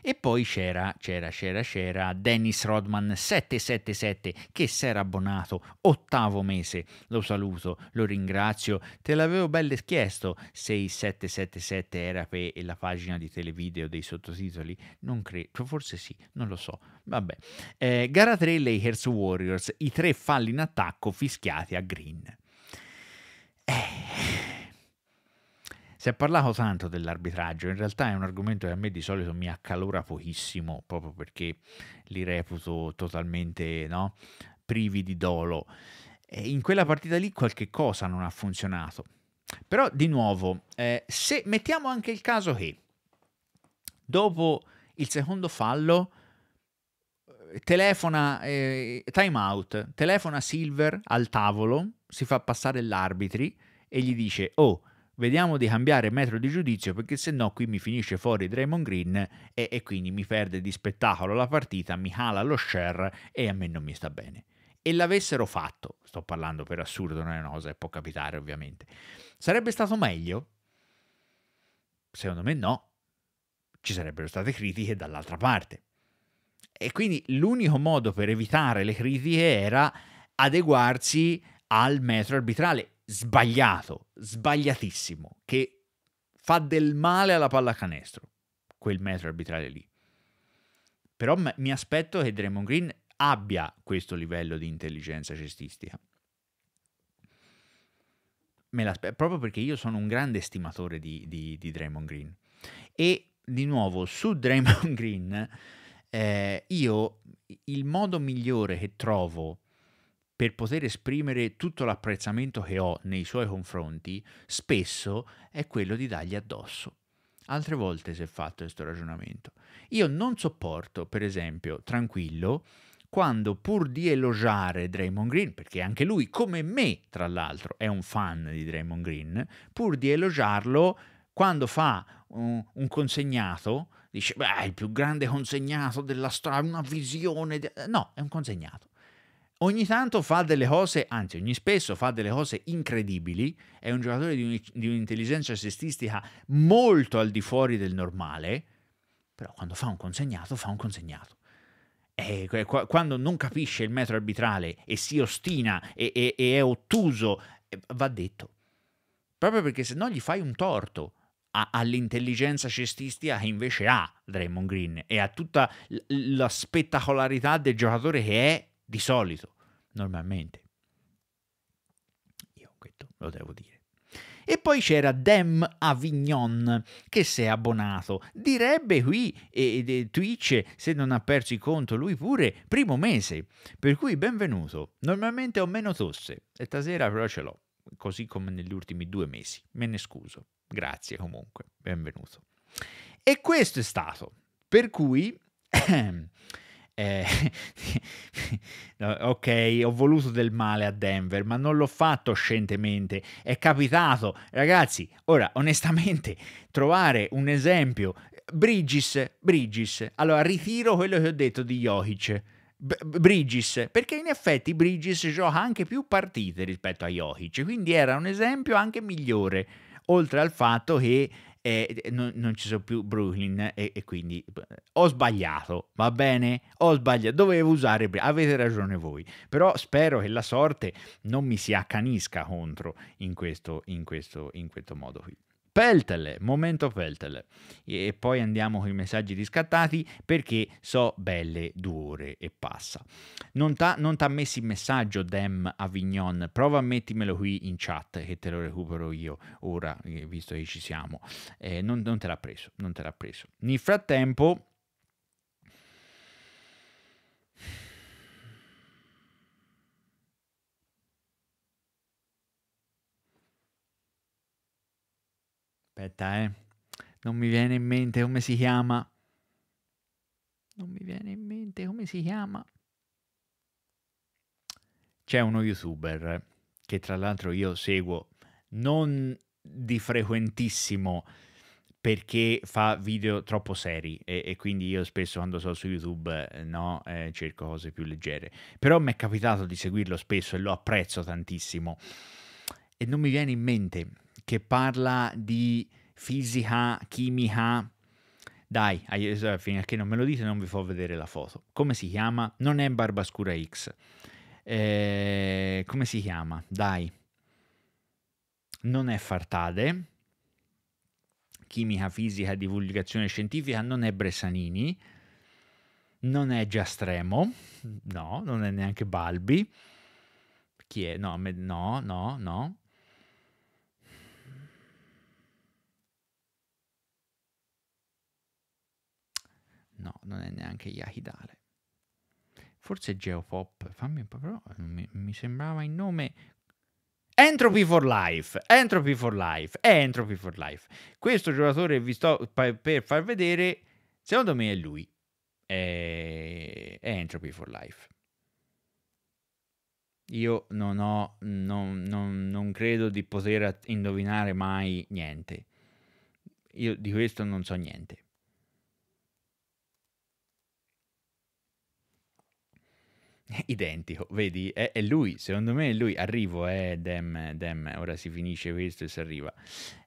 E poi c'era, c'era, c'era, c'era Dennis Rodman 777 che si era abbonato ottavo mese. Lo saluto, lo ringrazio. Te l'avevo belle chiesto se il 777 era per la pagina di televideo dei sottotitoli. Non credo, forse sì, non lo so. Vabbè. Eh, gara 3 Lakers Warriors, i tre falli in attacco fischiati a Green. Eh si è parlato tanto dell'arbitraggio, in realtà è un argomento che a me di solito mi accalora pochissimo, proprio perché li reputo totalmente no, privi di dolo. E in quella partita lì qualche cosa non ha funzionato. Però di nuovo, eh, se mettiamo anche il caso che dopo il secondo fallo eh, telefona eh, time out, telefona Silver al tavolo, si fa passare l'arbitri e gli dice "Oh, vediamo di cambiare metro di giudizio perché se no qui mi finisce fuori Draymond Green e, e, quindi mi perde di spettacolo la partita, mi cala lo share e a me non mi sta bene. E l'avessero fatto, sto parlando per assurdo, non è una cosa che può capitare ovviamente, sarebbe stato meglio? Secondo me no, ci sarebbero state critiche dall'altra parte. E quindi l'unico modo per evitare le critiche era adeguarsi al metro arbitrale sbagliato, sbagliatissimo, che fa del male alla pallacanestro, quel metro arbitrale lì. Però m- mi aspetto che Draymond Green abbia questo livello di intelligenza cestistica. Me proprio perché io sono un grande stimatore di, di, di Draymond Green. E di nuovo, su Draymond Green, eh, io il modo migliore che trovo per poter esprimere tutto l'apprezzamento che ho nei suoi confronti, spesso è quello di dargli addosso. Altre volte si è fatto questo ragionamento. Io non sopporto, per esempio, tranquillo, quando pur di elogiare Draymond Green, perché anche lui, come me tra l'altro, è un fan di Draymond Green, pur di elogiarlo, quando fa un, un consegnato, dice, beh, il più grande consegnato della storia, una visione... De... No, è un consegnato ogni tanto fa delle cose, anzi ogni spesso fa delle cose incredibili, è un giocatore di, un, di un'intelligenza cestistica molto al di fuori del normale, però quando fa un consegnato, fa un consegnato. E quando non capisce il metro arbitrale e si ostina e, e, e è ottuso, eh, va detto. Proprio perché se no gli fai un torto all'intelligenza cestistica che invece ha Draymond Green e a tutta la spettacolarità del giocatore che è di solito, normalmente. Io questo lo devo dire. E poi c'era Dem Avignon che si è abbonato. Direbbe qui e, eh, Twitch, se non ha perso il conto, lui pure, primo mese. Per cui benvenuto. Normalmente ho meno tosse e stasera però ce l'ho, così come negli ultimi due mesi. Me ne scuso. Grazie comunque, benvenuto. E questo è stato. Per cui... eh, ok, ho voluto del male a Denver, ma non l'ho fatto scientemente, è capitato. Ragazzi, ora onestamente, trovare un esempio, Bridges, Brigis, allora ritiro quello che ho detto di Jokic. Bridges, perché in effetti Bridges gioca anche più partite rispetto a Jokic, quindi era un esempio anche migliore, oltre al fatto che e non, non ci sono più Brooklyn e, e, quindi ho sbagliato, va bene? Ho sbagliato, dovevo usare, avete ragione voi, però spero che la sorte non mi si accanisca contro in questo, in questo, in questo modo qui. Peltele, momento Peltele. E poi andiamo con i messaggi riscattati perché so belle due ore e passa. Non ti ha messo il messaggio Dem Avignon, prova a mettimelo qui in chat che te lo recupero io ora, eh, visto che ci siamo. Eh, non, non te l'ha preso, non te l'ha preso. Nel frattempo... Aspetta, eh. Non mi viene in mente come si chiama. Non mi viene in mente come si chiama. C'è uno youtuber eh, che tra l'altro io seguo non di frequentissimo perché fa video troppo seri e, e, quindi io spesso quando sono su YouTube eh, no, eh, cerco cose più leggere. Però mi è capitato di seguirlo spesso e lo apprezzo tantissimo e non mi viene in mente che parla di fisica, chimica. Dai, a che non me lo dite non vi fo vedere la foto. Come si chiama? Non è Barbascura X. Eh, come si chiama? Dai. Non è Fartade. Chimica, fisica, divulgazione scientifica. Non è Bressanini. Non è Giastremo. No, non è neanche Balbi. Chi è? No, me, no, no, no. No, non è neanche Yahidale. Forse Geopop, fammi un po', però eh, mi, mi sembrava il nome Entropy for Life, Entropy for Life, Entropy for Life. Questo giocatore vi sto per far vedere, secondo me è lui, è, è Entropy for Life. Io non ho, non, non, non credo di poter indovinare mai niente. Io di questo non so niente. Identico, vedi, è, è, lui, secondo me è lui, arrivo, eh, dem, dem, ora si finisce questo e si arriva.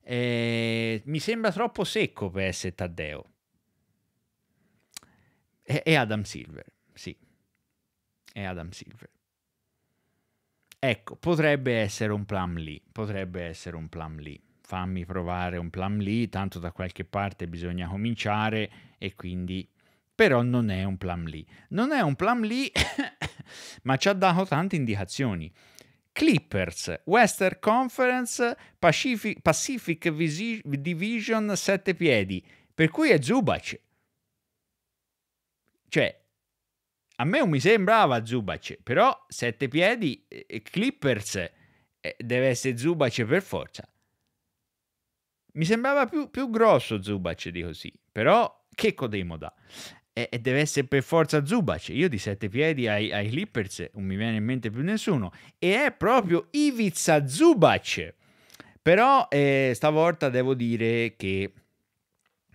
Eh, mi sembra troppo secco per essere Taddeo. È, è, Adam Silver, sì, è Adam Silver. Ecco, potrebbe essere un Plum Lee, potrebbe essere un Plum Lee. Fammi provare un Plum Lee, tanto da qualche parte bisogna cominciare e quindi... Però non è un Plum Lee. Non è un Plum Lee ma ci ha dato tante indicazioni. Clippers, Western Conference, Pacific, Pacific Visi- Division 7 piedi, per cui è Zubac. Cioè, a me non mi sembrava Zubac, però 7 piedi, eh, eh, Clippers, eh, deve essere Zubac per forza. Mi sembrava più, più grosso Zubac di così, però che codemo da e, e deve essere per forza Zubac. Io di sette piedi ai, ai Clippers non mi viene in mente più nessuno. E è proprio Ivica Zubac. Però eh, stavolta devo dire che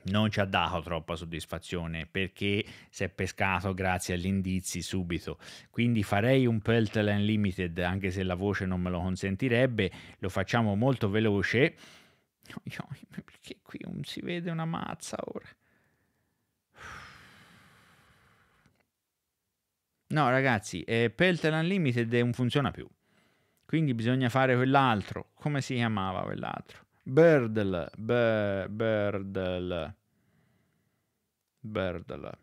non ci ha dato troppa soddisfazione perché si è pescato grazie agli indizi subito. Quindi farei un Peltel Unlimited, anche se la voce non me lo consentirebbe, lo facciamo molto veloce. Perché qui non si vede una mazza ora? No, ragazzi, eh, Peltel Unlimited non funziona più. Quindi bisogna fare quell'altro. Come si chiamava quell'altro? Birdle. Birdle. Birdle.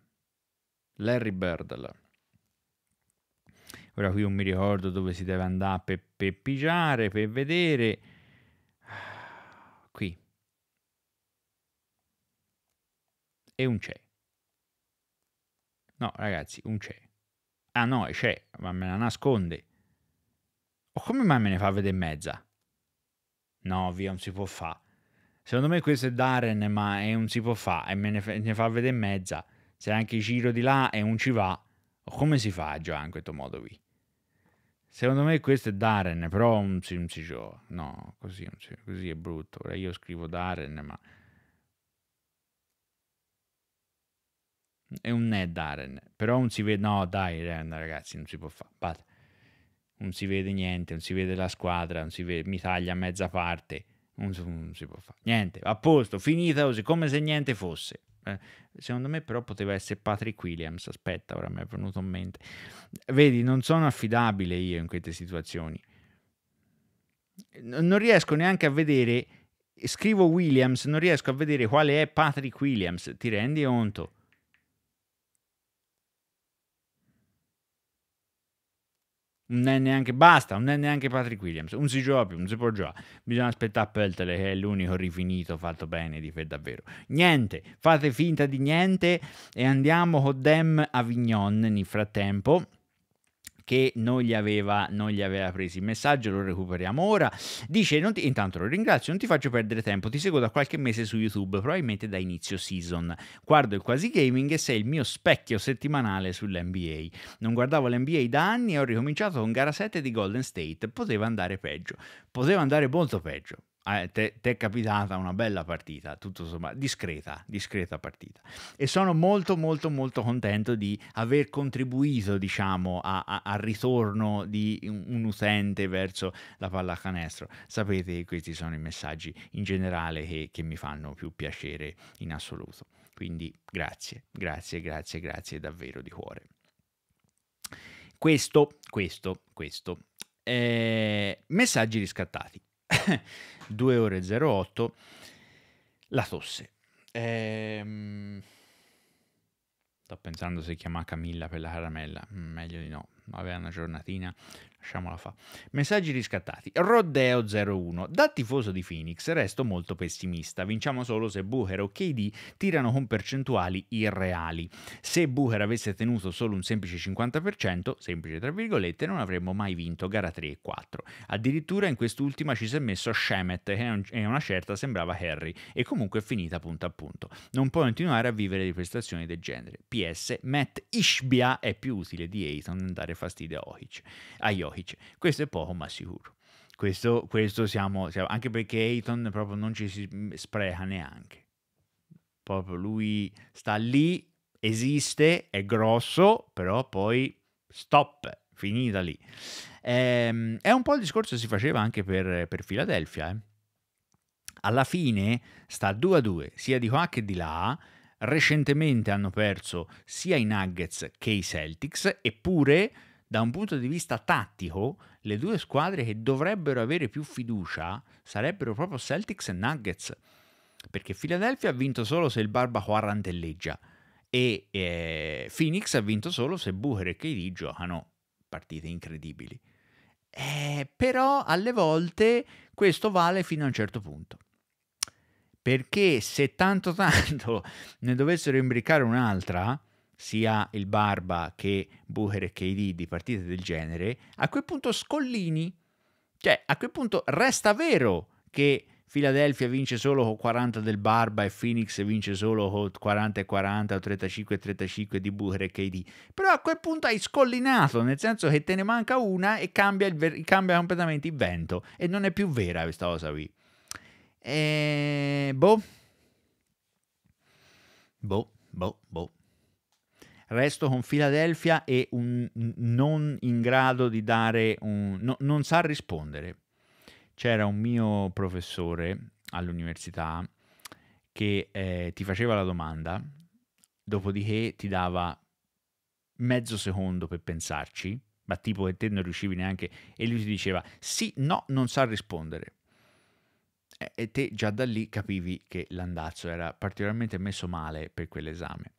Larry Birdle. Ora qui non mi ricordo dove si deve andare per, per pigiare, per vedere. Ah, qui. E un c'è. No, ragazzi, un c'è. Ah no, c'è, ma me la nasconde. O come mai me ne fa vedere mezza? No, via, non si può fare. Secondo me questo è Darren, ma è un si può fare e me ne, ne fa vedere mezza. Se anche giro di là e un ci va, o come si fa già in questo modo qui? Secondo me questo è Darren, però non si, non si gioca. No, così, così è brutto. Ora io scrivo Darren, ma è un Ned Darren. Però non si vede... No, dai, Ren, ragazzi, non si può fare. non si vede niente, non si vede la squadra, non si vede... Mi taglia a mezza parte. Non si, non si può fare. Niente, a posto, finita così, come se niente fosse. Eh. secondo me però poteva essere Patrick Williams, aspetta, ora mi è venuto in mente. Vedi, non sono affidabile io in queste situazioni. Non riesco neanche a vedere, scrivo Williams, non riesco a vedere quale è Patrick Williams, ti rendi conto? non è neanche basta, non è neanche Patrick Williams, non si gioca più, non si può giocare. Bisogna aspettare Peltele che è l'unico rifinito fatto bene di per davvero. Niente, fate finta di niente e andiamo con Dem Avignon nel frattempo che non gli aveva, non gli aveva presi. Il messaggio lo recuperiamo ora. Dice, ti, intanto lo ringrazio, non ti faccio perdere tempo, ti seguo da qualche mese su YouTube, probabilmente da inizio season. Guardo il quasi gaming e sei il mio specchio settimanale sull'NBA. Non guardavo l'NBA da anni e ho ricominciato con gara 7 di Golden State. Poteva andare peggio. Poteva andare molto peggio. Ah, eh, è capitata una bella partita, tutto sommato, discreta, discreta partita. E sono molto molto molto contento di aver contribuito, diciamo, a, a, al ritorno di un, un utente verso la pallacanestro. Sapete che questi sono i messaggi in generale che, che mi fanno più piacere in assoluto. Quindi grazie, grazie, grazie, grazie davvero di cuore. Questo, questo, questo. Eh, messaggi riscattati. 2 ore 08, la tosse. Ehm... Sto pensando se chiama Camilla per la caramella, mm, meglio di no, aveva una giornatina lasciamola fa. Messaggi riscattati. Rodeo 01. Da tifoso di Phoenix resto molto pessimista. Vinciamo solo se Booher o KD tirano con percentuali irreali. Se Booher avesse tenuto solo un semplice 50%, semplice tra virgolette, non avremmo mai vinto gara 3 e 4. Addirittura in quest'ultima ci si è messo Shemet, che è una certa sembrava Harry, e comunque è finita punto a punto. Non può continuare a vivere di prestazioni del genere. PS, Matt Ishbia è più utile di Ayton andare fastidio a Jokic. Jokic. Questo è poco ma sicuro. Questo, questo siamo, siamo, anche perché Eaton proprio non ci si mm, spreca neanche. Proprio lui sta lì, esiste, è grosso, però poi stop, finita lì. Ehm, è un po' il discorso che si faceva anche per, per Philadelphia. Eh. Alla fine sta 2 a 2, sia di qua che di là. Recentemente hanno perso sia i Nuggets che i Celtics, eppure da un punto di vista tattico, le due squadre che dovrebbero avere più fiducia sarebbero proprio Celtics e Nuggets, perché Philadelphia ha vinto solo se il Barbacoa rantelleggia e eh, Phoenix ha vinto solo se Booker e KD giocano partite incredibili. Eh, però alle volte questo vale fino a un certo punto. Perché se tanto tanto ne dovessero imbricare un'altra, sia il Barba che Bucher e KD di partite del genere, a quel punto scollini. Cioè, a quel punto resta vero che Philadelphia vince solo con 40 del Barba e Phoenix vince solo con 40 e 40 o 35 e 35 di Bucher e KD. Però a quel punto hai scollinato, nel senso che te ne manca una e cambia, ver- cambia completamente il vento. E non è più vera questa cosa qui. E... Eh, boh. Boh, boh, boh resto con Philadelphia e un, non in grado di dare un... No, non sa rispondere. C'era un mio professore all'università che eh, ti faceva la domanda, dopodiché ti dava mezzo secondo per pensarci, ma tipo che te non riuscivi neanche, e lui ti diceva sì, no, non sa rispondere. E te già da lì capivi che l'andazzo era particolarmente messo male per quell'esame.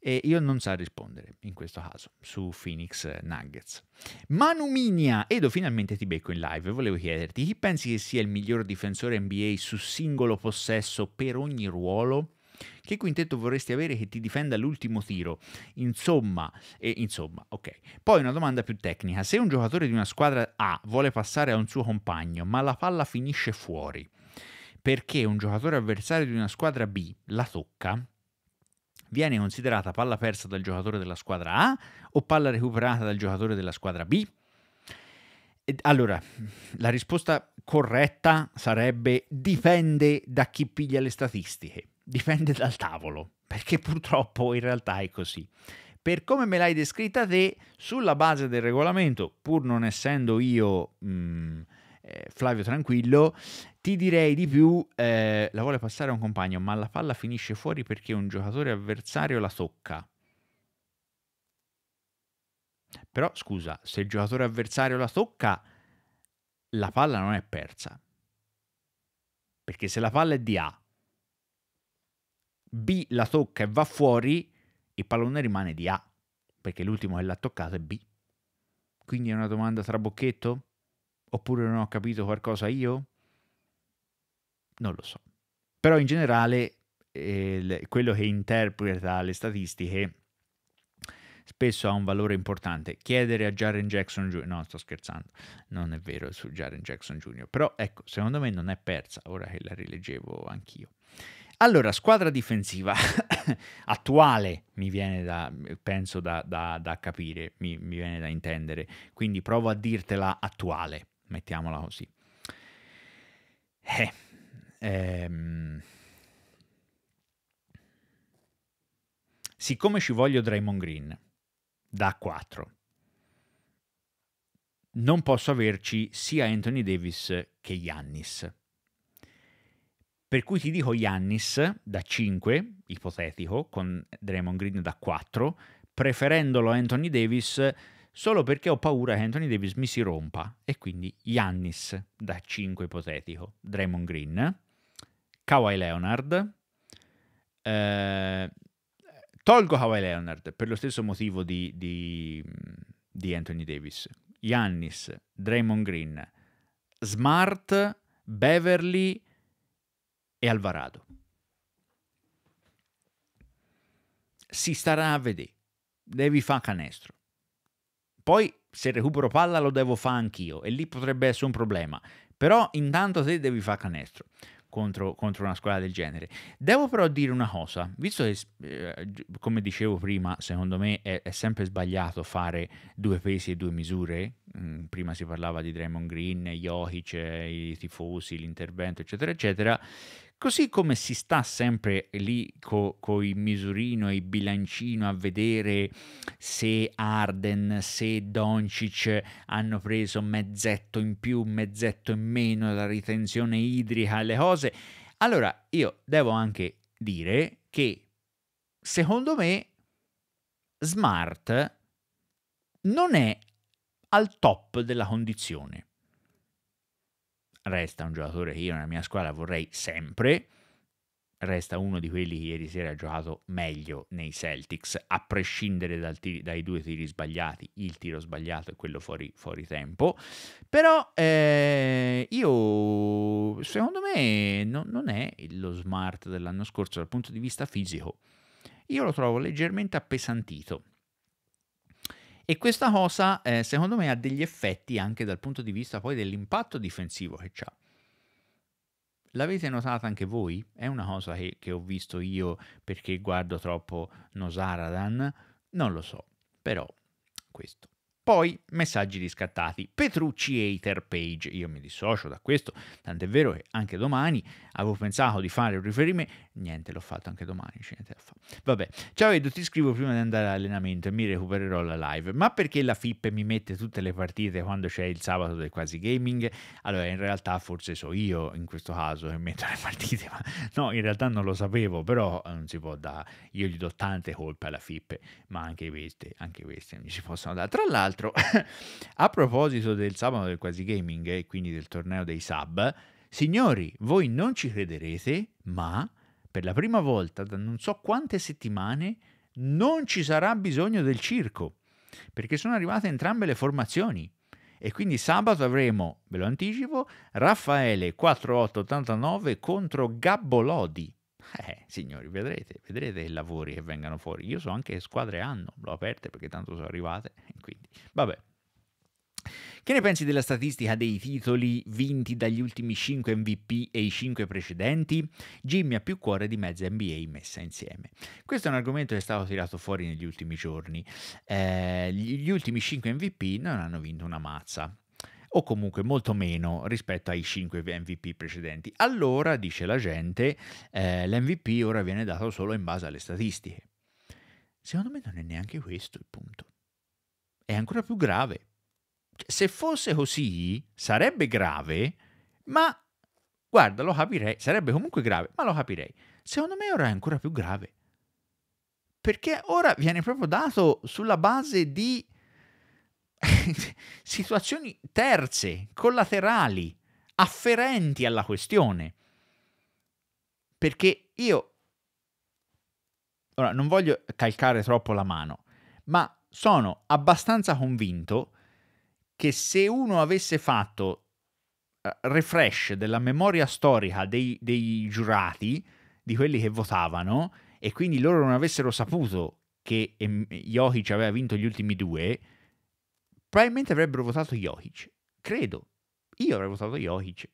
E io non sa rispondere in questo caso su Phoenix Nuggets. Manuminia, Edo finalmente ti becco in live, volevo chiederti chi pensi che sia il miglior difensore NBA su singolo possesso per ogni ruolo? Che quintetto vorresti avere che ti difenda l'ultimo tiro? Insomma, eh, insomma, ok. Poi una domanda più tecnica. Se un giocatore di una squadra A vuole passare a un suo compagno, ma la palla finisce fuori, perché un giocatore avversario di una squadra B la tocca, viene considerata palla persa dal giocatore della squadra A o palla recuperata dal giocatore della squadra B? Allora, la risposta corretta sarebbe dipende da chi piglia le statistiche, dipende dal tavolo, perché purtroppo in realtà è così. Per come me l'hai descritta te, sulla base del regolamento, pur non essendo io... Mh, eh, Flavio Tranquillo, ti direi di più, eh, la vuole passare a un compagno, ma la palla finisce fuori perché un giocatore avversario la tocca. Però scusa, se il giocatore avversario la tocca, la palla non è persa. Perché se la palla è di A, B la tocca e va fuori, il pallone rimane di A, perché l'ultimo che l'ha toccato è B. Quindi è una domanda trabocchetto? Oppure non ho capito qualcosa io? Non lo so. Però in generale eh, quello che interpreta le statistiche spesso ha un valore importante. Chiedere a Jaren Jackson Jr. No, sto scherzando, non è vero su Jaren Jackson Jr. Però ecco, secondo me non è persa, ora che la rileggevo anch'io. Allora, squadra difensiva attuale mi viene da, penso da, da, da capire, mi, mi viene da intendere, quindi provo a dirtela attuale mettiamola così. Eh, ehm, siccome ci voglio Draymond Green da 4, non posso averci sia Anthony Davis che Yannis. Per cui ti dico Yannis da 5, ipotetico, con Draymond Green da 4, preferendolo Anthony Davis solo perché ho paura che Anthony Davis mi si rompa e quindi Yannis da 5 ipotetico, Draymond Green, Kawhi Leonard, eh, tolgo Kawhi Leonard per lo stesso motivo di, di, di Anthony Davis, Yannis, Draymond Green, Smart, Beverly e Alvarado. Si starà a vedere, devi fare canestro poi se recupero palla lo devo fare anch'io e lì potrebbe essere un problema. Però intanto te devi fare canestro. Contro, contro, una squadra del genere. Devo però dire una cosa, visto che, eh, come dicevo prima, secondo me è, è, sempre sbagliato fare due pesi e due misure, mm, prima si parlava di Draymond Green, Jokic, eh, i tifosi, l'intervento, eccetera, eccetera, Così come si sta sempre lì con co il misurino e il bilancino a vedere se Arden, se Doncic hanno preso mezzetto in più, mezzetto in meno, la ritenzione idrica, le cose. Allora io devo anche dire che secondo me Smart non è al top della condizione resta un giocatore che io nella mia squadra vorrei sempre, resta uno di quelli che ieri sera ha giocato meglio nei Celtics, a prescindere tiri, dai due tiri sbagliati, il tiro sbagliato e quello fuori, fuori tempo, però eh, io secondo me no, non è lo smart dell'anno scorso dal punto di vista fisico, io lo trovo leggermente appesantito e questa cosa, eh, secondo me, ha degli effetti anche dal punto di vista poi dell'impatto difensivo che ha. L'avete notata anche voi? È una cosa che, che ho visto io perché guardo troppo Nosaradan? Non lo so, però questo. Poi messaggi riscattati. Petrucci hater page. Io mi dissocio da questo, tant'è vero che anche domani avevo pensato di fare un riferimento. Niente, l'ho fatto anche domani. Vabbè, ciao Edo, ti scrivo prima di andare all'allenamento e mi recupererò la live. Ma perché la FIP mi mette tutte le partite quando c'è il sabato del quasi gaming? Allora, in realtà forse so io in questo caso che metto le partite, ma no, in realtà non lo sapevo, però eh, non si può dare. Io gli do tante colpe alla FIP, ma anche queste, anche queste mi si possono dare. Tra l'altro, a proposito del sabato del quasi gaming e quindi del torneo dei sub, signori, voi non ci crederete, ma per la prima volta da non so quante settimane non ci sarà bisogno del circo, perché sono arrivate entrambe le formazioni. E quindi sabato avremo, ve lo anticipo, Raffaele 4889 contro Gabbo Lodi. Eh, signori, vedrete, vedrete i lavori che vengano fuori. Io so anche che squadre hanno, l'ho aperte perché tanto sono arrivate, quindi vabbè. Che ne pensi della statistica dei titoli vinti dagli ultimi 5 MVP e i 5 precedenti? Jimmy ha più cuore di mezza NBA messa insieme. Questo è un argomento che è stato tirato fuori negli ultimi giorni. Eh, gli ultimi 5 MVP non hanno vinto una mazza o comunque molto meno rispetto ai 5 MVP precedenti. Allora, dice la gente, eh, l'MVP ora viene dato solo in base alle statistiche. Secondo me non è neanche questo il punto. È ancora più grave se fosse così, sarebbe grave, ma guarda, lo capirei, sarebbe comunque grave, ma lo capirei. Secondo me ora è ancora più grave. Perché ora viene proprio dato sulla base di situazioni terze, collaterali, afferenti alla questione. Perché io ora non voglio calcare troppo la mano, ma sono abbastanza convinto che se uno avesse fatto eh, refresh della memoria storica dei, dei giurati, di quelli che votavano, e quindi loro non avessero saputo che ehm, Jokic aveva vinto gli ultimi due, probabilmente avrebbero votato Jokic. Credo. Io avrei votato Jokic.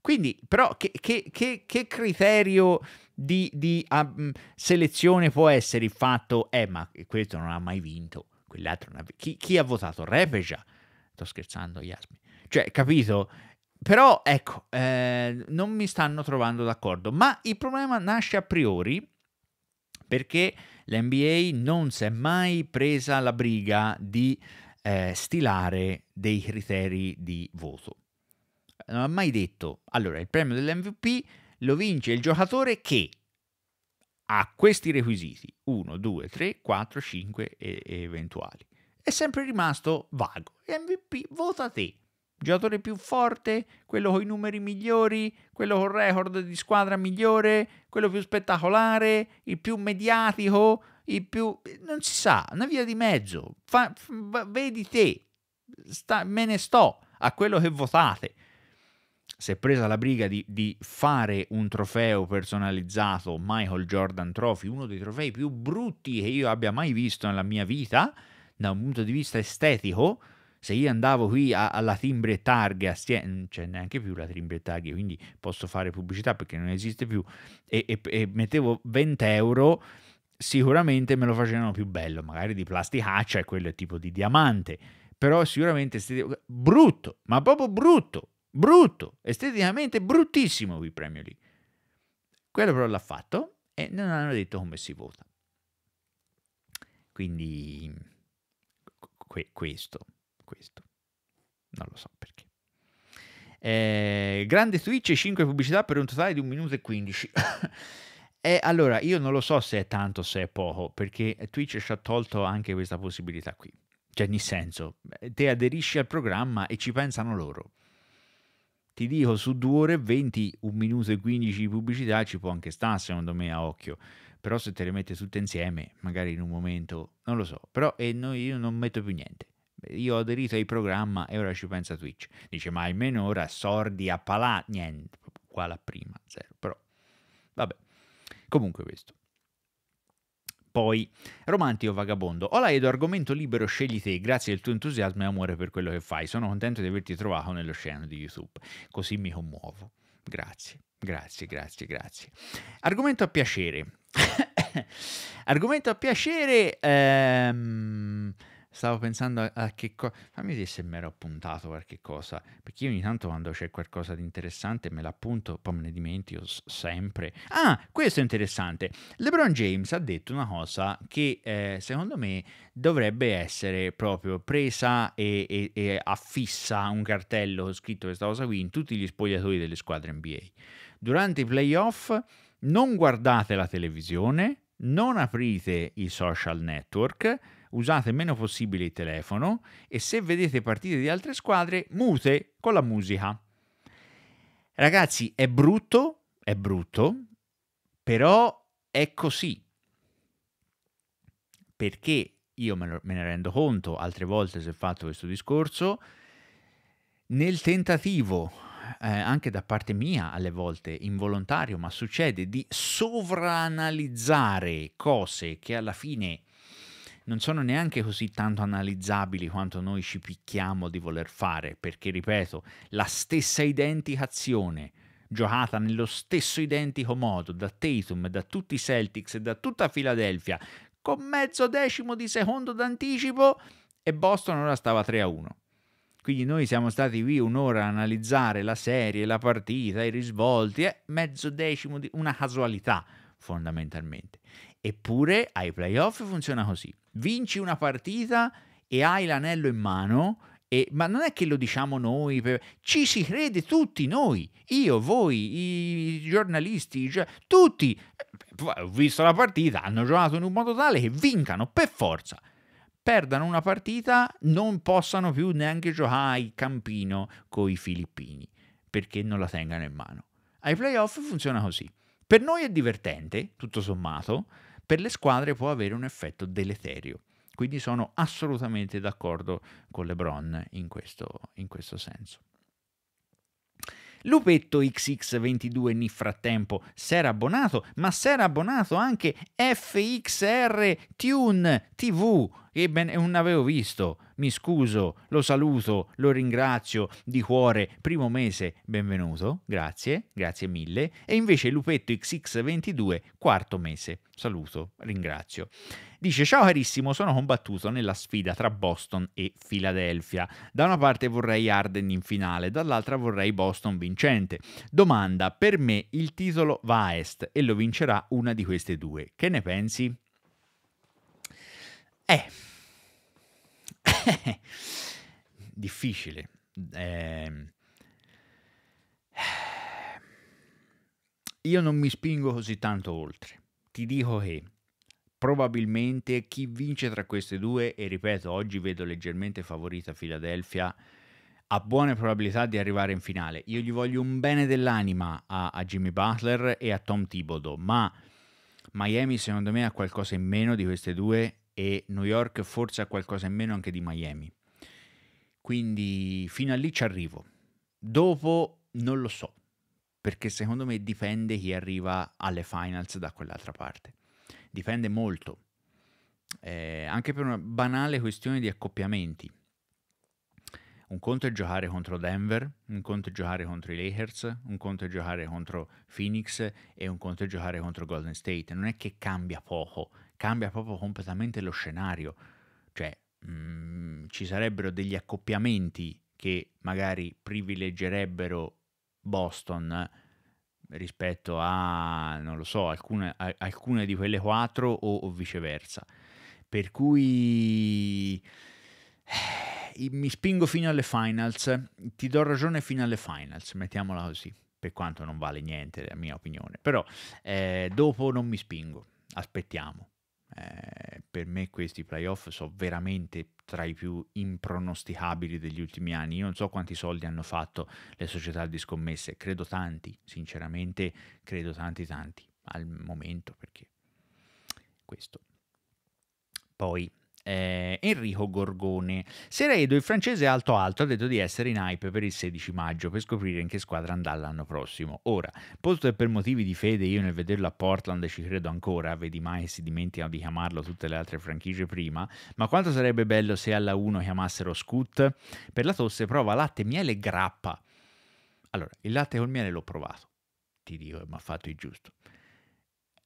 Quindi, però, che, che, che, che criterio di, di um, selezione può essere il fatto? Eh, ma questo non ha mai vinto, quell'altro non ha vinto. Chi, chi ha votato Repeja? Sto scherzando, Yasmin. Cioè, capito? Però ecco, eh, non mi stanno trovando d'accordo, ma il problema nasce a priori perché l'NBA non si è mai presa la briga di eh, stilare dei criteri di voto. Non ha mai detto, allora, il premio dell'MVP lo vince il giocatore che ha questi requisiti, 1, 2, 3, 4, 5 eventuali è sempre rimasto vago. MVP, vota te. Giocatore più forte, quello con i numeri migliori, quello con il record di squadra migliore, quello più spettacolare, il più mediatico, il più... non si sa, una via di mezzo. Fa, fa, vedi te, Sta, me ne sto a quello che votate. Si è presa la briga di, di fare un trofeo personalizzato Michael Jordan Trophy, uno dei trofei più brutti che io abbia mai visto nella mia vita da un punto di vista estetico, se io andavo qui a, alla timbre e targhe, non c'è cioè neanche più la timbre e targhe, quindi posso fare pubblicità perché non esiste più, e, e, e mettevo 20 euro, sicuramente me lo facevano più bello, magari di plasticaccia quello è tipo di diamante, però sicuramente estetic- brutto, ma proprio brutto, brutto, esteticamente bruttissimo qui premio lì. Quello però l'ha fatto e non hanno detto come si vota. Quindi que- questo, questo. Non lo so perché. Eh, grande Twitch e 5 pubblicità per un totale di 1 minuto e 15. e eh, allora, io non lo so se è tanto o se è poco, perché Twitch ci ha tolto anche questa possibilità qui. Cioè, nel senso, eh, te aderisci al programma e ci pensano loro. Ti dico, su 2 ore e 20, 1 minuto e 15 di pubblicità ci può anche stare, secondo me, a occhio però se te le mette tutte insieme, magari in un momento, non lo so, però e no, io non metto più niente. Io ho aderito ai programma e ora ci pensa Twitch. Dice, ma almeno ora sordi a palà, niente, uguale a prima, zero, però vabbè. Comunque questo. Poi, romantico vagabondo, hola Edo, argomento libero, scegli te, grazie del tuo entusiasmo e amore per quello che fai, sono contento di averti trovato nello scenario di YouTube, così mi commuovo, grazie. Grazie, grazie, grazie. Argomento a piacere. Argomento a piacere. Ehm, stavo pensando a, che cosa. Fammi vedere se mi ero appuntato qualche cosa. Perché io ogni tanto quando c'è qualcosa di interessante me l'appunto, poi me ne dimentico sempre. Ah, questo è interessante. LeBron James ha detto una cosa che eh, secondo me dovrebbe essere proprio presa e, e, e affissa un cartello scritto questa cosa qui in tutti gli spogliatoi delle squadre NBA durante i playoff non guardate la televisione, non aprite i social network, usate meno possibile il telefono e se vedete partite di altre squadre, mute con la musica. Ragazzi, è brutto, è brutto, però è così. Perché io me, ne rendo conto, altre volte si è fatto questo discorso, nel tentativo eh, anche da parte mia alle volte involontario, ma succede di sovranalizzare cose che alla fine non sono neanche così tanto analizzabili quanto noi ci picchiamo di voler fare, perché ripeto, la stessa identica azione giocata nello stesso identico modo da Tatum, da tutti i Celtics e da tutta Philadelphia, con mezzo decimo di secondo d'anticipo e Boston ora stava 3 a 1. Quindi noi siamo stati qui un'ora a analizzare la serie, la partita, i risvolti, eh, mezzo decimo di una casualità fondamentalmente. Eppure ai playoff funziona così. Vinci una partita e hai l'anello in mano, e, ma non è che lo diciamo noi, ci si crede tutti noi, io, voi, i giornalisti, tutti. Eh, ho visto la partita, hanno giocato in un modo tale che vincano per forza perdano una partita, non possano più neanche giocare ai campino con i filippini, perché non la tengano in mano. Ai playoff funziona così. Per noi è divertente, tutto sommato, per le squadre può avere un effetto deleterio. Quindi sono assolutamente d'accordo con LeBron in questo, in questo senso. Lupetto XX22 nel frattempo s'era abbonato, ma s'era abbonato anche FXR Tune TV Eben è un avevo visto, mi scuso, lo saluto, lo ringrazio di cuore, primo mese, benvenuto, grazie, grazie mille, e invece Lupetto XX22, quarto mese, saluto, ringrazio. Dice ciao carissimo, sono combattuto nella sfida tra Boston e Philadelphia. Da una parte vorrei Arden in finale, dall'altra vorrei Boston vincente. Domanda, per me il titolo va a est e lo vincerà una di queste due. Che ne pensi? Eh. Difficile. Eh. Io non mi spingo così tanto oltre. Ti dico che probabilmente chi vince tra queste due, e ripeto, oggi vedo leggermente favorita Philadelphia, ha buone probabilità di arrivare in finale. Io gli voglio un bene dell'anima a, a Jimmy Butler e a Tom Thibodeau, ma Miami secondo me ha qualcosa in meno di queste due e New York forse ha qualcosa in meno anche di Miami. Quindi fino a lì ci arrivo. Dopo non lo so, perché secondo me dipende chi arriva alle finals da quell'altra parte. Dipende molto. Eh, anche per una banale questione di accoppiamenti. Un conto è giocare contro Denver, un conto è giocare contro i Lakers, un conto è giocare contro Phoenix e un conto è giocare contro Golden State. Non è che cambia poco cambia proprio completamente lo scenario. Cioè, mh, mm, ci sarebbero degli accoppiamenti che magari privilegerebbero Boston rispetto a, non lo so, alcune, a, alcune di quelle quattro o, o viceversa. Per cui eh, mi spingo fino alle finals, ti do ragione fino alle finals, mettiamola così, per quanto non vale niente la mia opinione, però eh, dopo non mi spingo, aspettiamo. Eh, per me questi playoff sono veramente tra i più impronosticabili degli ultimi anni. Io non so quanti soldi hanno fatto le società di scommesse, credo tanti, sinceramente credo tanti tanti al momento perché questo. Poi eh, Enrico Gorgone. Seredo, il francese alto alto, ha detto di essere in hype per il 16 maggio per scoprire in che squadra andrà l'anno prossimo. Ora, posto che per motivi di fede io nel vederlo a Portland ci credo ancora, vedi mai che si dimenticano di chiamarlo tutte le altre franchigie prima, ma quanto sarebbe bello se alla 1 chiamassero Scoot? Per la tosse prova latte, miele e grappa. Allora, il latte col miele l'ho provato, ti dico, mi ha fatto il giusto.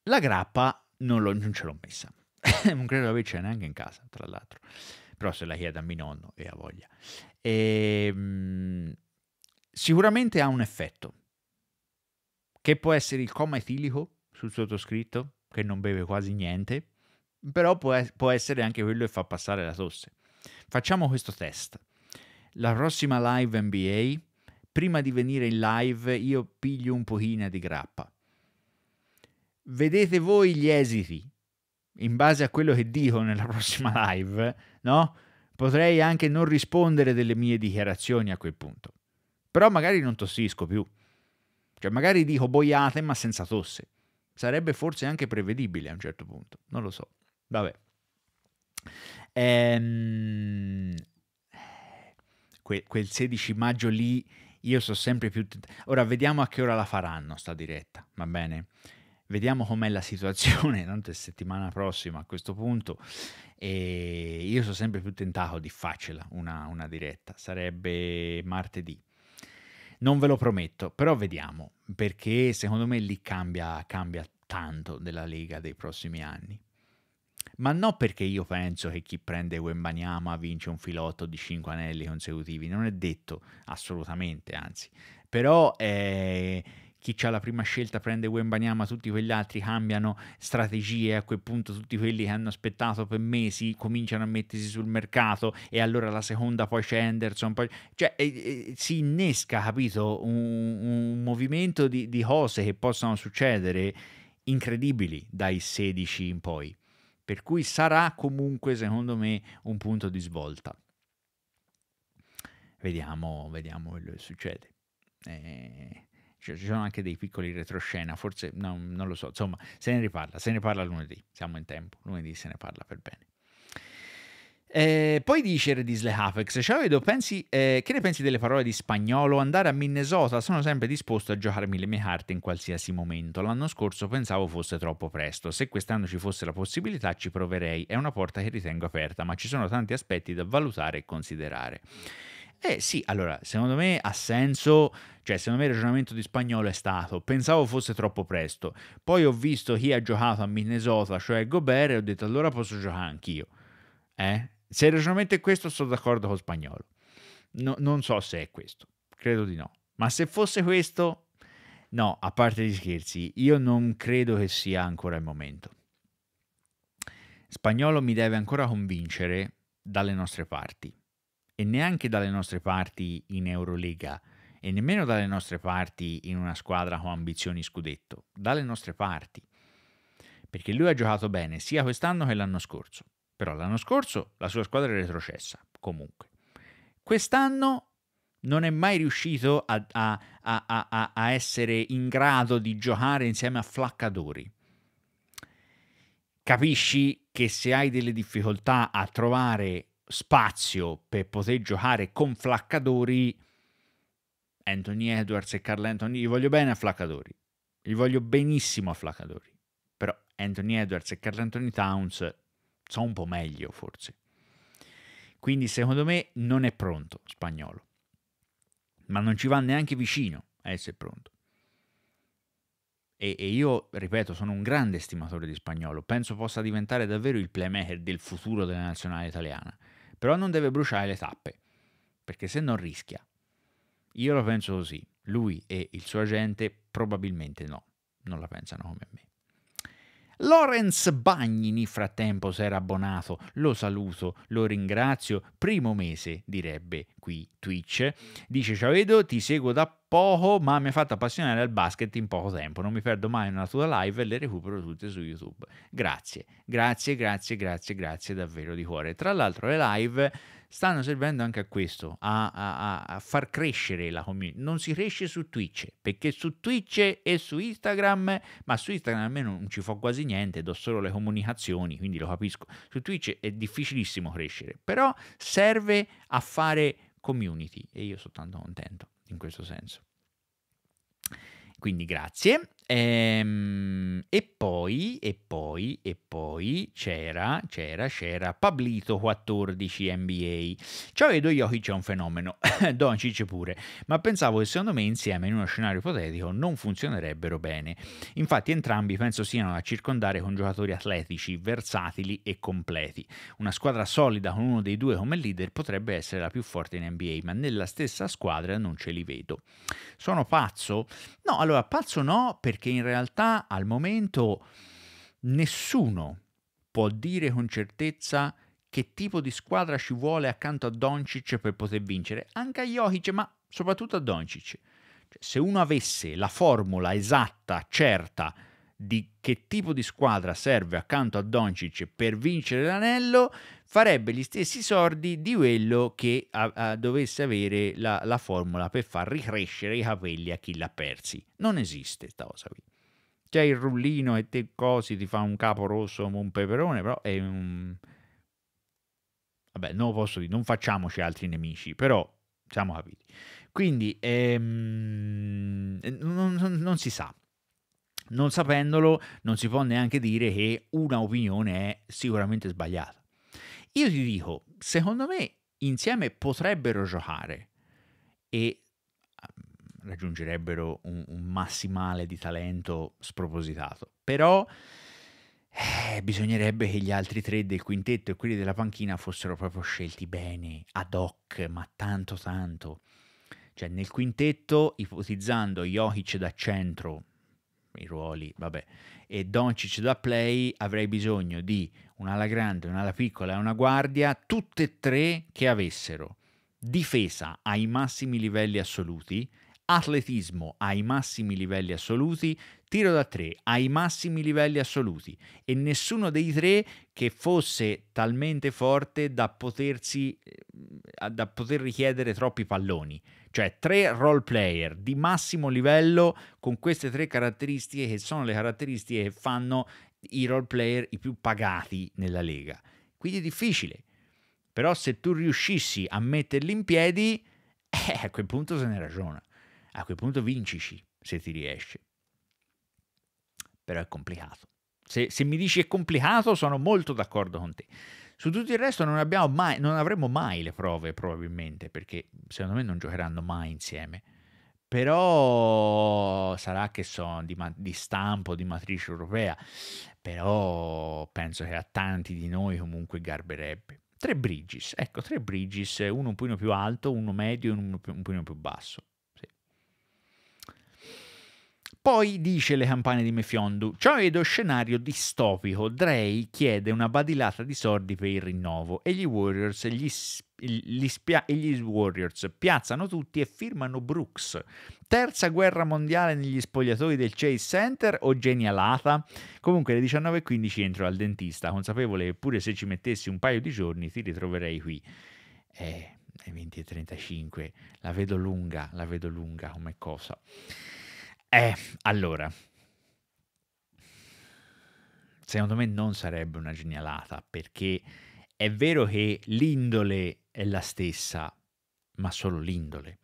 La grappa non, l'ho, non ce l'ho messa non credo di avercela neanche in casa, tra l'altro. Però se la chiede a mio nonno e ha voglia. E, ehm, mh, sicuramente ha un effetto, che può essere il coma etilico sul sottoscritto, che non beve quasi niente, però può, può essere anche quello che fa passare la tosse. Facciamo questo test. La prossima live NBA, prima di venire in live, io piglio un pochino di grappa. Vedete voi gli esiti in base a quello che dico nella prossima live, no? Potrei anche non rispondere delle mie dichiarazioni a quel punto. Però magari non tossisco più. Cioè magari dico boiate ma senza tosse. Sarebbe forse anche prevedibile a un certo punto, non lo so. Vabbè. Ehm... Que- quel 16 maggio lì io so sempre più... Ora vediamo a che ora la faranno sta diretta, va bene? vediamo com'è la situazione, tanto è settimana prossima a questo punto, e io sono sempre più tentato di farcela una, una diretta, sarebbe martedì. Non ve lo prometto, però vediamo, perché secondo me lì cambia, cambia tanto della Lega dei prossimi anni. Ma non perché io penso che chi prende Wembaniama vince un filotto di 5 anelli consecutivi, non è detto assolutamente, anzi. Però eh, chi ha la prima scelta prende Wembanyama, tutti quegli altri cambiano strategie, a quel punto tutti quelli che hanno aspettato per mesi cominciano a mettersi sul mercato e allora la seconda poi c'è Henderson, poi... cioè eh, eh, si innesca, capito, un, un movimento di, di cose che possono succedere incredibili dai 16 in poi, per cui sarà comunque secondo me un punto di svolta. Vediamo, vediamo quello che succede. Eh, cioè, ci sono anche dei piccoli retroscena, forse no, non lo so, insomma se ne riparla, se ne parla lunedì, siamo in tempo, lunedì se ne parla per bene. Eh, poi dice Redisle Hafex, ciao Edo, pensi, eh, che ne pensi delle parole di spagnolo? Andare a Minnesota, sono sempre disposto a giocarmi le mie carte in qualsiasi momento. L'anno scorso pensavo fosse troppo presto, se quest'anno ci fosse la possibilità ci proverei, è una porta che ritengo aperta, ma ci sono tanti aspetti da valutare e considerare. Eh sì, allora, secondo me ha senso, cioè secondo me il ragionamento di spagnolo è stato, pensavo fosse troppo presto, poi ho visto chi ha giocato a Minnesota, cioè Gobert, e ho detto allora posso giocare anch'io. Eh? Se il ragionamento è questo sono d'accordo con spagnolo. No, non so se è questo, credo di no. Ma se fosse questo, no, a parte gli scherzi, io non credo che sia ancora il momento. Spagnolo mi deve ancora convincere dalle nostre parti e neanche dalle nostre parti in Eurolega e nemmeno dalle nostre parti in una squadra con ambizioni scudetto, dalle nostre parti. Perché lui ha giocato bene sia quest'anno che l'anno scorso. Però l'anno scorso la sua squadra è retrocessa, comunque. Quest'anno non è mai riuscito a, a, a, a, essere in grado di giocare insieme a Flaccadori. Capisci che se hai delle difficoltà a trovare spazio per poter giocare con Flaccadori, Anthony Edwards e Carl Anthony, gli voglio bene a Flaccadori, gli voglio benissimo a Flaccadori, però Anthony Edwards e Carl Anthony Towns sono un po' meglio forse. Quindi secondo me non è pronto spagnolo, ma non ci va neanche vicino a essere pronto. E, e, io, ripeto, sono un grande stimatore di spagnolo, penso possa diventare davvero il playmaker del futuro della nazionale italiana però non deve bruciare le tappe, perché se non rischia. Io lo penso così, lui e il suo agente probabilmente no, non la pensano come me. Lorenz Bagnini, frattempo, si era abbonato. Lo saluto, lo ringrazio. Primo mese, direbbe qui Twitch. Dice: Ciao Edo, ti seguo da poco, ma mi ha fatto appassionare al basket in poco tempo. Non mi perdo mai una tua live e le recupero tutte su YouTube. Grazie, grazie, grazie, grazie, grazie davvero di cuore. Tra l'altro, le live stanno servendo anche a questo, a, a, a far crescere la community. Non si cresce su Twitch, perché su Twitch e su Instagram, ma su Instagram almeno non ci fa quasi niente, do solo le comunicazioni, quindi lo capisco. Su Twitch è difficilissimo crescere, però serve a fare community e io sono tanto contento in questo senso. Quindi grazie. Ehm, e poi, e poi, e poi c'era, c'era, c'era Pablito 14 NBA. Ciao vedo Jokic è un fenomeno, Doncic pure, ma pensavo che secondo me insieme in uno scenario ipotetico non funzionerebbero bene. Infatti entrambi penso siano da circondare con giocatori atletici, versatili e completi. Una squadra solida con uno dei due come leader potrebbe essere la più forte in NBA, ma nella stessa squadra non ce li vedo. Sono pazzo? No, allora pazzo no perché perché in realtà al momento nessuno può dire con certezza che tipo di squadra ci vuole accanto a Doncic per poter vincere, anche a Jokic, ma soprattutto a Doncic. Cioè, se uno avesse la formula esatta, certa, di che tipo di squadra serve accanto a Doncic per vincere l'anello, farebbe gli stessi sordi di quello che a, a, dovesse avere la, la, formula per far ricrescere i capelli a chi l'ha persi. Non esiste questa cosa qui. C'è il rullino e te cosi, ti fa un capo rosso come un peperone, però è un... Vabbè, non posso dire, non facciamoci altri nemici, però siamo capiti. Quindi ehm, non, non, non si sa, non sapendolo non si può neanche dire che una opinione è sicuramente sbagliata. Io ti dico, secondo me insieme potrebbero giocare e ah, raggiungerebbero un, un massimale di talento spropositato, però eh, bisognerebbe che gli altri tre del quintetto e quelli della panchina fossero proprio scelti bene, ad hoc, ma tanto tanto. Cioè nel quintetto, ipotizzando Jokic da centro, i ruoli, vabbè, e Doncic da play, avrei bisogno di un'ala grande, un'ala piccola e una guardia, tutte e tre che avessero difesa ai massimi livelli assoluti atletismo ai massimi livelli assoluti, tiro da tre ai massimi livelli assoluti e nessuno dei tre che fosse talmente forte da, potersi, eh, da poter richiedere troppi palloni. Cioè tre role player di massimo livello con queste tre caratteristiche che sono le caratteristiche che fanno i role player i più pagati nella lega. Quindi è difficile. Però se tu riuscissi a metterli in piedi, eh, a quel punto se ne ragiona. A quel punto vincici se ti riesce. Però è complicato. Se, se mi dici è complicato, sono molto d'accordo con te. Su tutto il resto non, mai, non avremo mai le prove, probabilmente, perché secondo me non giocheranno mai insieme però sarà che sono di, di, stampo, di matrice europea, però penso che a tanti di noi comunque garberebbe. Tre Bridges, ecco, tre Bridges, uno un pochino più alto, uno medio e uno un pochino più basso. Poi dice le campane di Mefiondu, lo scenario distopico, Drey chiede una badilata di sordi per il rinnovo e gli Warriors, gli gli, spia- gli Warriors piazzano tutti e firmano Brooks. Terza guerra mondiale negli spogliatoi del Chase Center o genialata? Comunque alle 19.15 entro al dentista, consapevole che pure se ci mettessi un paio di giorni ti ritroverei qui. Eh, alle 20.35, la vedo lunga, la vedo lunga come cosa. Eh, allora, secondo me non sarebbe una genialata, perché è vero che l'indole è la stessa, ma solo l'indole.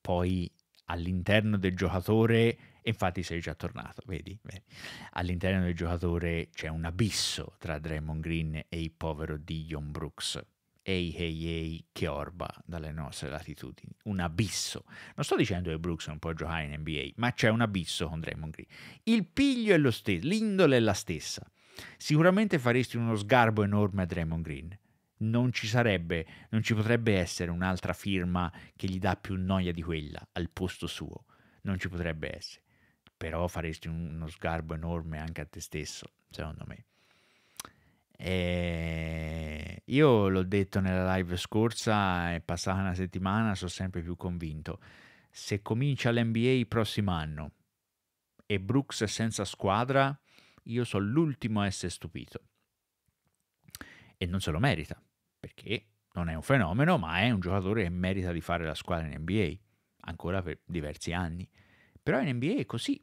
Poi all'interno del giocatore, infatti sei già tornato, vedi, vedi, all'interno del giocatore c'è un abisso tra Draymond Green e il povero Dion Brooks, Ehi Ehi Ehi che orba dalle nostre latitudini, un abisso. Non sto dicendo che Brooks non può giocare in NBA, ma c'è un abisso con Draymond Green. Il piglio è lo stesso, l'indole è la stessa. Sicuramente faresti uno sgarbo enorme a Draymond Green. Non ci sarebbe, non ci potrebbe essere un'altra firma che gli dà più noia di quella al posto suo. Non ci potrebbe essere. Però faresti uno sgarbo enorme anche a te stesso, secondo me. E eh, io l'ho detto nella live scorsa, è passata una settimana, sono sempre più convinto. Se comincia l'NBA il prossimo anno e Brooks è senza squadra, io sono l'ultimo a essere stupito. E non se lo merita, perché non è un fenomeno, ma è un giocatore che merita di fare la squadra in NBA, ancora per diversi anni. Però in NBA è così.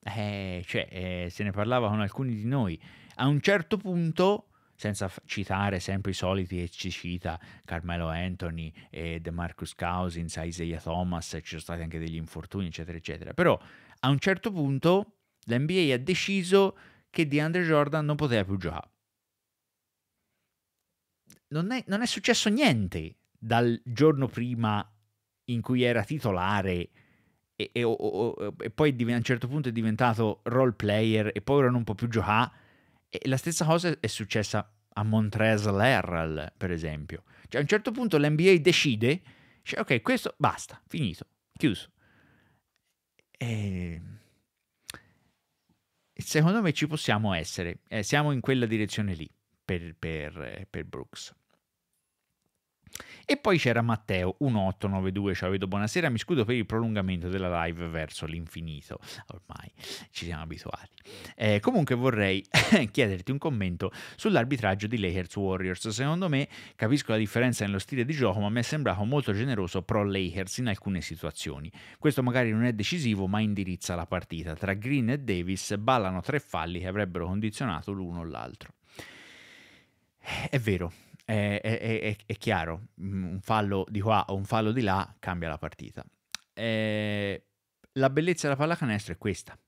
Eh, cioè, eh, se ne parlava con alcuni di noi a un certo punto senza citare sempre i soliti e ci cita Carmelo Anthony e De Marcus Cousins, Isaiah Thomas, ci sono stati anche degli infortuni, eccetera, eccetera. Però a un certo punto l'NBA ha deciso che DeAndre Jordan non poteva più giocare. Non è, non è successo niente dal giorno prima in cui era titolare e, e, o, o, e poi a un certo punto è diventato role player e poi ora non può più giocare e la stessa cosa è successa a Montrezl Herrel, per esempio. Cioè a un certo punto l'NBA decide, cioè, ok, questo basta, finito, chiuso. E... Secondo me ci possiamo essere, eh, siamo in quella direzione lì per, per, eh, per Brooks. E poi c'era Matteo 1892, ciao vedo buonasera, mi scudo per il prolungamento della live verso l'infinito, ormai ci siamo abituati. Eh, comunque vorrei chiederti un commento sull'arbitraggio di Lakers Warriors, secondo me capisco la differenza nello stile di gioco, ma mi è sembrato molto generoso pro Lakers in alcune situazioni. Questo magari non è decisivo, ma indirizza la partita. Tra Green e Davis ballano tre falli che avrebbero condizionato l'uno o l'altro. È vero, è, è, è, è, chiaro, mm, un fallo di qua o un fallo di là cambia la partita. Eh, la bellezza della pallacanestro è questa.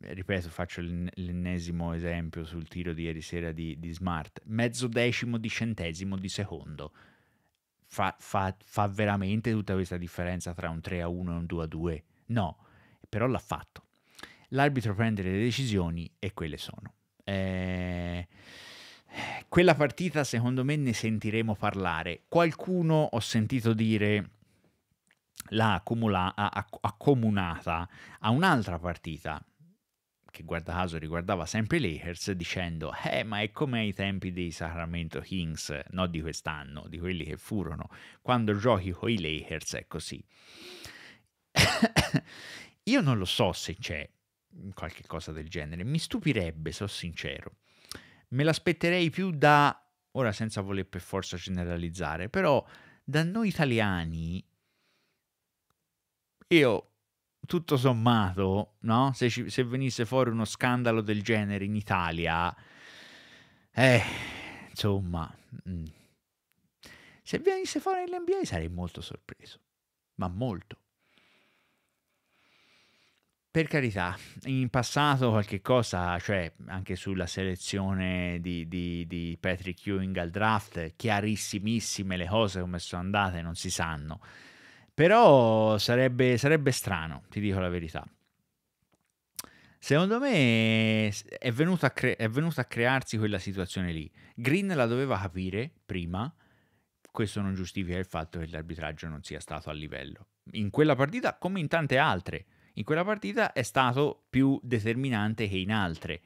Ripeto, faccio l'ennesimo esempio sul tiro di ieri sera di, di Smart. Mezzo decimo di centesimo di secondo. Fa, fa, fa, veramente tutta questa differenza tra un 3 a 1 e un 2 a 2? No, però l'ha fatto. L'arbitro prende le decisioni e quelle sono. Eh, quella partita secondo me ne sentiremo parlare. Qualcuno ho sentito dire l'ha accomunata a un'altra partita che guarda caso riguardava sempre i Lakers dicendo eh ma è come ai tempi dei Sacramento Kings, non di quest'anno, di quelli che furono, quando giochi con i Lakers è così. Io non lo so se c'è qualche cosa del genere, mi stupirebbe, sono sincero me l'aspetterei più da, ora senza voler per forza generalizzare, però da noi italiani, io tutto sommato, no? se, ci, se venisse fuori uno scandalo del genere in Italia, eh, insomma, mh. Mm. se venisse fuori nell'NBA sarei molto sorpreso, ma molto per carità, in passato qualche cosa, cioè anche sulla selezione di, di, di Patrick Ewing al draft, chiarissimissime le cose come sono andate, non si sanno. Però sarebbe, sarebbe strano, ti dico la verità. Secondo me è venuta, cre- è venuta a crearsi quella situazione lì. Green la doveva capire prima, questo non giustifica il fatto che l'arbitraggio non sia stato a livello. In quella partita come in tante altre in quella partita è stato più determinante che in altre,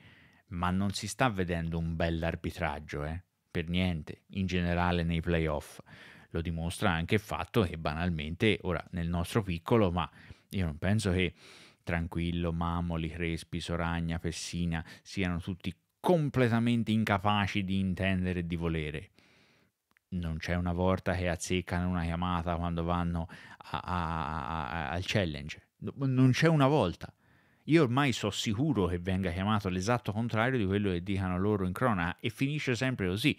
ma non si sta vedendo un bell'arbitraggio, eh? per niente, in generale nei playoff. Lo dimostra anche il fatto che banalmente, ora nel nostro piccolo, ma io non penso che Tranquillo, Mamoli, Crespi, Soragna, Pessina siano tutti completamente incapaci di intendere e di volere non c'è una volta che azzeccano una chiamata quando vanno a, a, a, al challenge. Non c'è una volta. Io ormai so sicuro che venga chiamato l'esatto contrario di quello che dicano loro in crona e finisce sempre così.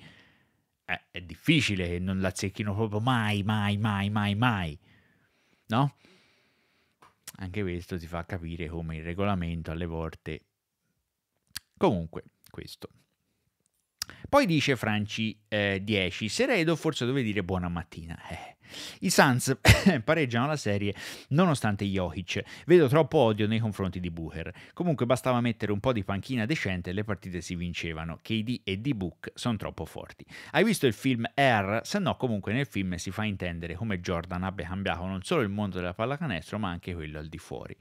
Eh, è difficile che non la zecchino proprio mai, mai, mai, mai, mai. No? Anche questo ti fa capire come il regolamento alle volte... Comunque, questo. Poi dice Franci eh, 10, Seredo forse dove dire buona mattina. Eh. I Suns pareggiano la serie nonostante Jokic. Vedo troppo odio nei confronti di Booker. Comunque bastava mettere un po' di panchina decente e le partite si vincevano. KD e D-Book sono troppo forti. Hai visto il film Air? Se no comunque nel film si fa intendere come Jordan abbia cambiato non solo il mondo della pallacanestro ma anche quello al di fuori.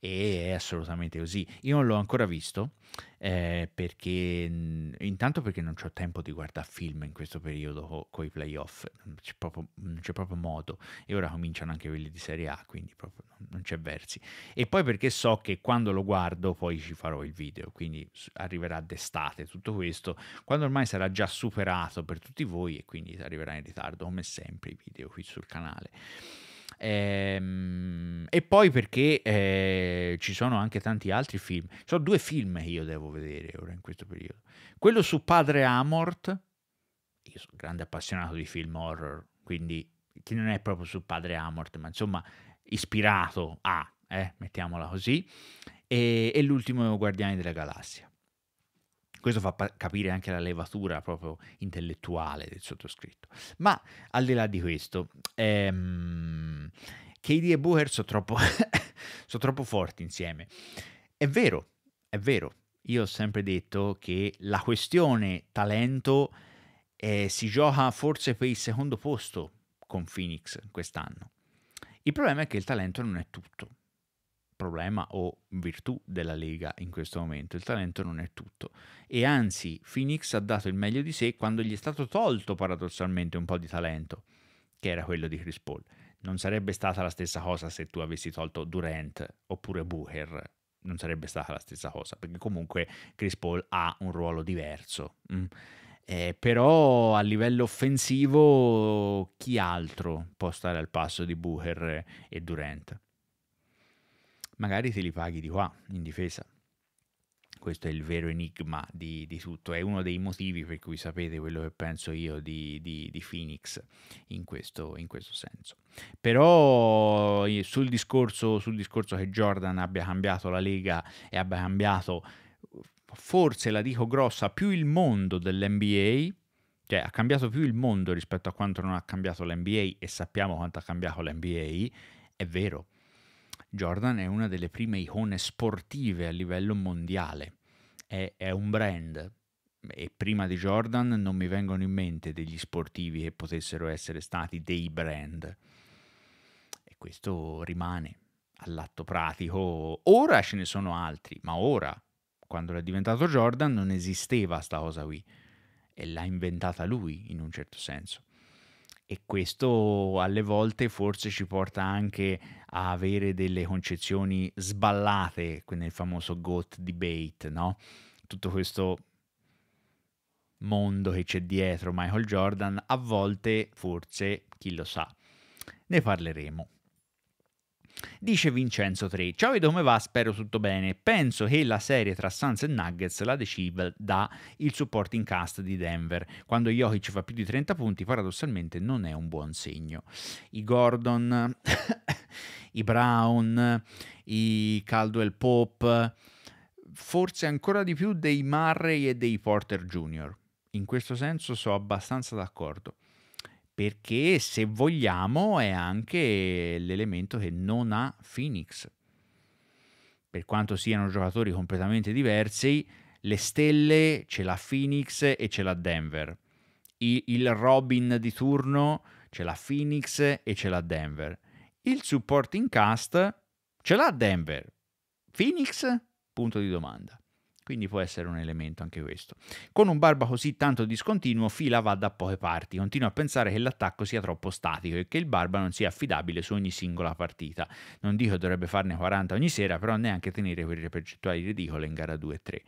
E è assolutamente così. Io non l'ho ancora visto eh, perché mm, intanto perché non ho tempo di guardare film in questo periodo con i playoff, non c'è, proprio, non c'è, proprio, modo e ora cominciano anche quelli di Serie A, quindi proprio non c'è versi. E poi perché so che quando lo guardo poi ci farò il video, quindi arriverà d'estate tutto questo, quando ormai sarà già superato per tutti voi e quindi arriverà in ritardo come sempre i video qui sul canale. Ehm, e poi perché eh, ci sono anche tanti altri film. Ci sono due film che io devo vedere ora in questo periodo. Quello su Padre Amort, io sono un grande appassionato di film horror, quindi che non è proprio su Padre Amort, ma insomma ispirato a, eh, mettiamola così, e, e l'ultimo Guardiani della Galassia. Questo fa pa- capire anche la levatura proprio intellettuale del sottoscritto. Ma al di là di questo, ehm, KD e Booker sono troppo, sono troppo forti insieme. È vero, è vero. Io ho sempre detto che la questione talento eh, si gioca forse per il secondo posto con Phoenix quest'anno. Il problema è che il talento non è tutto problema o virtù della Lega in questo momento, il talento non è tutto e anzi Phoenix ha dato il meglio di sé quando gli è stato tolto paradossalmente un po' di talento che era quello di Chris Paul. Non sarebbe stata la stessa cosa se tu avessi tolto Durant oppure Booker, non sarebbe stata la stessa cosa perché comunque Chris Paul ha un ruolo diverso. Mm. Eh, però a livello offensivo chi altro può stare al passo di Booker e Durant? magari te li paghi di qua in difesa. Questo è il vero enigma di, di tutto, è uno dei motivi per cui sapete quello che penso io di, di, di Phoenix in questo, in questo, senso. Però eh, sul discorso, sul discorso che Jordan abbia cambiato la Lega e abbia cambiato, forse la dico grossa, più il mondo dell'NBA, cioè ha cambiato più il mondo rispetto a quanto non ha cambiato l'NBA e sappiamo quanto ha cambiato l'NBA, è vero Jordan è una delle prime icone sportive a livello mondiale, è, è un brand, e prima di Jordan non mi vengono in mente degli sportivi che potessero essere stati dei brand. E questo rimane all'atto pratico. Ora ce ne sono altri, ma ora, quando era diventato Jordan, non esisteva sta cosa qui. E l'ha inventata lui, in un certo senso e questo alle volte forse ci porta anche a avere delle concezioni sballate nel famoso GOAT debate, no? Tutto questo mondo che c'è dietro Michael Jordan, a volte forse, chi lo sa, ne parleremo. Dice Vincenzo 3, ciao e come va? Spero tutto bene. Penso che la serie tra Suns e Nuggets la decida da il supporting cast di Denver. Quando Jokic fa più di 30 punti, paradossalmente non è un buon segno. I Gordon, i Brown, i Caldwell Pope, forse ancora di più dei Murray e dei Porter Jr. In questo senso sono abbastanza d'accordo perché se vogliamo è anche l'elemento che non ha Phoenix. Per quanto siano giocatori completamente diversi, le stelle ce l'ha Phoenix e ce l'ha Denver. Il Robin di turno ce l'ha Phoenix e ce l'ha Denver. Il supporting cast ce l'ha Denver. Phoenix? Punto di domanda. Quindi può essere un elemento anche questo. Con un barba così tanto discontinuo, Fila va da poche parti. Continua a pensare che l'attacco sia troppo statico e che il barba non sia affidabile su ogni singola partita. Non dico dovrebbe farne 40 ogni sera, però neanche tenere quelle percentuali ridicole in gara 2 e 3.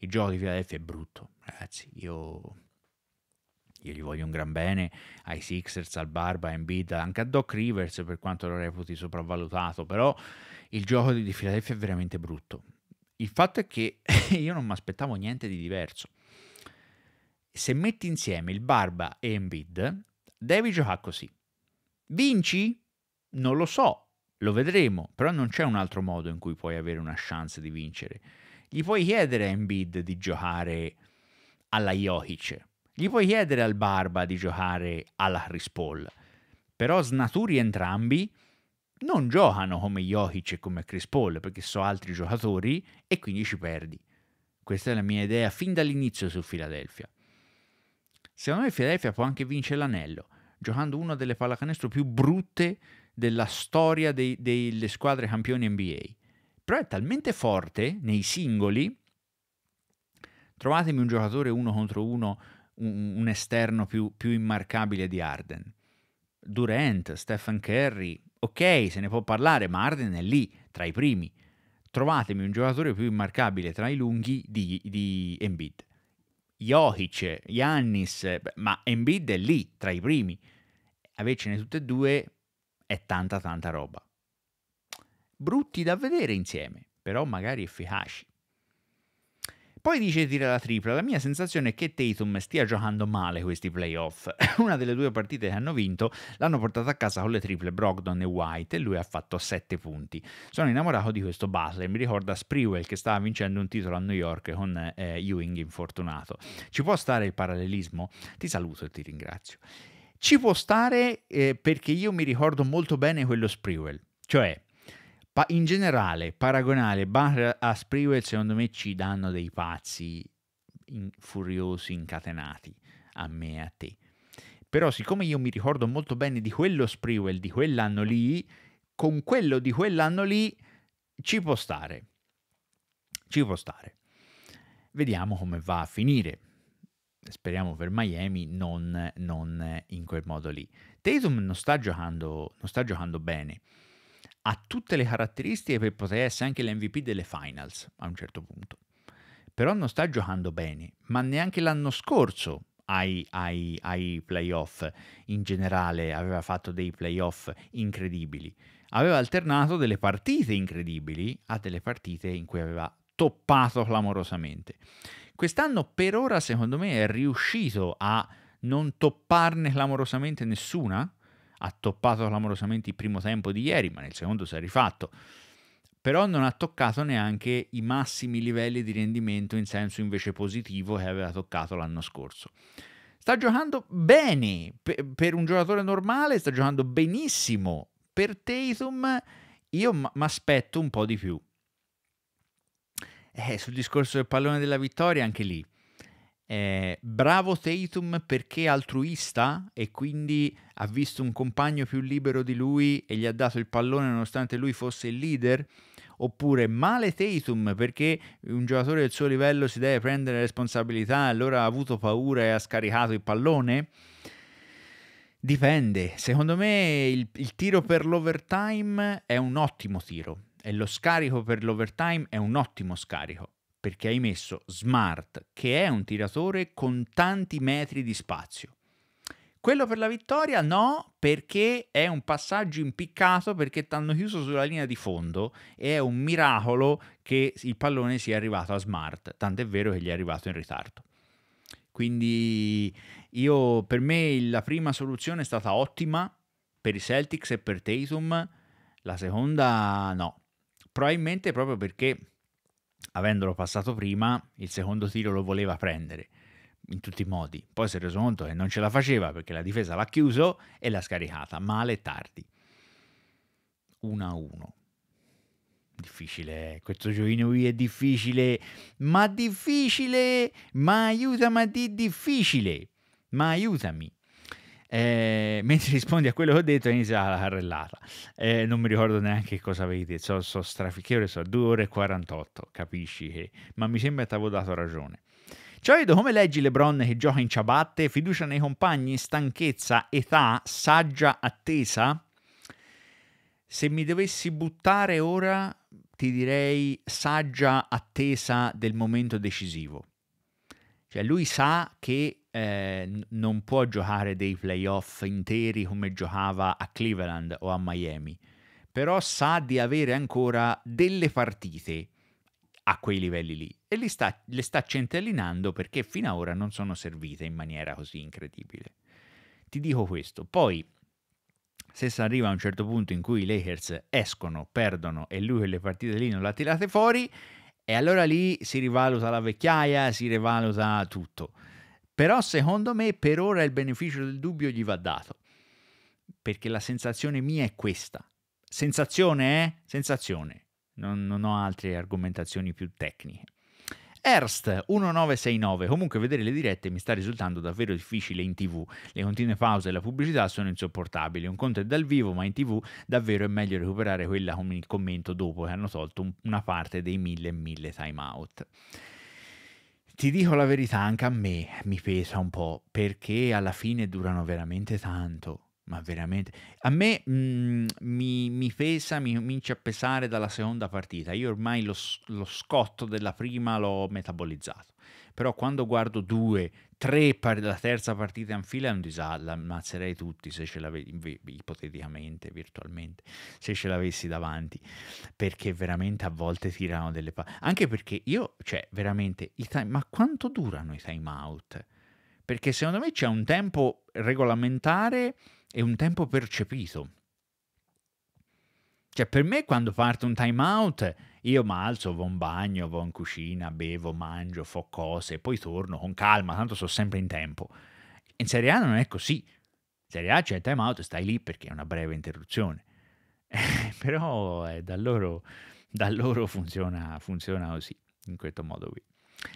Il gioco di Philadelphia è brutto, ragazzi. Io io gli voglio un gran bene ai Sixers, al Barba, a Embiid, anche a Doc Rivers per quanto lo reputi sopravvalutato, però il gioco di Philadelphia è veramente brutto il fatto è che io non mi aspettavo niente di diverso. Se metti insieme il Barba e Embiid, devi giocare così. Vinci? Non lo so, lo vedremo, però non c'è un altro modo in cui puoi avere una chance di vincere. Gli puoi chiedere a Embiid di giocare alla Jokic, gli puoi chiedere al Barba di giocare alla Chris Paul, però snaturi entrambi non giocano come Jokic e come Chris Paul perché so altri giocatori e quindi ci perdi. Questa è la mia idea fin dall'inizio su Philadelphia. Secondo me Philadelphia può anche vincere l'anello, giocando una delle pallacanestro più brutte della storia dei, delle squadre campioni NBA. Però è talmente forte nei singoli, trovatemi un giocatore uno contro uno, un, un esterno più, più immarcabile di Arden. Durant, Stephen Curry, ok, se ne può parlare, ma Arden è lì, tra i primi. Trovatemi un giocatore più immarcabile tra i lunghi di, di Embiid. Jokic, Yannis, ma Embiid è lì, tra i primi. Avercene tutte e due è tanta tanta roba. Brutti da vedere insieme, però magari efficaci. Poi dice di tirare la tripla. La mia sensazione è che Tatum stia giocando male questi playoff. Una delle due partite che hanno vinto l'hanno portata a casa con le triple Brogdon e White e lui ha fatto 7 punti. Sono innamorato di questo Butler. Mi ricorda Sprewell che stava vincendo un titolo a New York con eh, Ewing infortunato. Ci può stare il parallelismo? Ti saluto e ti ringrazio. Ci può stare eh, perché io mi ricordo molto bene quello Sprewell. Cioè, Pa- in generale, paragonare Bar a Sprewell secondo me ci danno dei pazzi in- furiosi, incatenati, a me e a te. Però siccome io mi ricordo molto bene di quello Sprewell di quell'anno lì, con quello di quell'anno lì ci può stare. Ci può stare. Vediamo come va a finire. Speriamo per Miami, non, non in quel modo lì. Tatum non sta giocando, non sta giocando bene ha tutte le caratteristiche per poter essere anche l'MVP delle finals a un certo punto. Però non sta giocando bene, ma neanche l'anno scorso ai, ai, ai playoff in generale aveva fatto dei playoff incredibili. Aveva alternato delle partite incredibili a delle partite in cui aveva toppato clamorosamente. Quest'anno per ora secondo me è riuscito a non topparne clamorosamente nessuna, ha toppato clamorosamente il primo tempo di ieri, ma nel secondo si è rifatto. Però non ha toccato neanche i massimi livelli di rendimento in senso invece positivo che aveva toccato l'anno scorso. Sta giocando bene per un giocatore normale, sta giocando benissimo. Per Tatum io mi aspetto un po' di più. Eh, sul discorso del pallone della vittoria, anche lì eh, bravo Tatum perché è altruista e quindi ha visto un compagno più libero di lui e gli ha dato il pallone nonostante lui fosse il leader? Oppure male Tatum perché un giocatore del suo livello si deve prendere responsabilità e allora ha avuto paura e ha scaricato il pallone? Dipende, secondo me il, il tiro per l'overtime è un ottimo tiro e lo scarico per l'overtime è un ottimo scarico perché hai messo Smart, che è un tiratore con tanti metri di spazio. Quello per la vittoria no, perché è un passaggio impiccato perché ti hanno chiuso sulla linea di fondo e è un miracolo che il pallone sia arrivato a Smart, tant'è vero che gli è arrivato in ritardo. Quindi io, per me la prima soluzione è stata ottima per i Celtics e per Tatum, la seconda no. Probabilmente proprio perché avendolo passato prima, il secondo tiro lo voleva prendere in tutti i modi. Poi si è reso conto che non ce la faceva perché la difesa l'ha chiuso e l'ha scaricata, male tardi. 1-1. Difficile, questo giochino qui è difficile, ma difficile, ma aiutami di difficile, ma aiutami. Eh, mentre rispondi a quello che ho detto inizia la carrellata. Eh, non mi ricordo neanche cosa avevi detto, so, so strafi- che ore so, 2 ore e 48, capisci che... Ma mi sembra che ti avevo dato ragione. Ciao Edo, come leggi Lebron che gioca in ciabatte? Fiducia nei compagni, stanchezza, età, saggia attesa? Se mi dovessi buttare ora, ti direi saggia attesa del momento decisivo. Cioè lui sa che eh, non può giocare dei playoff interi come giocava a Cleveland o a Miami, però sa di avere ancora delle partite a quei livelli lì e li sta, le sta centellinando perché fino ad ora non sono servite in maniera così incredibile. Ti dico questo, poi se si arriva a un certo punto in cui i Lakers escono, perdono e lui le partite lì non le ha tirate fuori, e allora lì si rivaluta la vecchiaia, si rivaluta tutto. Però secondo me per ora il beneficio del dubbio gli va dato, perché la sensazione mia è questa. Sensazione, eh? Sensazione. Non, non ho altre argomentazioni più tecniche. Erst 1969. Comunque vedere le dirette mi sta risultando davvero difficile in tv. Le continue pause e la pubblicità sono insopportabili. Un conto è dal vivo, ma in tv davvero è meglio recuperare quella con il commento dopo che hanno tolto una parte dei mille e mille time out. Ti dico la verità, anche a me mi pesa un po' perché alla fine durano veramente tanto. Ma veramente, a me mh, mm, mi, mi, pesa, mi comincia a pesare dalla seconda partita. Io ormai lo, lo scotto della prima l'ho metabolizzato. Però quando guardo due, tre, par- la terza partita in fila è un disallo, ammazzerei tutti se ce l'avessi, ipoteticamente, virtualmente, se ce l'avessi davanti. Perché veramente a volte tirano delle palle. Anche perché io, cioè, veramente, time- ma quanto durano i time out? Perché secondo me c'è un tempo regolamentare è un tempo percepito. Cioè, per me quando parte un time out, io mi alzo, vo in bagno, vo in cucina, bevo, mangio, fo cose, poi torno con calma, tanto sono sempre in tempo. In Serie A non è così. In Serie A c'è il time out e stai lì perché è una breve interruzione. Però eh, da, loro, da, loro, funziona, funziona così, in questo modo qui.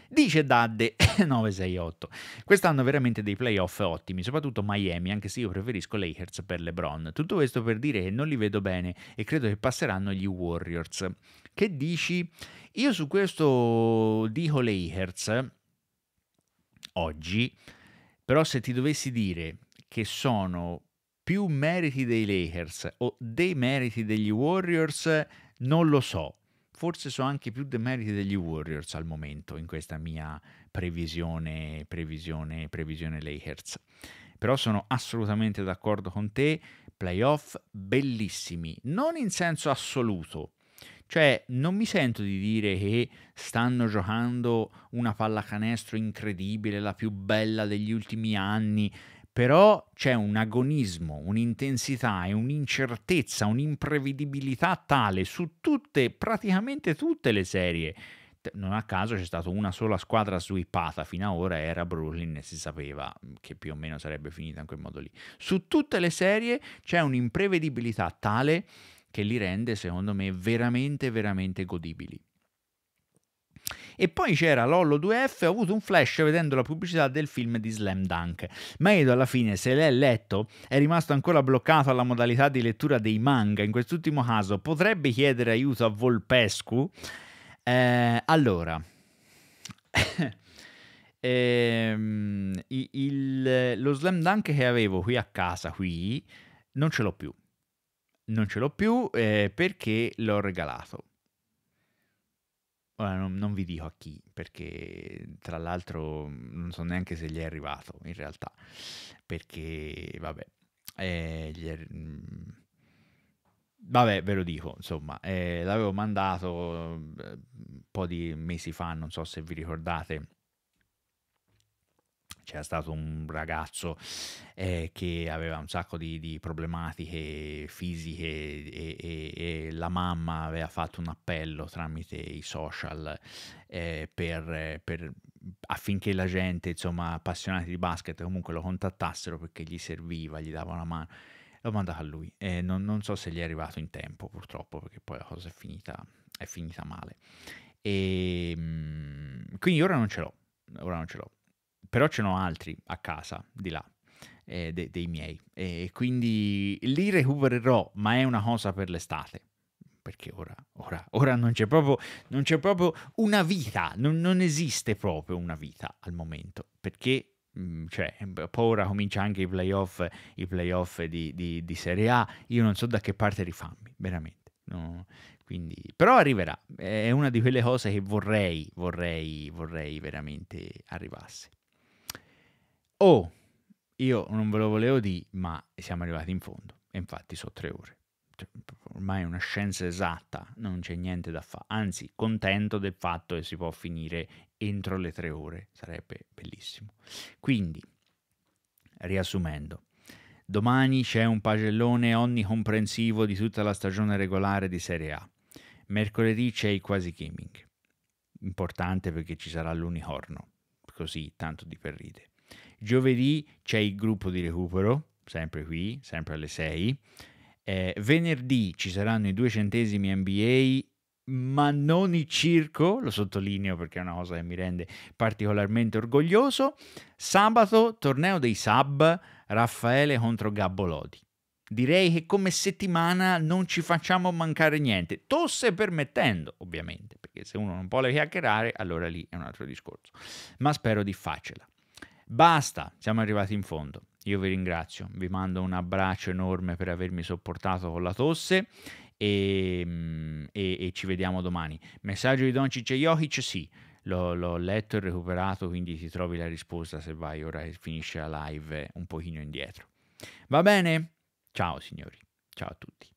Dice Dadde968, eh, quest'anno veramente dei playoff ottimi, soprattutto Miami, anche se io preferisco Lakers per LeBron. Tutto questo per dire che non li vedo bene e credo che passeranno gli Warriors. Che dici? Io su questo dico Lakers oggi, però se ti dovessi dire che sono più meriti dei Lakers o dei meriti degli Warriors, non lo so forse so anche più demeriti degli Warriors al momento in questa mia previsione, previsione, previsione Lakers. Però sono assolutamente d'accordo con te, playoff bellissimi, non in senso assoluto. Cioè, non mi sento di dire che stanno giocando una pallacanestro incredibile, la più bella degli ultimi anni, però c'è un agonismo, un'intensità e un'incertezza, un'imprevedibilità tale su tutte, praticamente tutte le serie. Non a caso c'è stata una sola squadra sweepata fino ad ora, era Brooklyn e si sapeva che più o meno sarebbe finita in quel modo lì. Su tutte le serie c'è un'imprevedibilità tale che li rende, secondo me, veramente, veramente godibili. E poi c'era Lollo 2F, ho avuto un flash vedendo la pubblicità del film di Slam Dunk. Ma Edo alla fine se l'è letto, è rimasto ancora bloccato alla modalità di lettura dei manga. In quest'ultimo caso potrebbe chiedere aiuto a Volpescu. Eh, allora... ehm, il, lo slam dunk che avevo qui a casa qui non ce l'ho più non ce l'ho più eh, perché l'ho regalato Ora non, non, vi dico a chi, perché tra l'altro non so neanche se gli è arrivato in realtà, perché vabbè, eh, è... Mm, vabbè ve lo dico, insomma, eh, l'avevo mandato eh, un po' di mesi fa, non so se vi ricordate c'era stato un ragazzo eh, che aveva un sacco di, di problematiche fisiche e, e, e, la mamma aveva fatto un appello tramite i social eh, per, per, affinché la gente, insomma, appassionati di basket comunque lo contattassero perché gli serviva, gli dava una mano. L'ho mandato a lui e eh, non, non, so se gli è arrivato in tempo purtroppo perché poi la cosa è finita, è finita male. E, ehm, quindi ora non ce l'ho, ora non ce l'ho però ce n'ho altri a casa di là. Eh, de- dei miei e quindi li recupererò ma è una cosa per l'estate perché ora, ora, ora non, c'è proprio, non, c'è proprio, una vita, non, non, esiste proprio una vita al momento, perché mm, cioè, poi ora comincia anche i playoff, i playoff di, di, di, Serie A, io non so da che parte rifarmi, veramente. No? Quindi, però arriverà, è una di quelle cose che vorrei, vorrei, vorrei veramente arrivasse. Oh, io non ve lo volevo dire, ma siamo arrivati in fondo. E infatti sono tre ore. Cioè, ormai è una scienza esatta, non c'è niente da fare. Anzi, contento del fatto che si può finire entro le tre ore. Sarebbe bellissimo. Quindi, riassumendo. Domani c'è un pagellone onnicomprensivo di tutta la stagione regolare di Serie A. Mercoledì c'è il quasi gaming. Importante perché ci sarà l'unicorno, così tanto di per ride. Giovedì c'è il gruppo di recupero, sempre qui, sempre alle 6. Eh, venerdì ci saranno i due centesimi NBA, ma non il circo, lo sottolineo perché è una cosa che mi rende particolarmente orgoglioso. Sabato, torneo dei sub, Raffaele contro Gabbo Lodi. Direi che come settimana non ci facciamo mancare niente, tosse permettendo, ovviamente, perché se uno non vuole chiacchierare, allora lì è un altro discorso. Ma spero di farcela. Basta, siamo arrivati in fondo. Io vi ringrazio, vi mando un abbraccio enorme per avermi sopportato con la tosse e, e, e ci vediamo domani. Messaggio di Doncic e Jokic? Sì, l'ho, l'ho, letto e recuperato, quindi ti trovi la risposta se vai ora che finisce la live un pochino indietro. Va bene? Ciao signori, ciao a tutti.